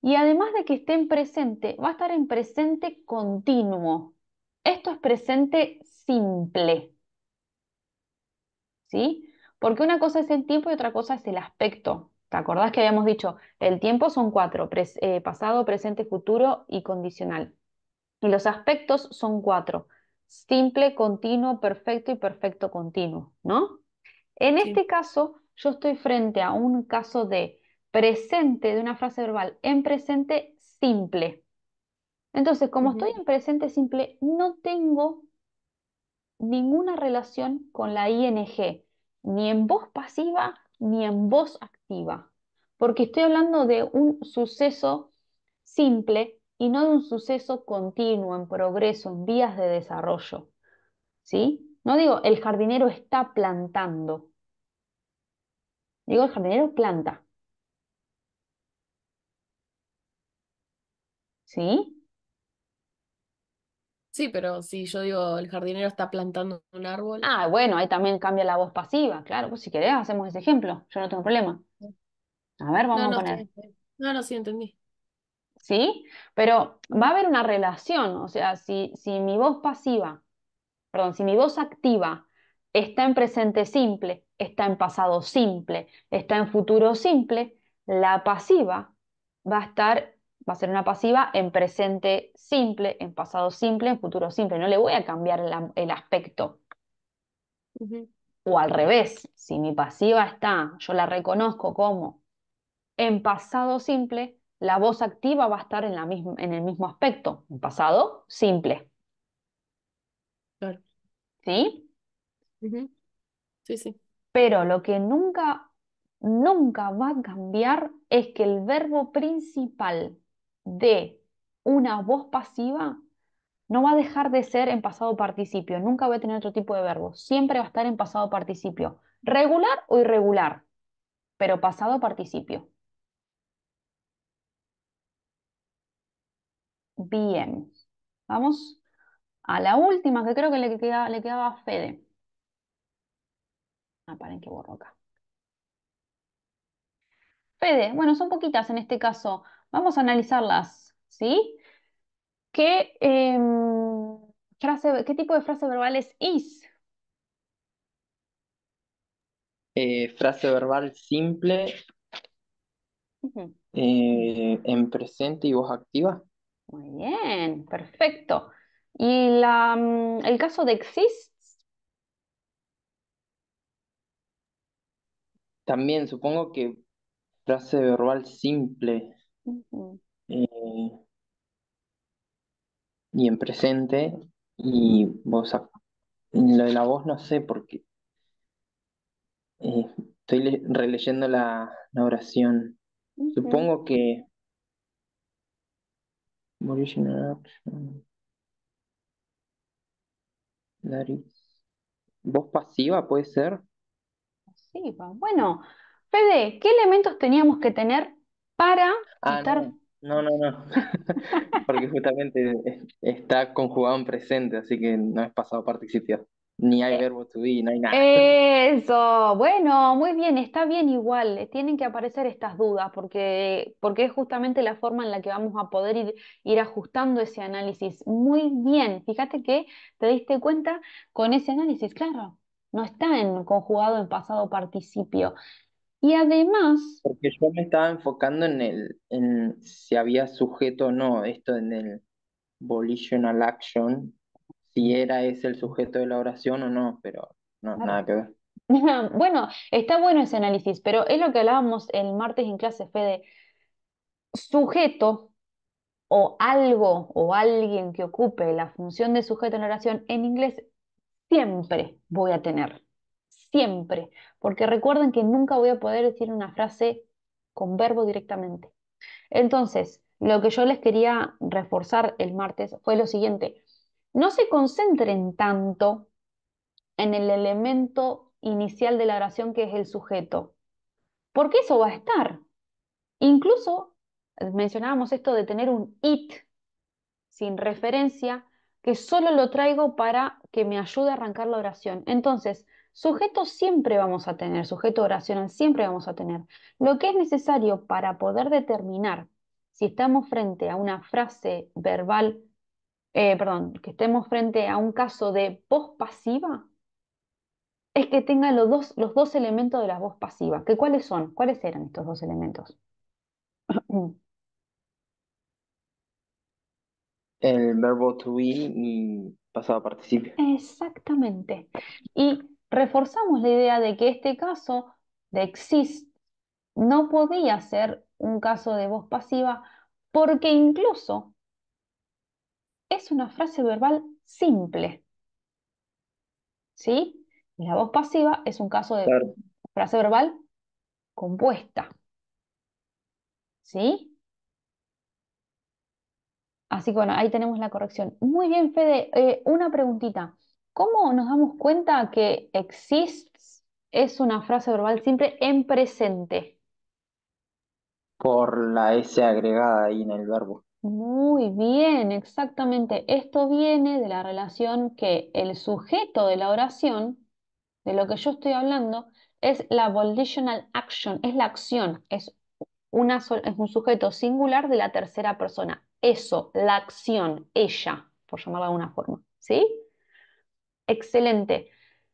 Y además de que esté en presente, va a estar en presente continuo. Esto es presente simple. ¿Sí? Porque una cosa es el tiempo y otra cosa es el aspecto. ¿Te acordás que habíamos dicho, el tiempo son cuatro, eh, pasado, presente, futuro y condicional? Y los aspectos son cuatro, simple, continuo, perfecto y perfecto continuo, ¿no? En este caso, yo estoy frente a un caso de presente de una frase verbal en presente simple. Entonces, como estoy en presente simple, no tengo ninguna relación con la ING, ni en voz pasiva ni en voz activa, porque estoy hablando de un suceso simple y no de un suceso continuo, en progreso, en vías de desarrollo. ¿Sí? No digo el jardinero está plantando. Digo el jardinero planta. ¿sí? Sí, pero si yo digo el jardinero está plantando un árbol. Ah, bueno, ahí también cambia la voz pasiva, claro, pues si querés hacemos ese ejemplo, yo no tengo problema. A ver, vamos a poner. no, no, sí, entendí. ¿sí? Pero va a haber una relación, o sea, si, si mi voz pasiva, perdón, si mi voz activa está en presente simple, está en pasado simple, está en futuro simple, la pasiva va a estar va a ser una pasiva en presente simple, en pasado simple, en futuro simple. No le voy a cambiar el aspecto. O al revés, si mi pasiva está, yo la reconozco como en pasado simple, la voz activa va a estar en, la misma, en el mismo aspecto, en pasado simple. Claro. ¿Sí? Sí, sí. Pero lo que nunca, nunca va a cambiar es que el verbo principal de una voz pasiva no va a dejar de ser en pasado participio, nunca va a tener otro tipo de verbo, siempre va a estar en pasado participio, regular o irregular, pero pasado participio. Bien, vamos a la última que creo que le, le quedaba a Fede. Ah, paren que borro acá. Fede, bueno, son poquitas en este caso. Vamos a analizarlas, ¿sí? ¿Qué, em, ¿qué tipo de frase verbal es is? Eh, frase verbal simple eh, en presente y voz activa. Muy bien, perfecto. ¿Y la, mm, el caso de exists? También supongo que frase verbal simple. Eh, y en presente. Y vos, lo de la voz no sé, porque qué eh, estoy releyendo la, oración. Supongo que... ¿Voz pasiva puede ser? Sí, Bueno, Fede, ¿qué elementos teníamos que tener para ah, No, no, no, porque justamente está conjugado en presente, así que no es pasado participio. Ni hay eh, verbo to be, no hay nada. Eso, bueno, muy bien, está bien igual. Tienen que aparecer estas dudas porque, porque es justamente la forma en la que vamos a poder ir, ir ajustando ese análisis. Muy bien, fíjate que te diste cuenta con ese análisis, claro, no está en, conjugado en pasado participio. Y además, Porque yo me estaba enfocando en el, en si había sujeto o no, esto en el volitional action, si era ese el sujeto de la oración o no, pero no, nada que ver. Bueno, está bueno ese análisis, pero es lo que hablábamos el martes en clase, Fede. Sujeto o algo o alguien que ocupe la función de sujeto en oración en inglés siempre voy a tener, siempre, porque recuerden que nunca voy a poder decir una frase con verbo directamente. Entonces, lo que yo les quería reforzar el martes fue lo siguiente, no se concentren tanto en el elemento inicial de la oración que es el sujeto, porque eso va a estar. Incluso mencionábamos esto de tener un it sin referencia, que solo lo traigo para que me ayude a arrancar la oración. Entonces, Sujeto siempre vamos a tener, sujeto oracional siempre vamos a tener. Lo que es necesario para poder determinar si estamos frente a una frase verbal, eh, perdón, que estemos frente a un caso de voz pasiva, es que tenga los dos, los dos elementos de la voz pasiva. ¿Que ¿Cuáles son? ¿Cuáles eran estos dos elementos? El verbo to be y pasado participio. Exactamente. Y reforzamos la idea de que este caso de exist no podía ser un caso de voz pasiva porque incluso es una frase verbal simple. ¿Sí? La voz pasiva es un caso de frase verbal compuesta. ¿Sí? Así que bueno, ahí tenemos la corrección. Muy bien, Fede. Eh, una preguntita. ¿Cómo nos damos cuenta que exists es una frase verbal siempre en presente? Por la S agregada ahí en el verbo. Muy bien, exactamente. Esto viene de la relación que el sujeto de la oración, de lo que yo estoy hablando, es la volitional action, es la acción, es, es un sujeto singular de la tercera persona. Eso, la acción, ella, por llamarla de alguna forma. ¿Sí? Excelente.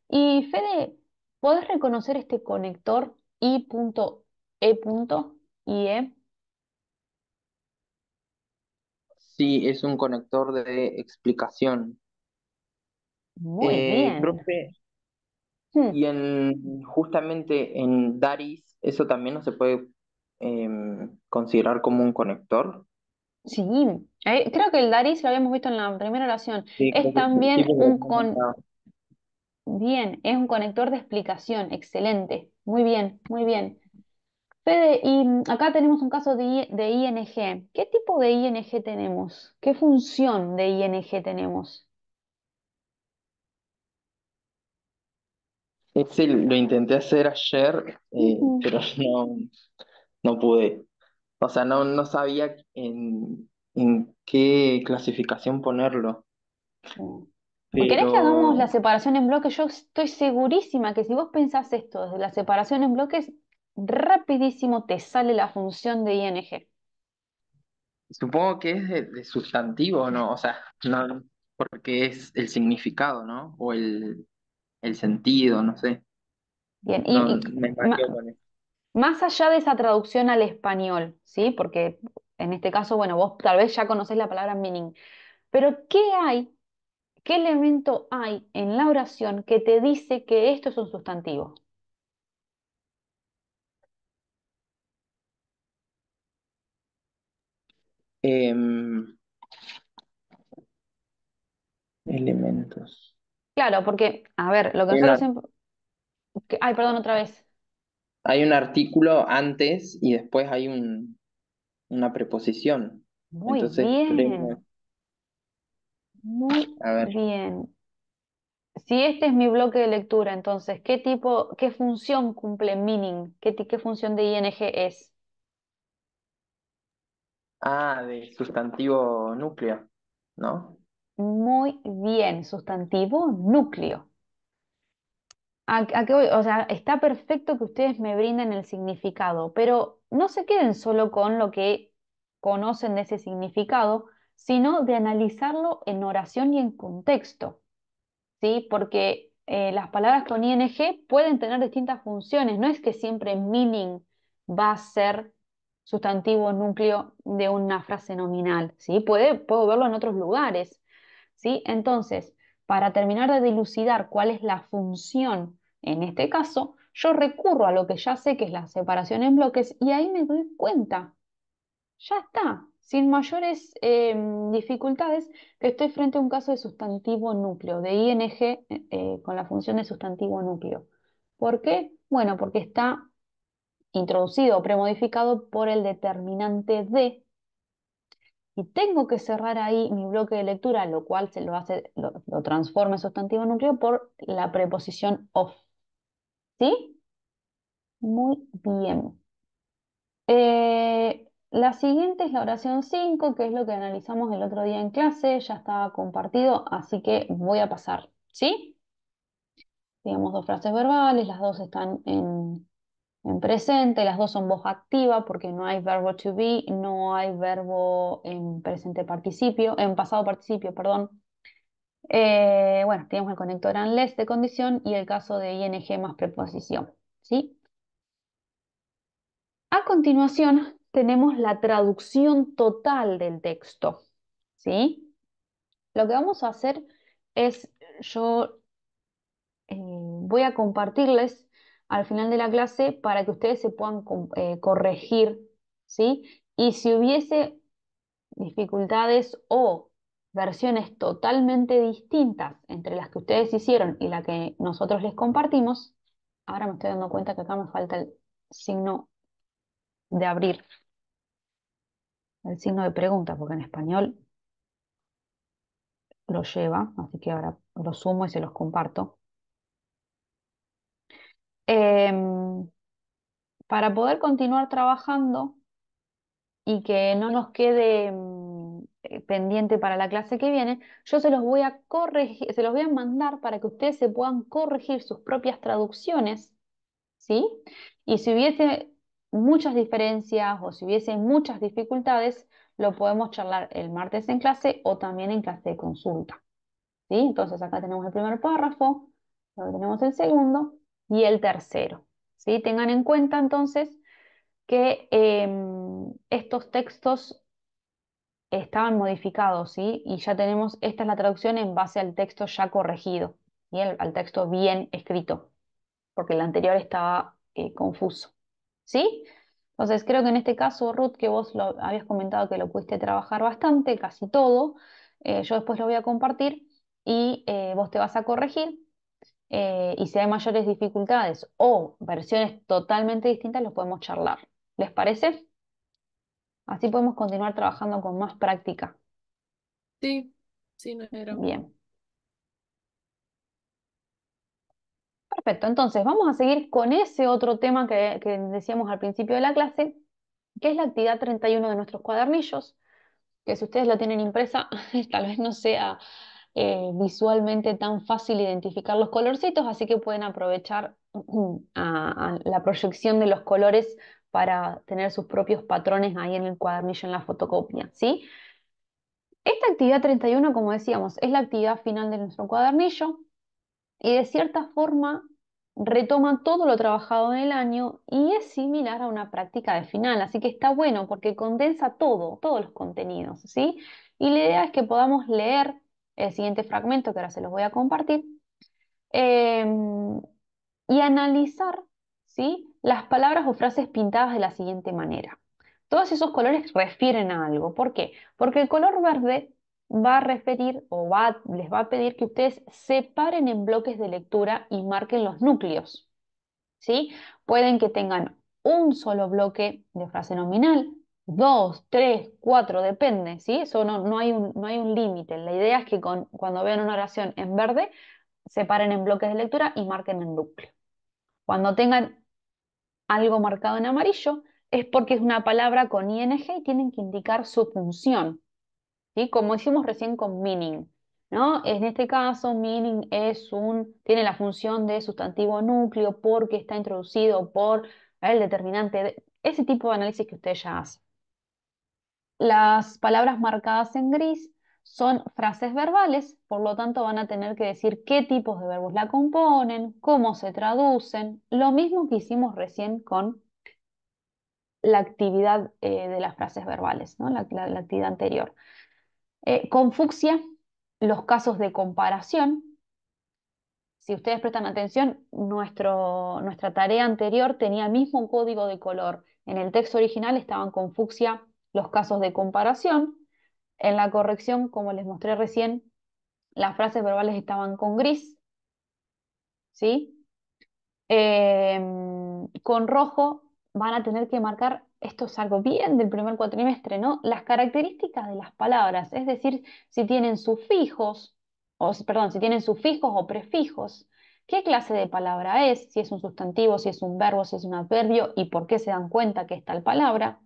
Y Fede, ¿podés reconocer este conector I.E.IE? E? Sí, es un conector de explicación. Muy eh, bien. profe, hmm. y en justamente en Daris, ¿eso también no se puede em, considerar como un conector? Sí, eh, creo que el Daris lo habíamos visto en la primera oración. Es también un con... Bien, es un conector de explicación, excelente. Muy bien, muy bien. Fede, y acá tenemos un caso de, ING. ¿Qué tipo de ING tenemos? ¿Qué función de ING tenemos? Este lo intenté hacer ayer, eh, pero no, no pude. O sea, no, no sabía en, qué clasificación ponerlo. ¿Querés que hagamos la separación en bloques? Yo estoy segurísima que si vos pensás esto desde la separación en bloques, rapidísimo te sale la función de ING. Supongo que es de, sustantivo, ¿no? O sea, no, porque es el significado, ¿no? O el, el sentido, no sé. Bien, y, más allá de esa traducción al español, ¿sí? Porque en este caso, bueno, vos tal vez ya conocés la palabra meaning, pero ¿qué hay? ¿Qué elemento hay en la oración que te dice que esto es un sustantivo? Em, elementos. Claro, porque, a ver, lo que nosotros Ay, perdón, otra vez. Hay un artículo antes y después hay un, una preposición. Muy bien. Muy bien. Si este es mi bloque de lectura, entonces, ¿qué tipo, qué función cumple meaning? ¿Qué, qué función de ing es? Ah, de sustantivo núcleo, ¿no? Muy bien, sustantivo núcleo. ¿A, O sea, está perfecto que ustedes me brinden el significado, pero no se queden solo con lo que conocen de ese significado, sino de analizarlo en oración y en contexto, ¿sí? Porque eh, las palabras con ing pueden tener distintas funciones, no es que siempre meaning va a ser sustantivo núcleo de una frase nominal, ¿sí? Puede, puedo verlo en otros lugares, ¿sí? Entonces, para terminar de dilucidar cuál es la función en este caso, yo recurro a lo que ya sé que es la separación en bloques y ahí me doy cuenta. Ya está, sin mayores em, dificultades, que estoy frente a un caso de sustantivo núcleo, de ING eh, eh, con la función de sustantivo núcleo. ¿Por qué? Bueno, porque está introducido o premodificado por el determinante de. Y tengo que cerrar ahí mi bloque de lectura, lo cual se lo hace, lo transforma en sustantivo núcleo por la preposición of. ¿Sí? Muy bien. Eh, la siguiente es la oración 5, que es lo que analizamos el otro día en clase, ya estaba compartido, así que voy a pasar, ¿sí? Digamos dos frases verbales, las dos están en, en presente, las dos son voz activa porque no hay verbo to be, no hay verbo en presente participio, en pasado participio, perdón. Eh, bueno, tenemos el conector unless de condición y el caso de ING más preposición. ¿sí? A continuación, tenemos la traducción total del texto. ¿sí? Lo que vamos a hacer es, yo eh, voy a compartirles al final de la clase para que ustedes se puedan eh, corregir, ¿sí? Y si hubiese dificultades o versiones totalmente distintas entre las que ustedes hicieron y la que nosotros les compartimos, ahora me estoy dando cuenta que acá me falta el signo de abrir, el signo de pregunta, porque en español lo lleva, así que ahora lo sumo y se los comparto. Em, para poder continuar trabajando y que no nos quede em, eh, pendiente para la clase que viene, yo se los voy a corregir, se los voy a mandar para que ustedes se puedan corregir sus propias traducciones, ¿sí? Y si hubiese muchas diferencias o si hubiese muchas dificultades, lo podemos charlar el martes en clase o también en clase de consulta. ¿Sí? Entonces acá tenemos el primer párrafo, luego tenemos el segundo y el tercero. ¿Sí? Tengan en cuenta entonces que em, estos textos estaban modificados, ¿sí? Y ya tenemos, esta es la traducción en base al texto ya corregido, y al texto bien escrito, porque el anterior estaba eh, confuso, ¿sí? Entonces creo que en este caso, Ruth, que vos lo habías comentado que lo pudiste trabajar bastante, casi todo, eh, yo después lo voy a compartir y eh, vos te vas a corregir. y si hay mayores dificultades o versiones totalmente distintas, los podemos charlar. ¿Les parece? Así podemos continuar trabajando con más práctica. Sí, sí, no era. Bien. Perfecto, entonces vamos a seguir con ese otro tema que, decíamos al principio de la clase, que es la actividad 31 de nuestros cuadernillos, que si ustedes la tienen impresa, tal vez no sea eh, visualmente tan fácil identificar los colorcitos, así que pueden aprovechar mm, la proyección de los colores para tener sus propios patrones ahí en el cuadernillo, en la fotocopia, ¿sí? Esta actividad 31, como decíamos, es la actividad final de nuestro cuadernillo y de cierta forma retoma todo lo trabajado en el año y es similar a una práctica de final, así que está bueno porque condensa todo, todos los contenidos, ¿sí? Y la idea es que podamos leer el siguiente fragmento que ahora se los voy a compartir em, y analizar, ¿sí? las palabras o frases pintadas de la siguiente manera. Todos esos colores refieren a algo. ¿Por qué? Porque el color verde va a referir o va, les va a pedir que ustedes separen en bloques de lectura y marquen los núcleos. ¿Sí? Pueden que tengan un solo bloque de frase nominal, dos, tres, cuatro, depende, ¿sí? Eso no, hay un, no hay un límite. La idea es que con, cuando vean una oración en verde, separen en bloques de lectura y marquen el núcleo. Cuando tengan algo marcado en amarillo, es porque es una palabra con ing y tienen que indicar su función, como hicimos recién con meaning. ¿no? En este caso, meaning es un, tiene la función de sustantivo núcleo porque está introducido por el determinante, ese tipo de análisis que usted ya hace. Las palabras marcadas en gris son frases verbales, por lo tanto van a tener que decir qué tipos de verbos la componen, cómo se traducen, lo mismo que hicimos recién con la actividad eh, de las frases verbales, ¿no? la, actividad anterior. Eh, con fucsia, los casos de comparación. Si ustedes prestan atención, nuestra tarea anterior tenía el mismo código de color. En el texto original estaban con fucsia los casos de comparación, en la corrección, como les mostré recién, las frases verbales estaban con gris, ¿sí? Em, con rojo van a tener que marcar, esto es algo bien del primer cuatrimestre, ¿no? Las características de las palabras, es decir, si tienen sufijos, o perdón, si tienen sufijos o prefijos, qué clase de palabra es, si es un sustantivo, si es un verbo, si es un adverbio y por qué se dan cuenta que es tal palabra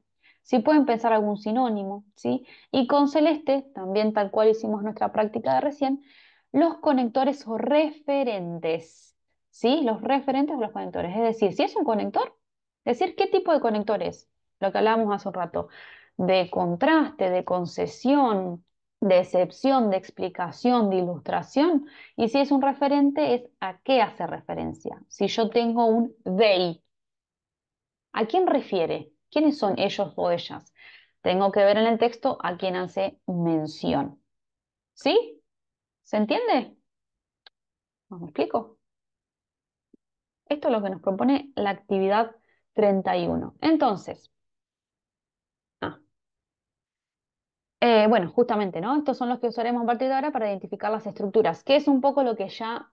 si pueden pensar algún sinónimo, ¿sí? Y con celeste, también tal cual hicimos nuestra práctica de recién, los conectores o referentes, ¿sí? Los referentes o los conectores. Es decir, si es un conector, decir qué tipo de conector es, lo que hablábamos hace un rato, de contraste, de concesión, de excepción, de explicación, de ilustración. Y si es un referente, es a qué hace referencia. Si yo tengo un they, ¿a quién refiere? ¿Quiénes son ellos o ellas? Tengo que ver en el texto a quién hace mención. ¿Sí? ¿Se entiende? me explico? Esto es lo que nos propone la actividad 31. Entonces, ah. eh, bueno, justamente, ¿no? Estos son los que usaremos a partir de ahora para identificar las estructuras, que es un poco lo que ya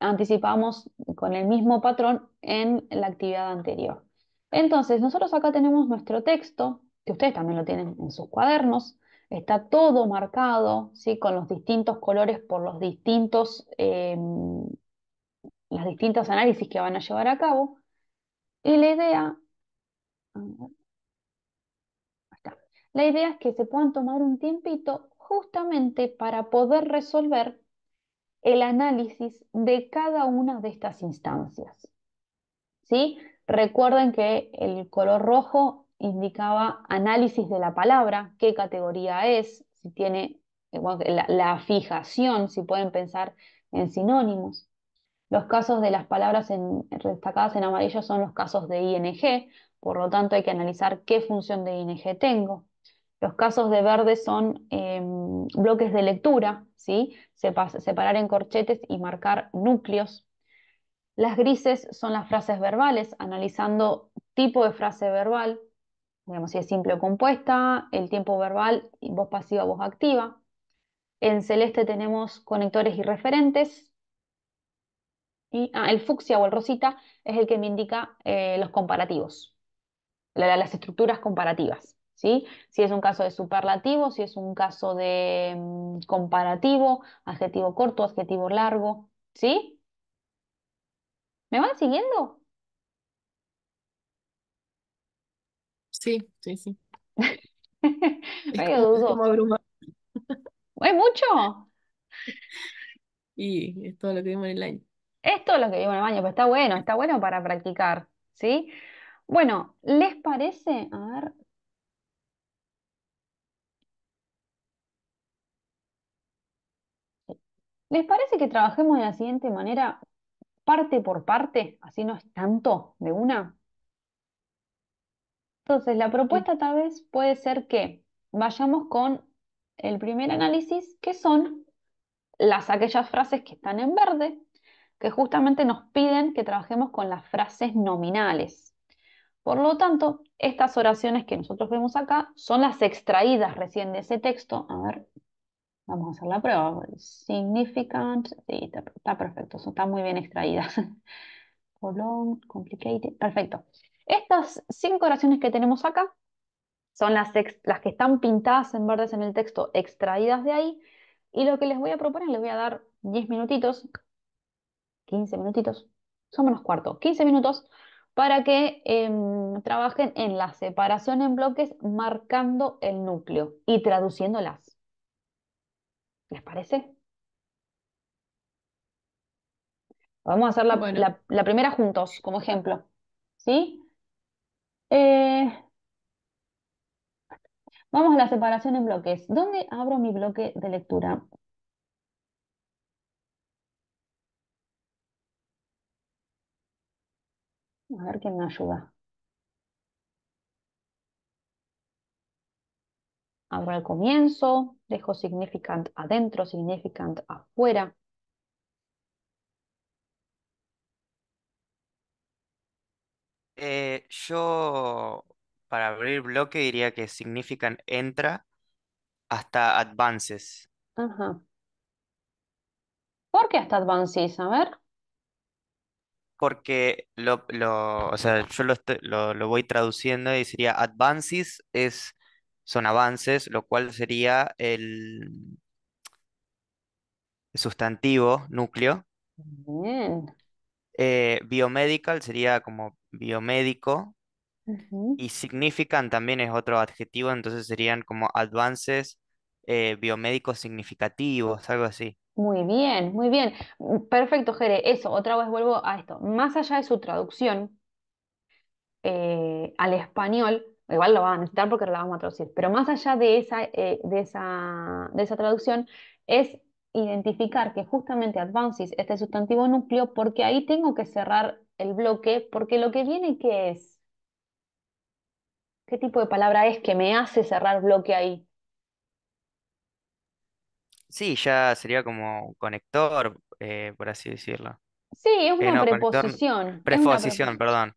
anticipamos con el mismo patrón en la actividad anterior. Entonces, nosotros acá tenemos nuestro texto, que ustedes también lo tienen en sus cuadernos, está todo marcado, ¿sí? con los distintos colores por los distintos, em, distintos análisis que van a llevar a cabo. Y la idea, la idea es que se puedan tomar un tiempito justamente para poder resolver el análisis de cada una de estas instancias. ¿Sí? Recuerden que el color rojo indicaba análisis de la palabra, qué categoría es, si tiene eh, la, fijación, si pueden pensar en sinónimos. Los casos de las palabras destacadas en amarillo son los casos de ING, por lo tanto hay que analizar qué función de ING tengo. Los casos de verde son em, bloques de lectura, ¿sí? separar en corchetes y marcar núcleos. Las grises son las frases verbales, analizando tipo de frase verbal, digamos si es simple o compuesta, el tiempo verbal, voz pasiva, voz activa. En celeste tenemos conectores y referentes. Y, ah, el fucsia o el rosita es el que me indica eh, los comparativos, las estructuras comparativas. ¿Sí? Si es un caso de superlativo, si es un caso de mm, comparativo, adjetivo corto, adjetivo largo, ¿sí? ¿Me van siguiendo? Sí, sí, sí. Es como, mucho? Y es todo lo que vimos en el año. Es todo lo que vimos en el año, pero está bueno, está bueno para practicar, ¿sí? Bueno, ¿les parece? A ver, ¿les parece que trabajemos de la siguiente manera? parte por parte, así no es tanto de una. Entonces, la propuesta tal vez puede ser que vayamos con el primer análisis, que son las aquellas frases que están en verde, que justamente nos piden que trabajemos con las frases nominales. Por lo tanto, estas oraciones que nosotros vemos acá son las extraídas recién de ese texto. A ver, Vamos a hacer la prueba. Significant, está, perfecto, Son está muy bien extraídas. Colón, complicated, perfecto. Estas cinco oraciones que tenemos acá son las, que están pintadas en verdes en el texto, extraídas de ahí. Y lo que les voy a proponer, les voy a dar 10 minutitos, 15 minutitos, son menos cuartos, 15 minutos para que em, trabajen en la separación en bloques marcando el núcleo y traduciéndolas. ¿Les parece? Vamos a hacer la, primera juntos, como ejemplo. ¿Sí? Eh, vamos a la separación en bloques. ¿Dónde abro mi bloque de lectura? A ver quién me ayuda. Abro el comienzo, dejo significant adentro, significant afuera. Eh, yo para abrir bloque diría que Significant entra hasta advances. Ajá. ¿Por qué hasta advances? A ver. Porque lo, o sea, yo lo, lo, voy traduciendo y sería advances es son avances, lo cual sería el sustantivo núcleo. Bien. Eh, biomedical sería como biomédico. Y significan también es otro adjetivo, entonces serían como avances eh, biomédicos significativos, algo así. Muy bien, muy bien. Mm, perfecto, Jere. Eso, otra vez vuelvo a esto. Más allá de su traducción eh, al español, igual lo van a necesitar porque la vamos a traducir, pero más allá de esa, eh, de esa, de esa traducción es identificar que justamente advances este sustantivo núcleo porque ahí tengo que cerrar el bloque porque lo que viene que es ¿Qué tipo de palabra es que me hace cerrar bloque ahí? Sí, ya sería como conector, eh, por así decirlo. Sí, eh, es una preposición, preposición, perdón,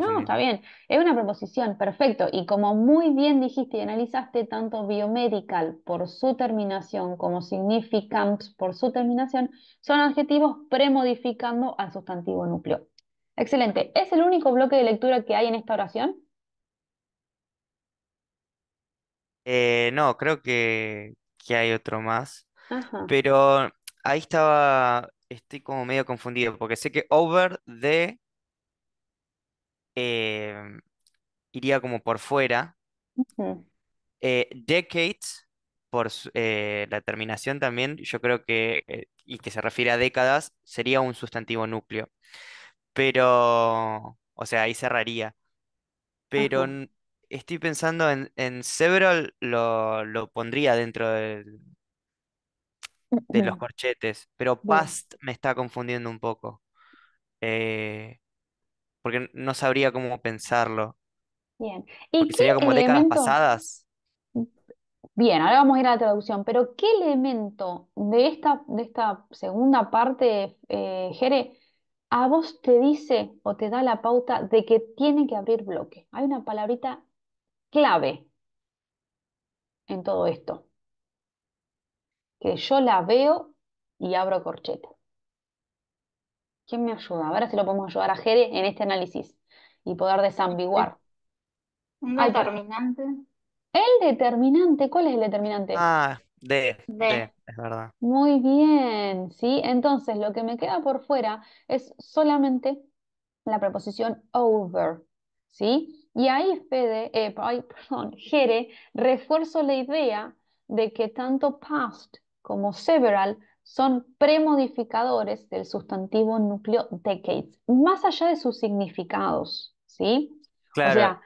no, está bien, es una preposición, perfecto. Y como muy bien dijiste y analizaste, tanto biomedical por su terminación como significant por su terminación son adjetivos premodificando al sustantivo núcleo. Excelente. ¿Es el único bloque de lectura que hay en esta oración? Eh, no, creo que, que hay otro más, pero ahí estaba estoy como medio confundido, porque sé que over de em, iría como por fuera. Eh, decades, por eh, la terminación también, yo creo que, eh, y que se refiere a décadas, sería un sustantivo núcleo. Pero, o sea, ahí cerraría. Pero estoy pensando en, several, lo pondría dentro del, de los corchetes, pero past me está confundiendo un poco. Eh, porque no sabría cómo pensarlo. Bien. ¿Y sería como pasadas. Bien, ahora vamos a ir a la traducción, pero ¿qué elemento de esta, de esta segunda parte, eh, Jere, a vos te dice o te da la pauta de que tiene que abrir bloque? Hay una palabrita clave en todo esto que yo la veo y abro corchete. ¿Quién me ayuda? Ahora si lo podemos ayudar a Jere en este análisis y poder desambiguar. ¿Un determinante? ¿El determinante? ¿Cuál es el determinante? Ah, D. D, es verdad. Muy bien, ¿sí? Entonces lo que me queda por fuera es solamente la preposición over, ¿sí? Y ahí Fede, eh, perdón, Jere, refuerzo la idea de que tanto past como several son premodificadores del sustantivo núcleo decades, más allá de sus significados, ¿sí? Claro. O sea,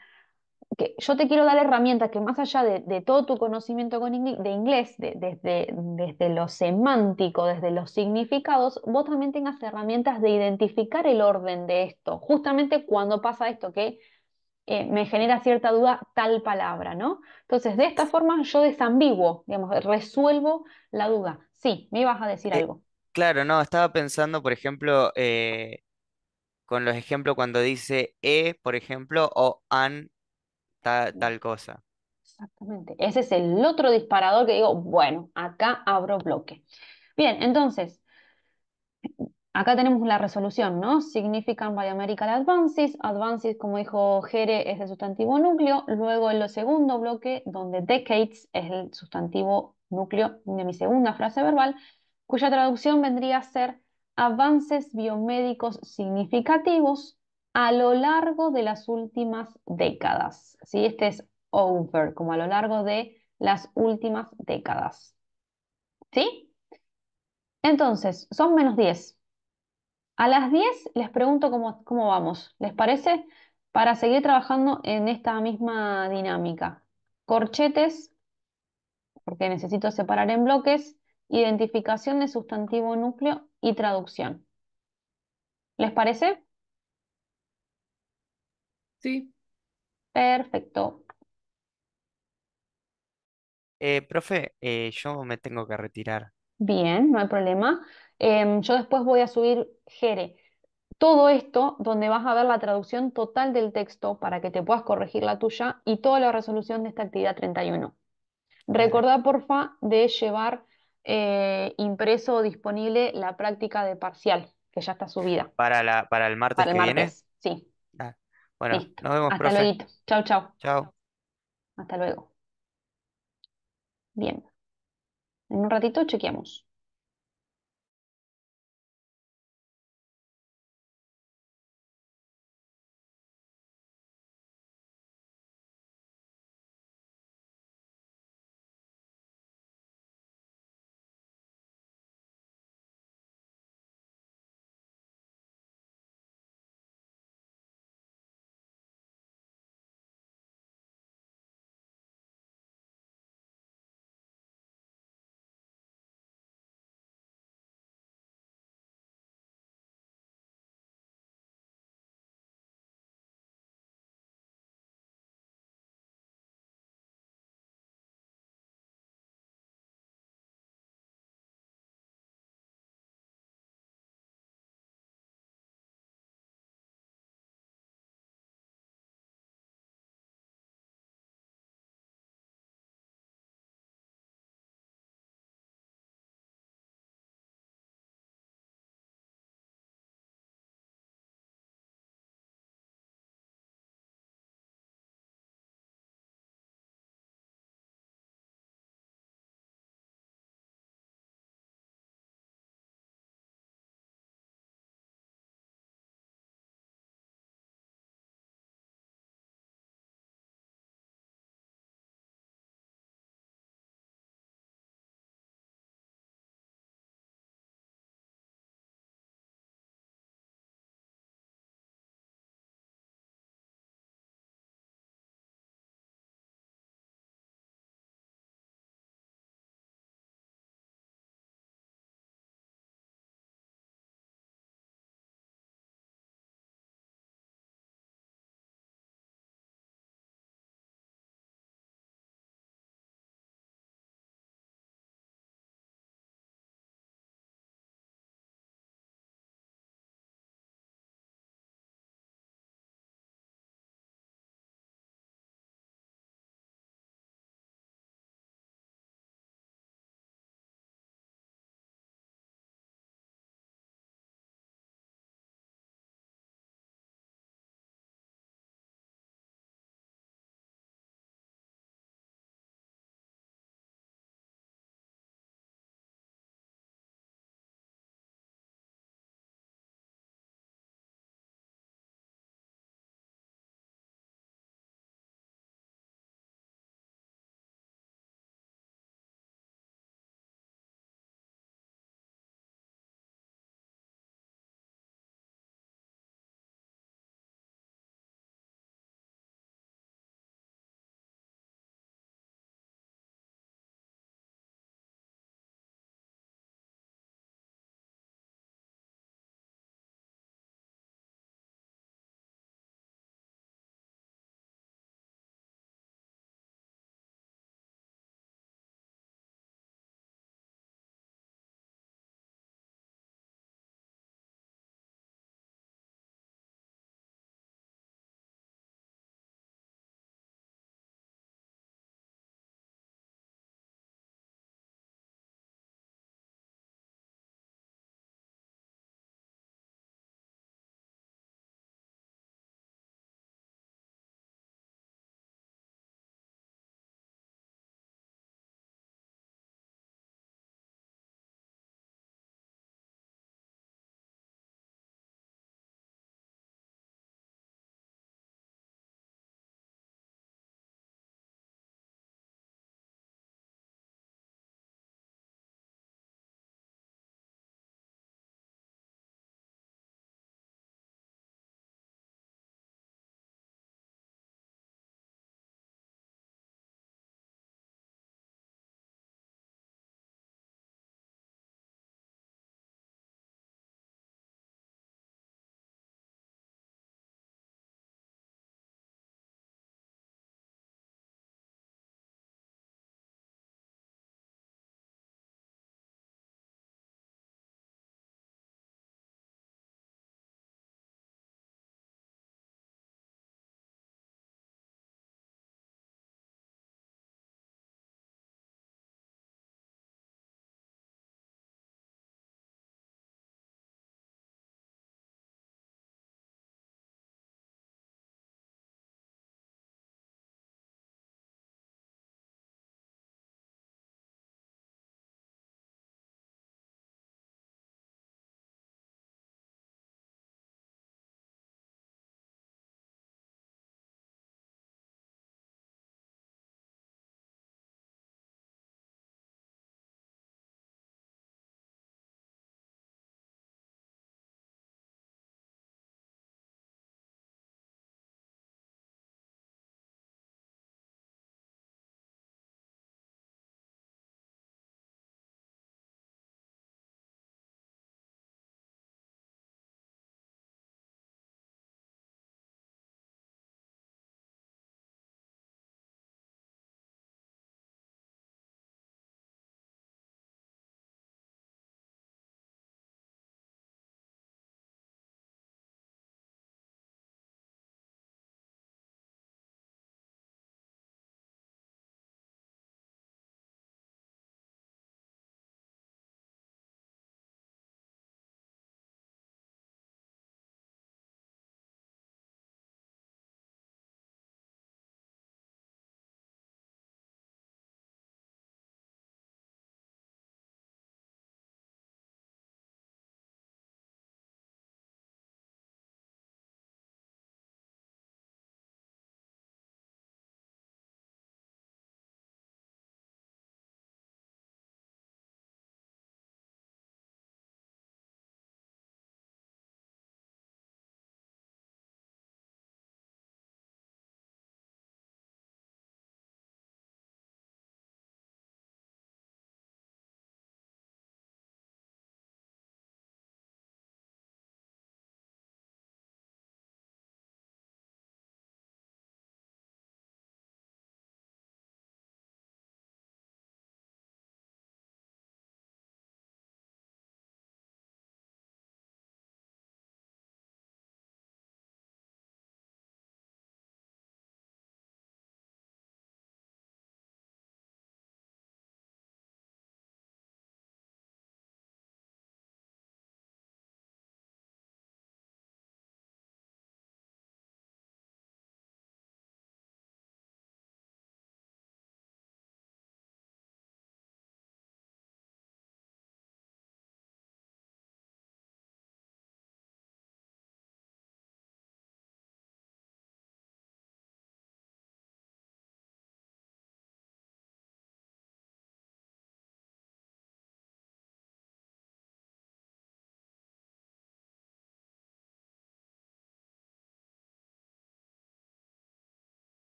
que yo te quiero dar herramientas que más allá de, todo tu conocimiento de inglés, desde, desde lo semántico, desde los significados, vos también tengas herramientas de identificar el orden de esto, justamente cuando pasa esto que eh, me genera cierta duda tal palabra, ¿no? Entonces, de esta forma yo desambiguo, digamos, resuelvo la duda. Sí, me ibas a decir eh, algo. Claro, no, estaba pensando, por ejemplo, eh, con los ejemplos cuando dice e, por ejemplo, o an, tal cosa. Exactamente, ese es el otro disparador que digo, bueno, acá abro bloque. Bien, entonces, Acá tenemos la resolución, ¿no? Significan biomedical advances. Advances, como dijo Jere, es el sustantivo núcleo. Luego en lo segundo bloque, donde decades es el sustantivo núcleo de mi segunda frase verbal, cuya traducción vendría a ser avances biomédicos significativos a lo largo de las últimas décadas. ¿Sí? Este es over, como a lo largo de las últimas décadas. ¿Sí? Entonces, son menos 10. A las 10 les pregunto cómo, vamos, ¿les parece? Para seguir trabajando en esta misma dinámica. Corchetes, porque necesito separar en bloques, identificación de sustantivo núcleo y traducción. ¿Les parece? Sí. Perfecto. Eh, profe, eh, yo me tengo que retirar. Bien, no hay problema. Em, yo después voy a subir Jere. Todo esto donde vas a ver la traducción total del texto para que te puedas corregir la tuya y toda la resolución de esta actividad 31. Recordá, porfa, de llevar eh, impreso o disponible la práctica de parcial, que ya está subida. ¿Para, la, para el martes que viene? Sí. Ah, bueno, nos vemos, Hasta luego. Chao, chao. Chao. Hasta luego. Bien. En un ratito chequeamos.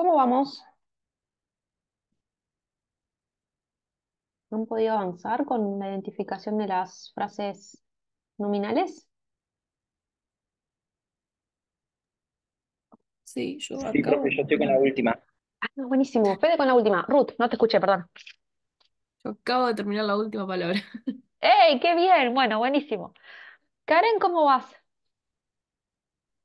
¿Cómo vamos? ¿No han podido avanzar con la identificación de las frases nominales? Sí, yo Sí, yo estoy con la última. Ah, buenísimo. Fede con la última. Ruth, no te escuché, perdón. Yo acabo de terminar la última palabra. ¡Ey, qué bien! Bueno, buenísimo. Karen, ¿cómo vas?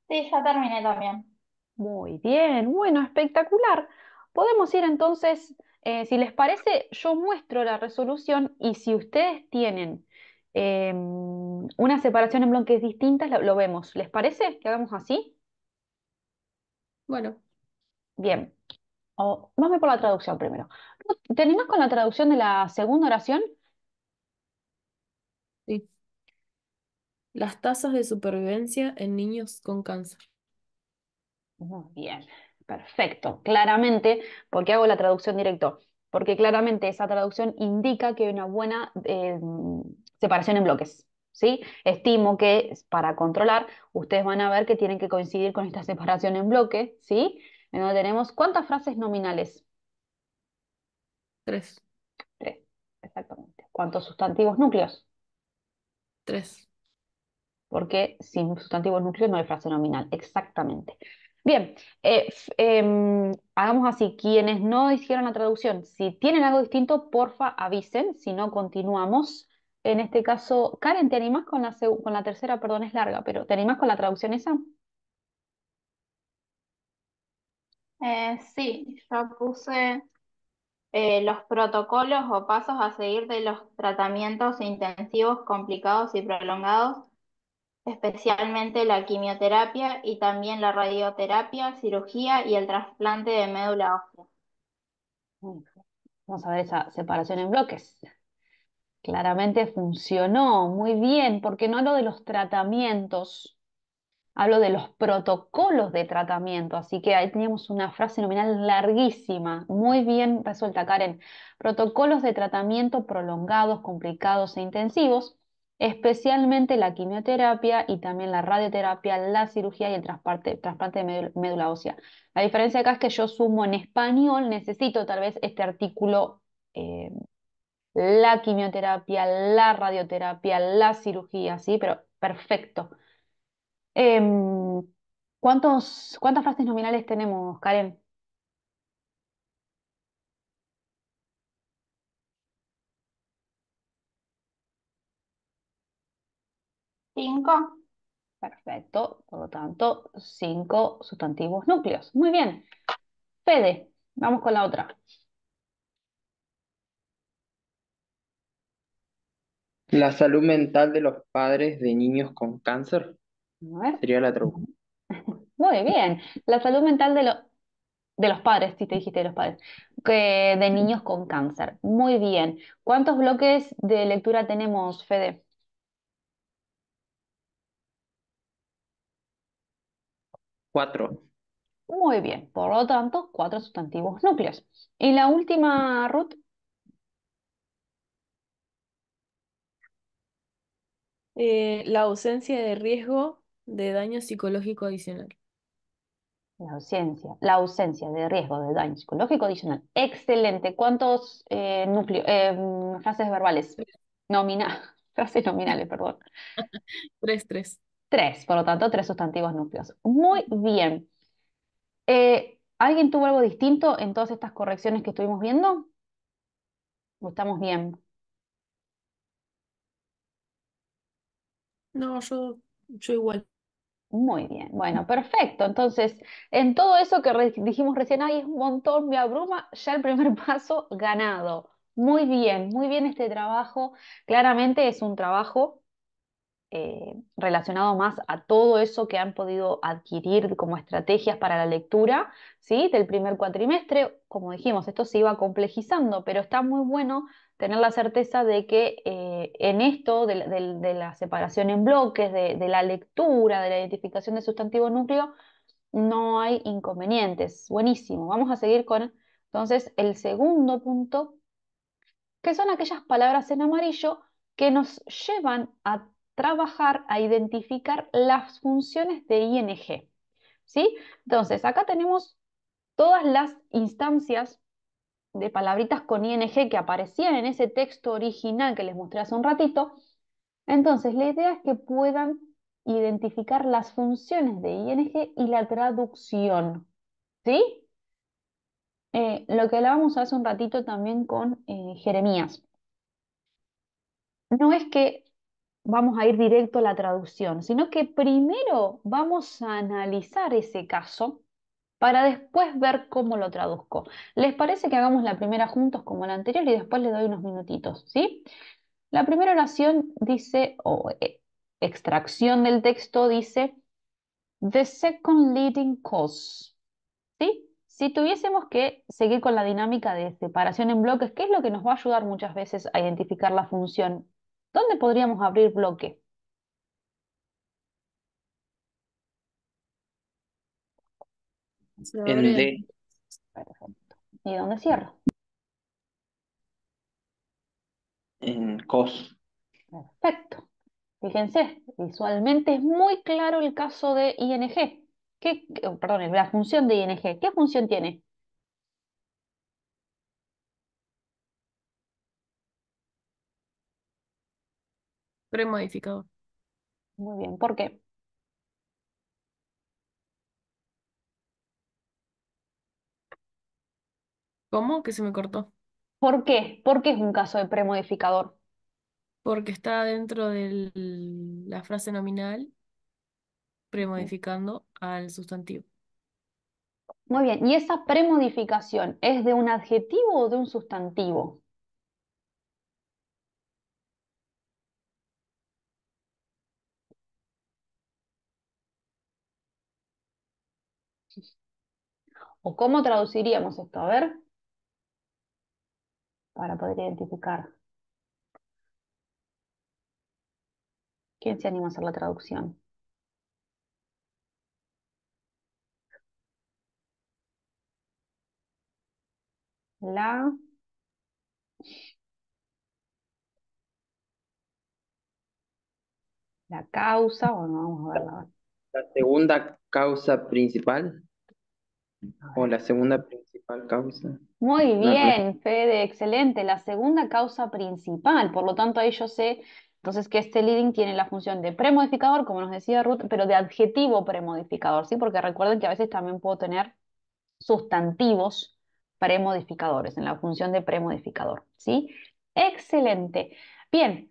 Sí, ya terminé también. Muy bien, bueno, espectacular. Podemos ir entonces, eh, si les parece, yo muestro la resolución y si ustedes tienen em, una separación en bloques distintas, lo, vemos. ¿Les parece que hagamos así? Bueno. Bien. O oh, vamos por la traducción primero. ¿Tenemos con la traducción de la segunda oración? Sí. Las tasas de supervivencia en niños con cáncer. Muy bien, perfecto. Claramente, ¿por qué hago la traducción directo? Porque claramente esa traducción indica que hay una buena eh, separación en bloques. ¿sí? Estimo que para controlar, ustedes van a ver que tienen que coincidir con esta separación en bloque, ¿sí? tenemos cuántas frases nominales. Tres. Tres, exactamente. ¿Cuántos sustantivos núcleos? Tres. Porque sin sustantivos núcleos no hay frase nominal, exactamente. Bien, eh, em, hagamos así. Quienes no hicieron la traducción, si tienen algo distinto, porfa avisen, si no continuamos. En este caso, Karen, ¿te animás con la, con la tercera? Perdón, es larga, pero ¿te animás con la traducción esa? Eh, sí, yo puse eh, los protocolos o pasos a seguir de los tratamientos intensivos complicados y prolongados especialmente la quimioterapia y también la radioterapia, cirugía y el trasplante de médula ósea. Vamos a ver esa separación en bloques. Claramente funcionó muy bien, porque no hablo de los tratamientos, hablo de los protocolos de tratamiento. Así que ahí teníamos una frase nominal larguísima, muy bien resulta Karen. Protocolos de tratamiento prolongados, complicados e intensivos especialmente la quimioterapia y también la radioterapia, la cirugía y el trasplante, de médula ósea. La diferencia acá es que yo sumo en español, necesito tal vez este artículo, eh, la quimioterapia, la radioterapia, la cirugía, ¿sí? Pero perfecto. Em, ¿cuántos, ¿Cuántas frases nominales tenemos, Karen? Perfecto. Por lo tanto, 5 sustantivos núcleos. Muy bien. Fede, vamos con la otra. La salud mental de los padres de niños con cáncer. Sería la traducción. Muy bien. La salud mental de los de los padres, si te dijiste de los padres, que de niños con cáncer. Muy bien. ¿Cuántos bloques de lectura tenemos, Fede? Cuatro. Muy bien, por lo tanto, cuatro sustantivos núcleos. Y la última, Ruth. Eh, la ausencia de riesgo de daño psicológico adicional. La ausencia, la ausencia de riesgo de daño psicológico adicional. Excelente. ¿Cuántos eh, núcleos, eh, frases verbales? frases nominales, perdón. tres, tres. Tres, por lo tanto, tres sustantivos núcleos. Muy bien. Eh, ¿Alguien tuvo algo distinto en todas estas correcciones que estuvimos viendo? ¿O estamos bien? No, yo, igual. Muy bien, bueno, perfecto. Entonces, en todo eso que dijimos recién, ahí es un montón, de abruma, ya el primer paso ganado. Muy bien, muy bien este trabajo. Claramente es un trabajo eh, relacionado más a todo eso que han podido adquirir como estrategias para la lectura, ¿sí? Del primer cuatrimestre, como dijimos, esto se iba complejizando, pero está muy bueno tener la certeza de que eh, en esto de, la separación en bloques, de, de la lectura, de la identificación de sustantivo núcleo, no hay inconvenientes. Buenísimo. Vamos a seguir con entonces el segundo punto, que son aquellas palabras en amarillo que nos llevan a trabajar a identificar las funciones de ING. ¿sí? Entonces, acá tenemos todas las instancias de palabritas con ING que aparecían en ese texto original que les mostré hace un ratito. Entonces, la idea es que puedan identificar las funciones de ING y la traducción. ¿Sí? Eh, lo que hablábamos hace un ratito también con eh, Jeremías. No es que vamos a ir directo a la traducción, sino que primero vamos a analizar ese caso para después ver cómo lo traduzco. ¿Les parece que hagamos la primera juntos como la anterior y después le doy unos minutitos? ¿sí? La primera oración dice, o eh, extracción del texto dice, the second leading cause. ¿Sí? Si tuviésemos que seguir con la dinámica de separación en bloques, ¿qué es lo que nos va a ayudar muchas veces a identificar la función ¿Dónde podríamos abrir bloque? En D. Perfecto. ¿Y dónde cierro? En cos. Perfecto. Fíjense, visualmente es muy claro el caso de ING. ¿Qué, perdón, la función de ING. ¿Qué función tiene? Premodificador. Muy bien, ¿por qué? ¿Cómo? Que se me cortó. ¿Por qué? ¿Por qué es un caso de premodificador? Porque está dentro de la frase nominal premodificando al sustantivo. Muy bien, ¿y esa premodificación es de un adjetivo o de un sustantivo? ¿O cómo traduciríamos esto? A ver, para poder identificar. ¿Quién se anima a hacer la traducción? La la causa, bueno, vamos a verla. La segunda causa principal. O la segunda principal causa. Muy bien, Fede, excelente. La segunda causa principal. Por lo tanto, ahí yo sé entonces que este leading tiene la función de premodificador, como nos decía Ruth, pero de adjetivo premodificador, ¿sí? Porque recuerden que a veces también puedo tener sustantivos premodificadores en la función de premodificador, ¿sí? Excelente. Bien,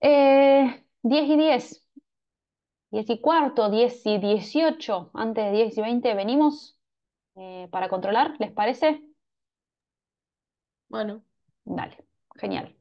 10 eh, y 10, 10 y cuarto, 10 y 18, antes de 10 y 20, venimos eh, para controlar, ¿les parece? Bueno. Dale, genial.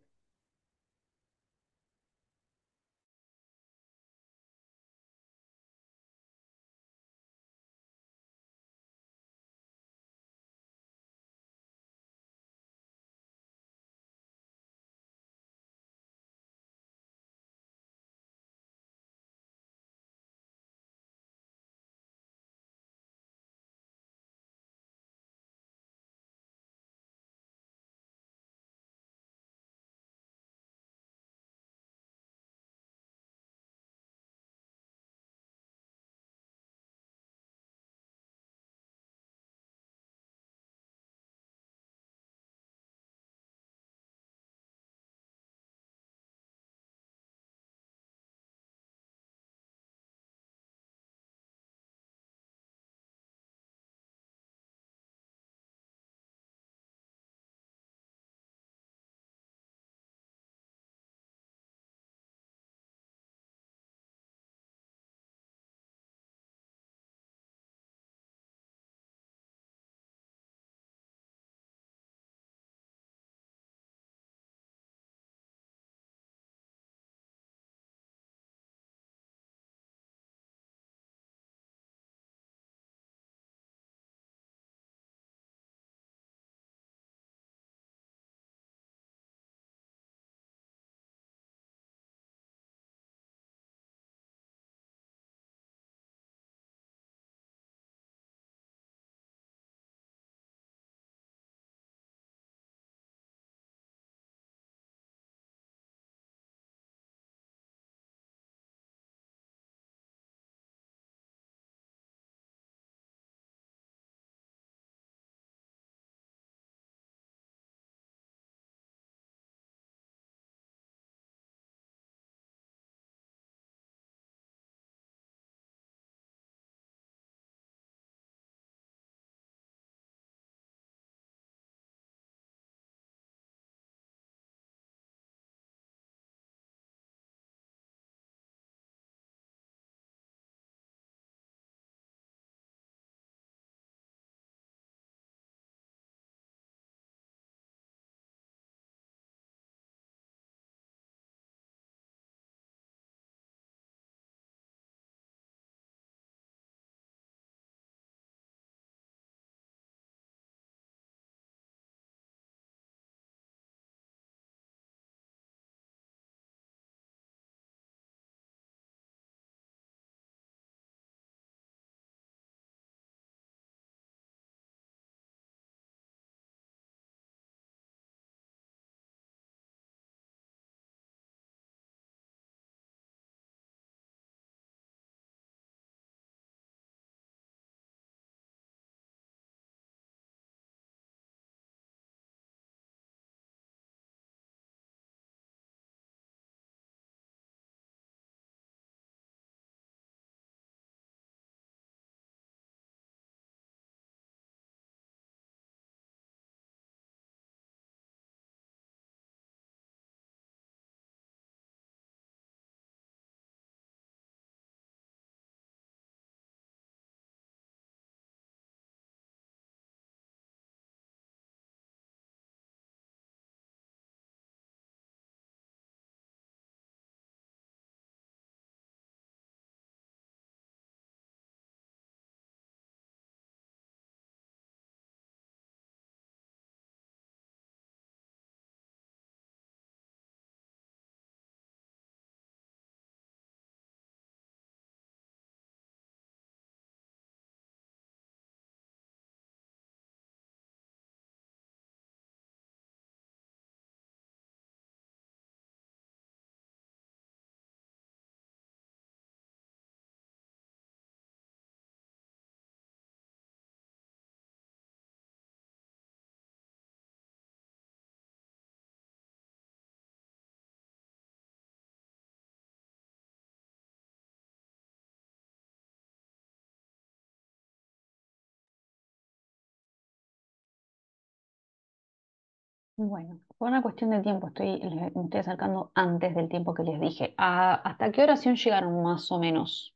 Bueno, fue una cuestión de tiempo, estoy, me estoy acercando antes del tiempo que les dije. Ah, ¿hasta qué oración llegaron más o menos?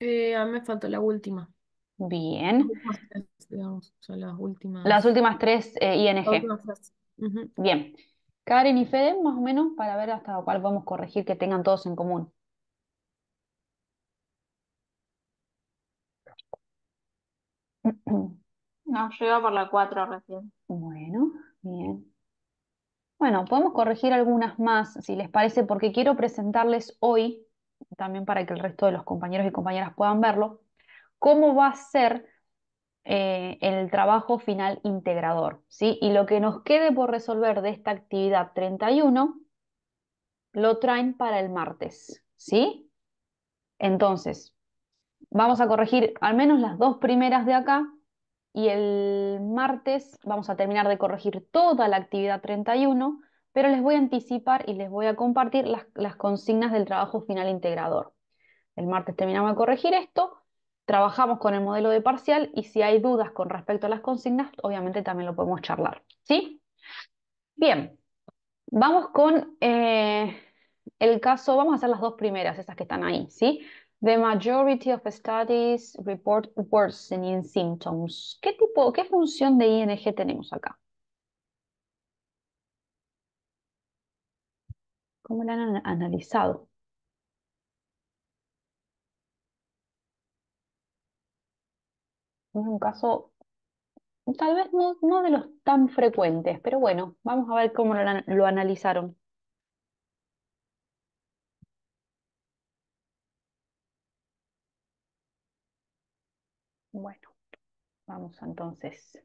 Eh, a ah, mí me faltó la última. Bien. las últimas. tres, eh, ING. Bien. Karen y Fede, más o menos, para ver hasta cuál podemos corregir que tengan todos en común. No, yo iba por la 4 recién. Bueno, bien. Bueno, podemos corregir algunas más, si les parece, porque quiero presentarles hoy, también para que el resto de los compañeros y compañeras puedan verlo, cómo va a ser eh, el trabajo final integrador, ¿sí? Y lo que nos quede por resolver de esta actividad 31 lo traen para el martes, ¿sí? Entonces, vamos a corregir al menos las dos primeras de acá y el martes vamos a terminar de corregir toda la actividad 31, pero les voy a anticipar y les voy a compartir las, consignas del trabajo final integrador. El martes terminamos de corregir esto, trabajamos con el modelo de parcial y si hay dudas con respecto a las consignas, obviamente también lo podemos charlar. ¿Sí? Bien, vamos con eh, el caso, vamos a hacer las dos primeras, esas que están ahí, ¿sí? The majority of studies report worsening symptoms. ¿Qué tipo, qué función de ING tenemos acá? ¿Cómo la han analizado? Es un caso, tal vez no, no de los tan frecuentes, pero bueno, vamos a ver cómo lo analizaron. Bueno, vamos entonces.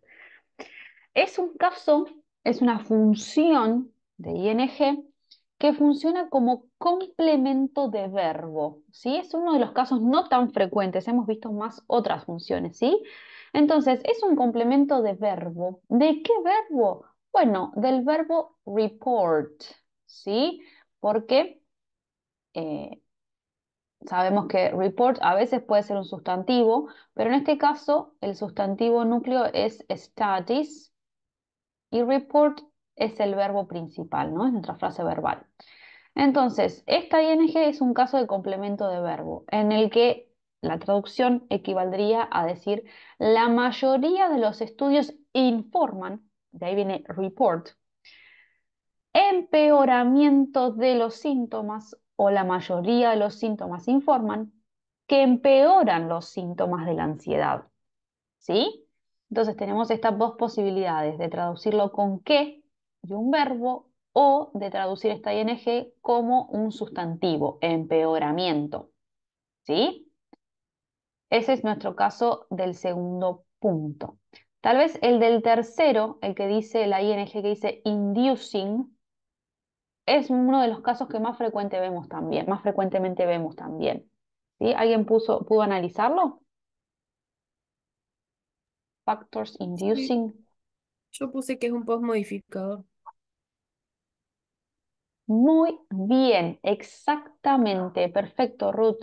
Es un caso, es una función de ING que funciona como complemento de verbo, ¿sí? Es uno de los casos no tan frecuentes, hemos visto más otras funciones, ¿sí? Entonces, es un complemento de verbo. ¿De qué verbo? Bueno, del verbo report, ¿sí? Porque eh, sabemos que report a veces puede ser un sustantivo, pero en este caso el sustantivo núcleo es status y report es el verbo principal, ¿no? Es nuestra frase verbal. Entonces, esta ING es un caso de complemento de verbo, en el que la traducción equivaldría a decir la mayoría de los estudios informan, de ahí viene report, empeoramiento de los síntomas o la mayoría de los síntomas informan que empeoran los síntomas de la ansiedad. ¿Sí? Entonces tenemos estas dos posibilidades de traducirlo con qué y un verbo o de traducir esta ing como un sustantivo, empeoramiento. ¿Sí? Ese es nuestro caso del segundo punto. Tal vez el del tercero, el que dice la ing que dice inducing, es uno de los casos que más frecuente vemos también, más frecuentemente vemos también. ¿Alguien pudo analizarlo? Factors inducing. Yo puse que es un postmodificador. Muy bien, exactamente, perfecto, Ruth.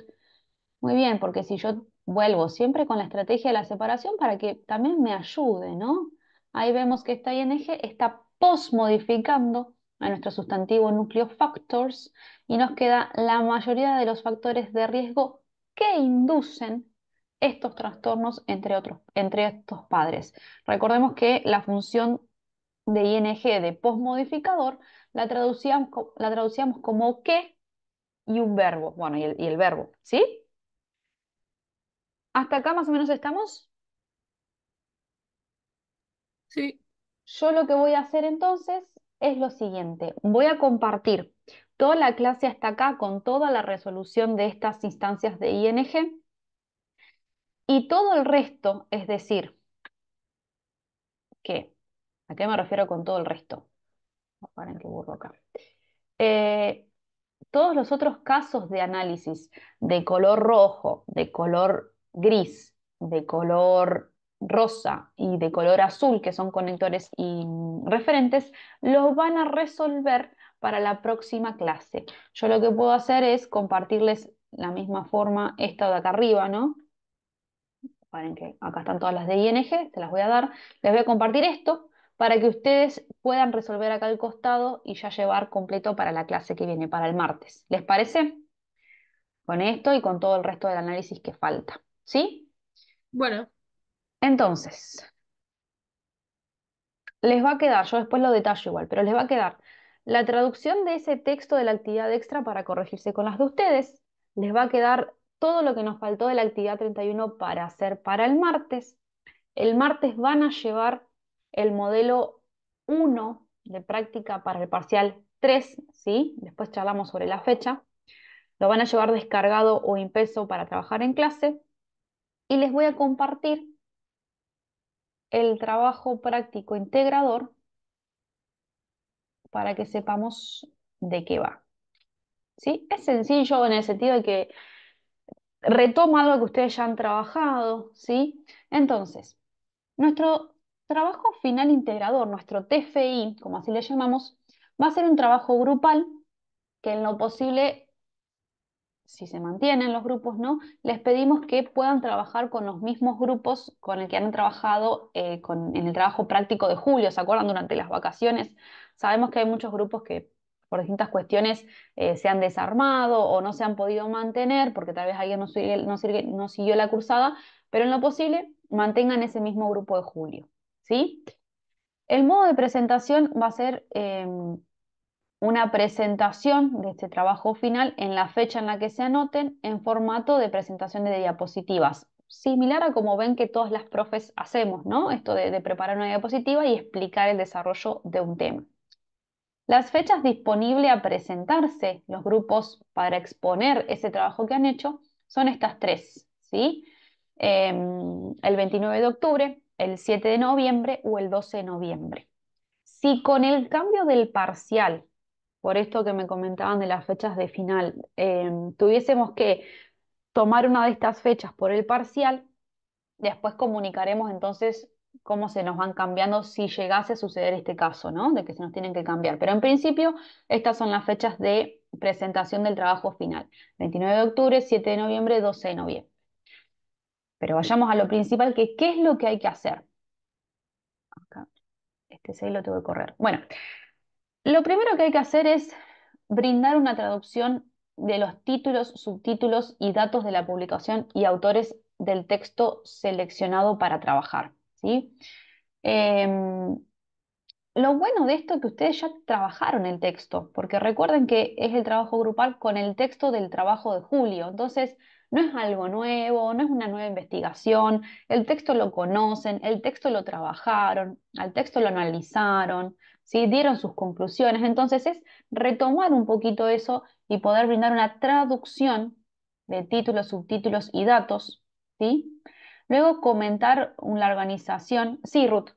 Muy bien, porque si yo vuelvo siempre con la estrategia de la separación para que también me ayude, ¿no? Ahí vemos que esta ING está postmodificando a nuestro sustantivo núcleo factors y nos queda la mayoría de los factores de riesgo que inducen estos trastornos entre, otros, entre estos padres. Recordemos que la función de ING de postmodificador la traducíamos, la como qué y un verbo, bueno, y el, y el verbo, ¿sí? ¿Hasta acá más o menos estamos? Sí. Yo lo que voy a hacer entonces es lo siguiente. Voy a compartir toda la clase hasta acá con toda la resolución de estas instancias de ING y todo el resto, es decir, ¿qué? ¿A qué me refiero con todo el resto? Paren eh, todos los otros casos de análisis de color rojo, de color gris, de color rosa y de color azul, que son conectores y referentes, los van a resolver para la próxima clase. Yo lo que puedo hacer es compartirles la misma forma esta de acá arriba, ¿no? que acá están todas las de ING, te las voy a dar. Les voy a compartir esto para que ustedes puedan resolver acá al costado y ya llevar completo para la clase que viene, para el martes. ¿Les parece? Con esto y con todo el resto del análisis que falta. ¿Sí? Bueno, entonces, les va a quedar, yo después lo detallo igual, pero les va a quedar la traducción de ese texto de la actividad extra para corregirse con las de ustedes, les va a quedar todo lo que nos faltó de la actividad 31 para hacer para el martes. El martes van a llevar el modelo 1 de práctica para el parcial 3, ¿sí? Después charlamos sobre la fecha. Lo van a llevar descargado o impreso para trabajar en clase. Y les voy a compartir el trabajo práctico integrador para que sepamos de qué va. ¿Sí? Es sencillo en el sentido de que retoma algo que ustedes ya han trabajado, ¿sí? Entonces, nuestro trabajo final integrador, nuestro TFI, como así le llamamos, va a ser un trabajo grupal que en lo posible si se mantienen los grupos, ¿no? Les pedimos que puedan trabajar con los mismos grupos con el que han trabajado eh, en el trabajo práctico de julio, ¿se acuerdan? Durante las vacaciones. Sabemos que hay muchos grupos que por distintas cuestiones eh, se han desarmado o no se han podido mantener porque tal vez alguien no, siguió la cursada, pero en lo posible mantengan ese mismo grupo de julio, ¿sí? El modo de presentación va a ser... Em, una presentación de este trabajo final en la fecha en la que se anoten en formato de presentación de diapositivas, similar a como ven que todas las profes hacemos, ¿no? Esto de, preparar una diapositiva y explicar el desarrollo de un tema. Las fechas disponibles a presentarse, los grupos para exponer ese trabajo que han hecho, son estas tres, ¿sí? Em, el 29 de octubre, el 7 de noviembre o el 12 de noviembre. Si con el cambio del parcial por esto que me comentaban de las fechas de final, em, tuviésemos que tomar una de estas fechas por el parcial, después comunicaremos entonces cómo se nos van cambiando si llegase a suceder este caso, ¿no? De que se nos tienen que cambiar. Pero en principio, estas son las fechas de presentación del trabajo final. 29 de octubre, 7 de noviembre, 12 de noviembre. Pero vayamos a lo principal, que qué es lo que hay que hacer. Este 6 lo tengo que correr. Bueno, lo primero que hay que hacer es brindar una traducción de los títulos, subtítulos y datos de la publicación y autores del texto seleccionado para trabajar. ¿sí? Em, lo bueno de esto es que ustedes ya trabajaron el texto, porque recuerden que es el trabajo grupal con el texto del trabajo de Julio. Entonces, no es algo nuevo, no es una nueva investigación, el texto lo conocen, el texto lo trabajaron, al texto lo analizaron, ¿sí? dieron sus conclusiones. Entonces es retomar un poquito eso y poder brindar una traducción de títulos, subtítulos y datos. ¿sí? Luego comentar la organización. Sí, Ruth.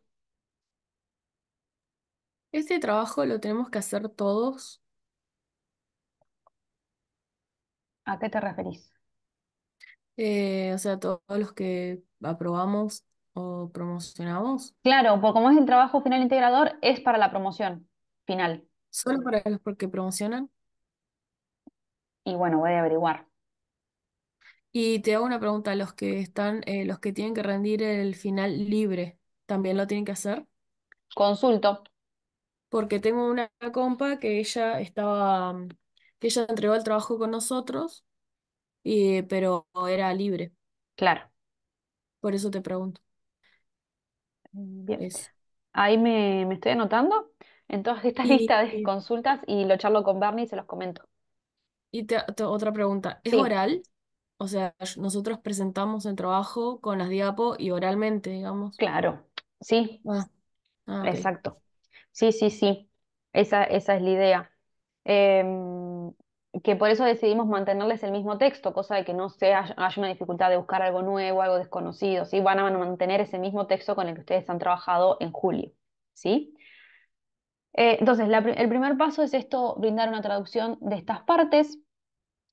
¿Este trabajo lo tenemos que hacer todos? ¿A qué te referís? Eh, o sea, todos los que aprobamos o promocionamos. Claro, porque como es el trabajo final integrador, es para la promoción final. ¿Solo para los porque promocionan? Y bueno, voy a averiguar. Y te hago una pregunta, los que están, eh, los que tienen que rendir el final libre, ¿también lo tienen que hacer? Consulto. Porque tengo una compa que ella estaba, mm, que ella entregó el trabajo con nosotros, y, pero era libre. Claro. Por eso te pregunto. Bien. Ahí me, estoy anotando en todas estas listas de consultas y lo charlo con Barney y se los comento. y otra pregunta, ¿es oral? O sea, nosotros presentamos el trabajo con las diapo y oralmente, digamos. claro. Sí, ah, ah, exacto. Sí, sí, sí. Esa, esa es la idea. Em, que por eso decidimos mantenerles el mismo texto, cosa de que no sea, haya una dificultad de buscar algo nuevo, algo desconocido, ¿sí? Van a mantener ese mismo texto con el que ustedes han trabajado en julio, ¿sí? Eh, entonces, el primer paso es esto, brindar una traducción de estas partes,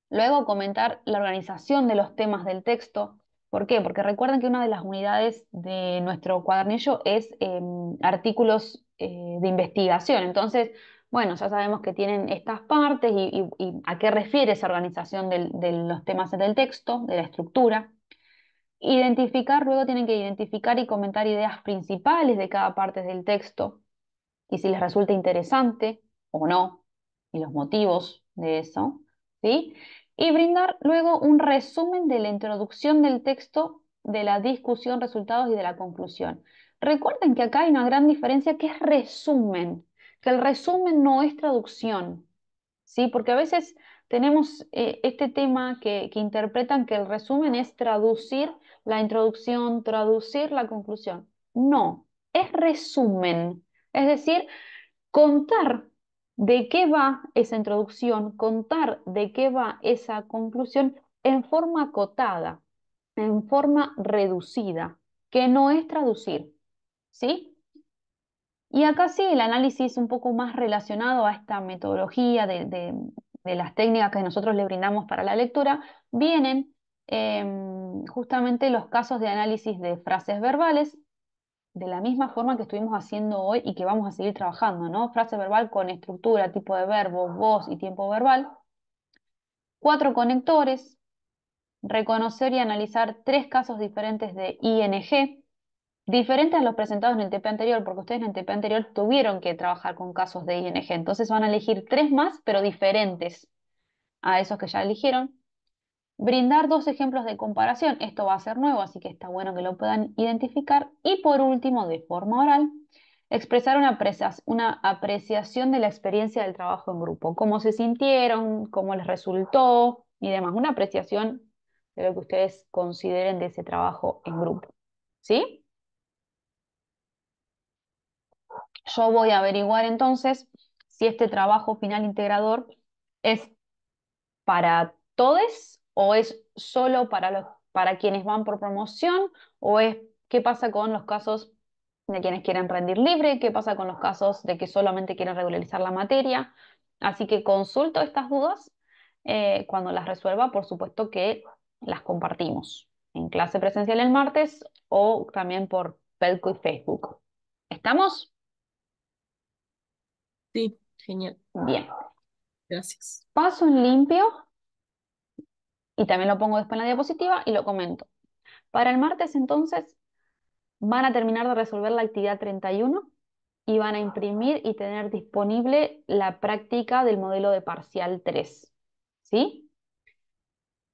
luego comentar la organización de los temas del texto, ¿por qué? Porque recuerden que una de las unidades de nuestro cuadernillo es em, artículos eh, de investigación, entonces bueno, ya sabemos que tienen estas partes y, a qué refiere esa organización de los temas del texto, de la estructura. Identificar, luego tienen que identificar y comentar ideas principales de cada parte del texto y si les resulta interesante o no, y los motivos de eso, ¿sí? Y brindar luego un resumen de la introducción del texto, de la discusión, resultados y de la conclusión. Recuerden que acá hay una gran diferencia que es resumen que el resumen no es traducción, ¿sí? Porque a veces tenemos eh, este tema que, que, interpretan que el resumen es traducir la introducción, traducir la conclusión. No, es resumen, es decir, contar de qué va esa introducción, contar de qué va esa conclusión en forma acotada, en forma reducida, que no es traducir, ¿sí? Y acá sí, el análisis un poco más relacionado a esta metodología de, las técnicas que nosotros le brindamos para la lectura, vienen em, justamente los casos de análisis de frases verbales, de la misma forma que estuvimos haciendo hoy y que vamos a seguir trabajando, ¿no? Frase verbal con estructura, tipo de verbo, voz y tiempo verbal. Cuatro conectores, reconocer y analizar tres casos diferentes de ING, Diferentes a los presentados en el TP anterior, porque ustedes en el TP anterior tuvieron que trabajar con casos de ING. Entonces van a elegir tres más, pero diferentes a esos que ya eligieron. Brindar dos ejemplos de comparación. Esto va a ser nuevo, así que está bueno que lo puedan identificar. Y por último, de forma oral, expresar una, una apreciación de la experiencia del trabajo en grupo. Cómo se sintieron, cómo les resultó y demás. Una apreciación de lo que ustedes consideren de ese trabajo en grupo. ¿Sí? Yo voy a averiguar entonces si este trabajo final integrador es para todos o es solo para, los, para quienes van por promoción o es qué pasa con los casos de quienes quieren rendir libre, qué pasa con los casos de que solamente quieren regularizar la materia. Así que consulto estas dudas. Eh, cuando las resuelva, por supuesto que las compartimos en clase presencial el martes o también por Pelco y Facebook. ¿Estamos? Sí, genial. Bien. Gracias. Paso en limpio y también lo pongo después en la diapositiva y lo comento. Para el martes entonces van a terminar de resolver la actividad 31 y van a imprimir y tener disponible la práctica del modelo de parcial 3. ¿Sí?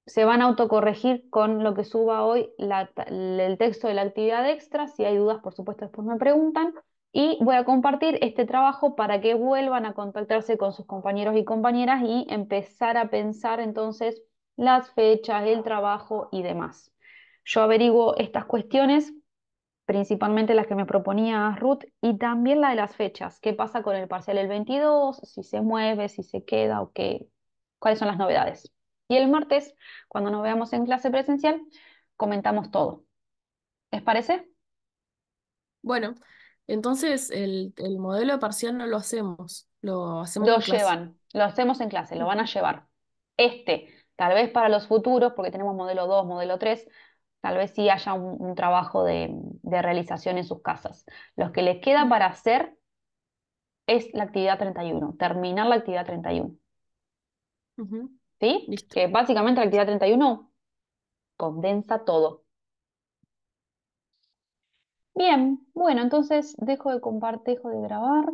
Se van a autocorregir con lo que suba hoy el texto de la actividad extra. Si hay dudas, por supuesto, después me preguntan. Y voy a compartir este trabajo para que vuelvan a contactarse con sus compañeros y compañeras y empezar a pensar entonces las fechas, el trabajo y demás. Yo averiguo estas cuestiones, principalmente las que me proponía Ruth y también la de las fechas. ¿Qué pasa con el parcial el 22? Si se mueve, si se queda o qué. ¿Cuáles son las novedades? Y el martes, cuando nos veamos en clase presencial, comentamos todo. ¿Les parece? Bueno, entonces, el, el modelo parcial no lo hacemos, lo hacemos en clase. llevan, lo hacemos en clase, lo van a llevar. Este, tal vez para los futuros, porque tenemos modelo 2, modelo 3, tal vez sí haya un, trabajo de, realización en sus casas. Lo que les queda para hacer es la actividad 31, terminar la actividad 31. ¿Sí? Que básicamente la actividad 31 condensa todo. Bien, bueno, entonces dejo de compartir, dejo de grabar.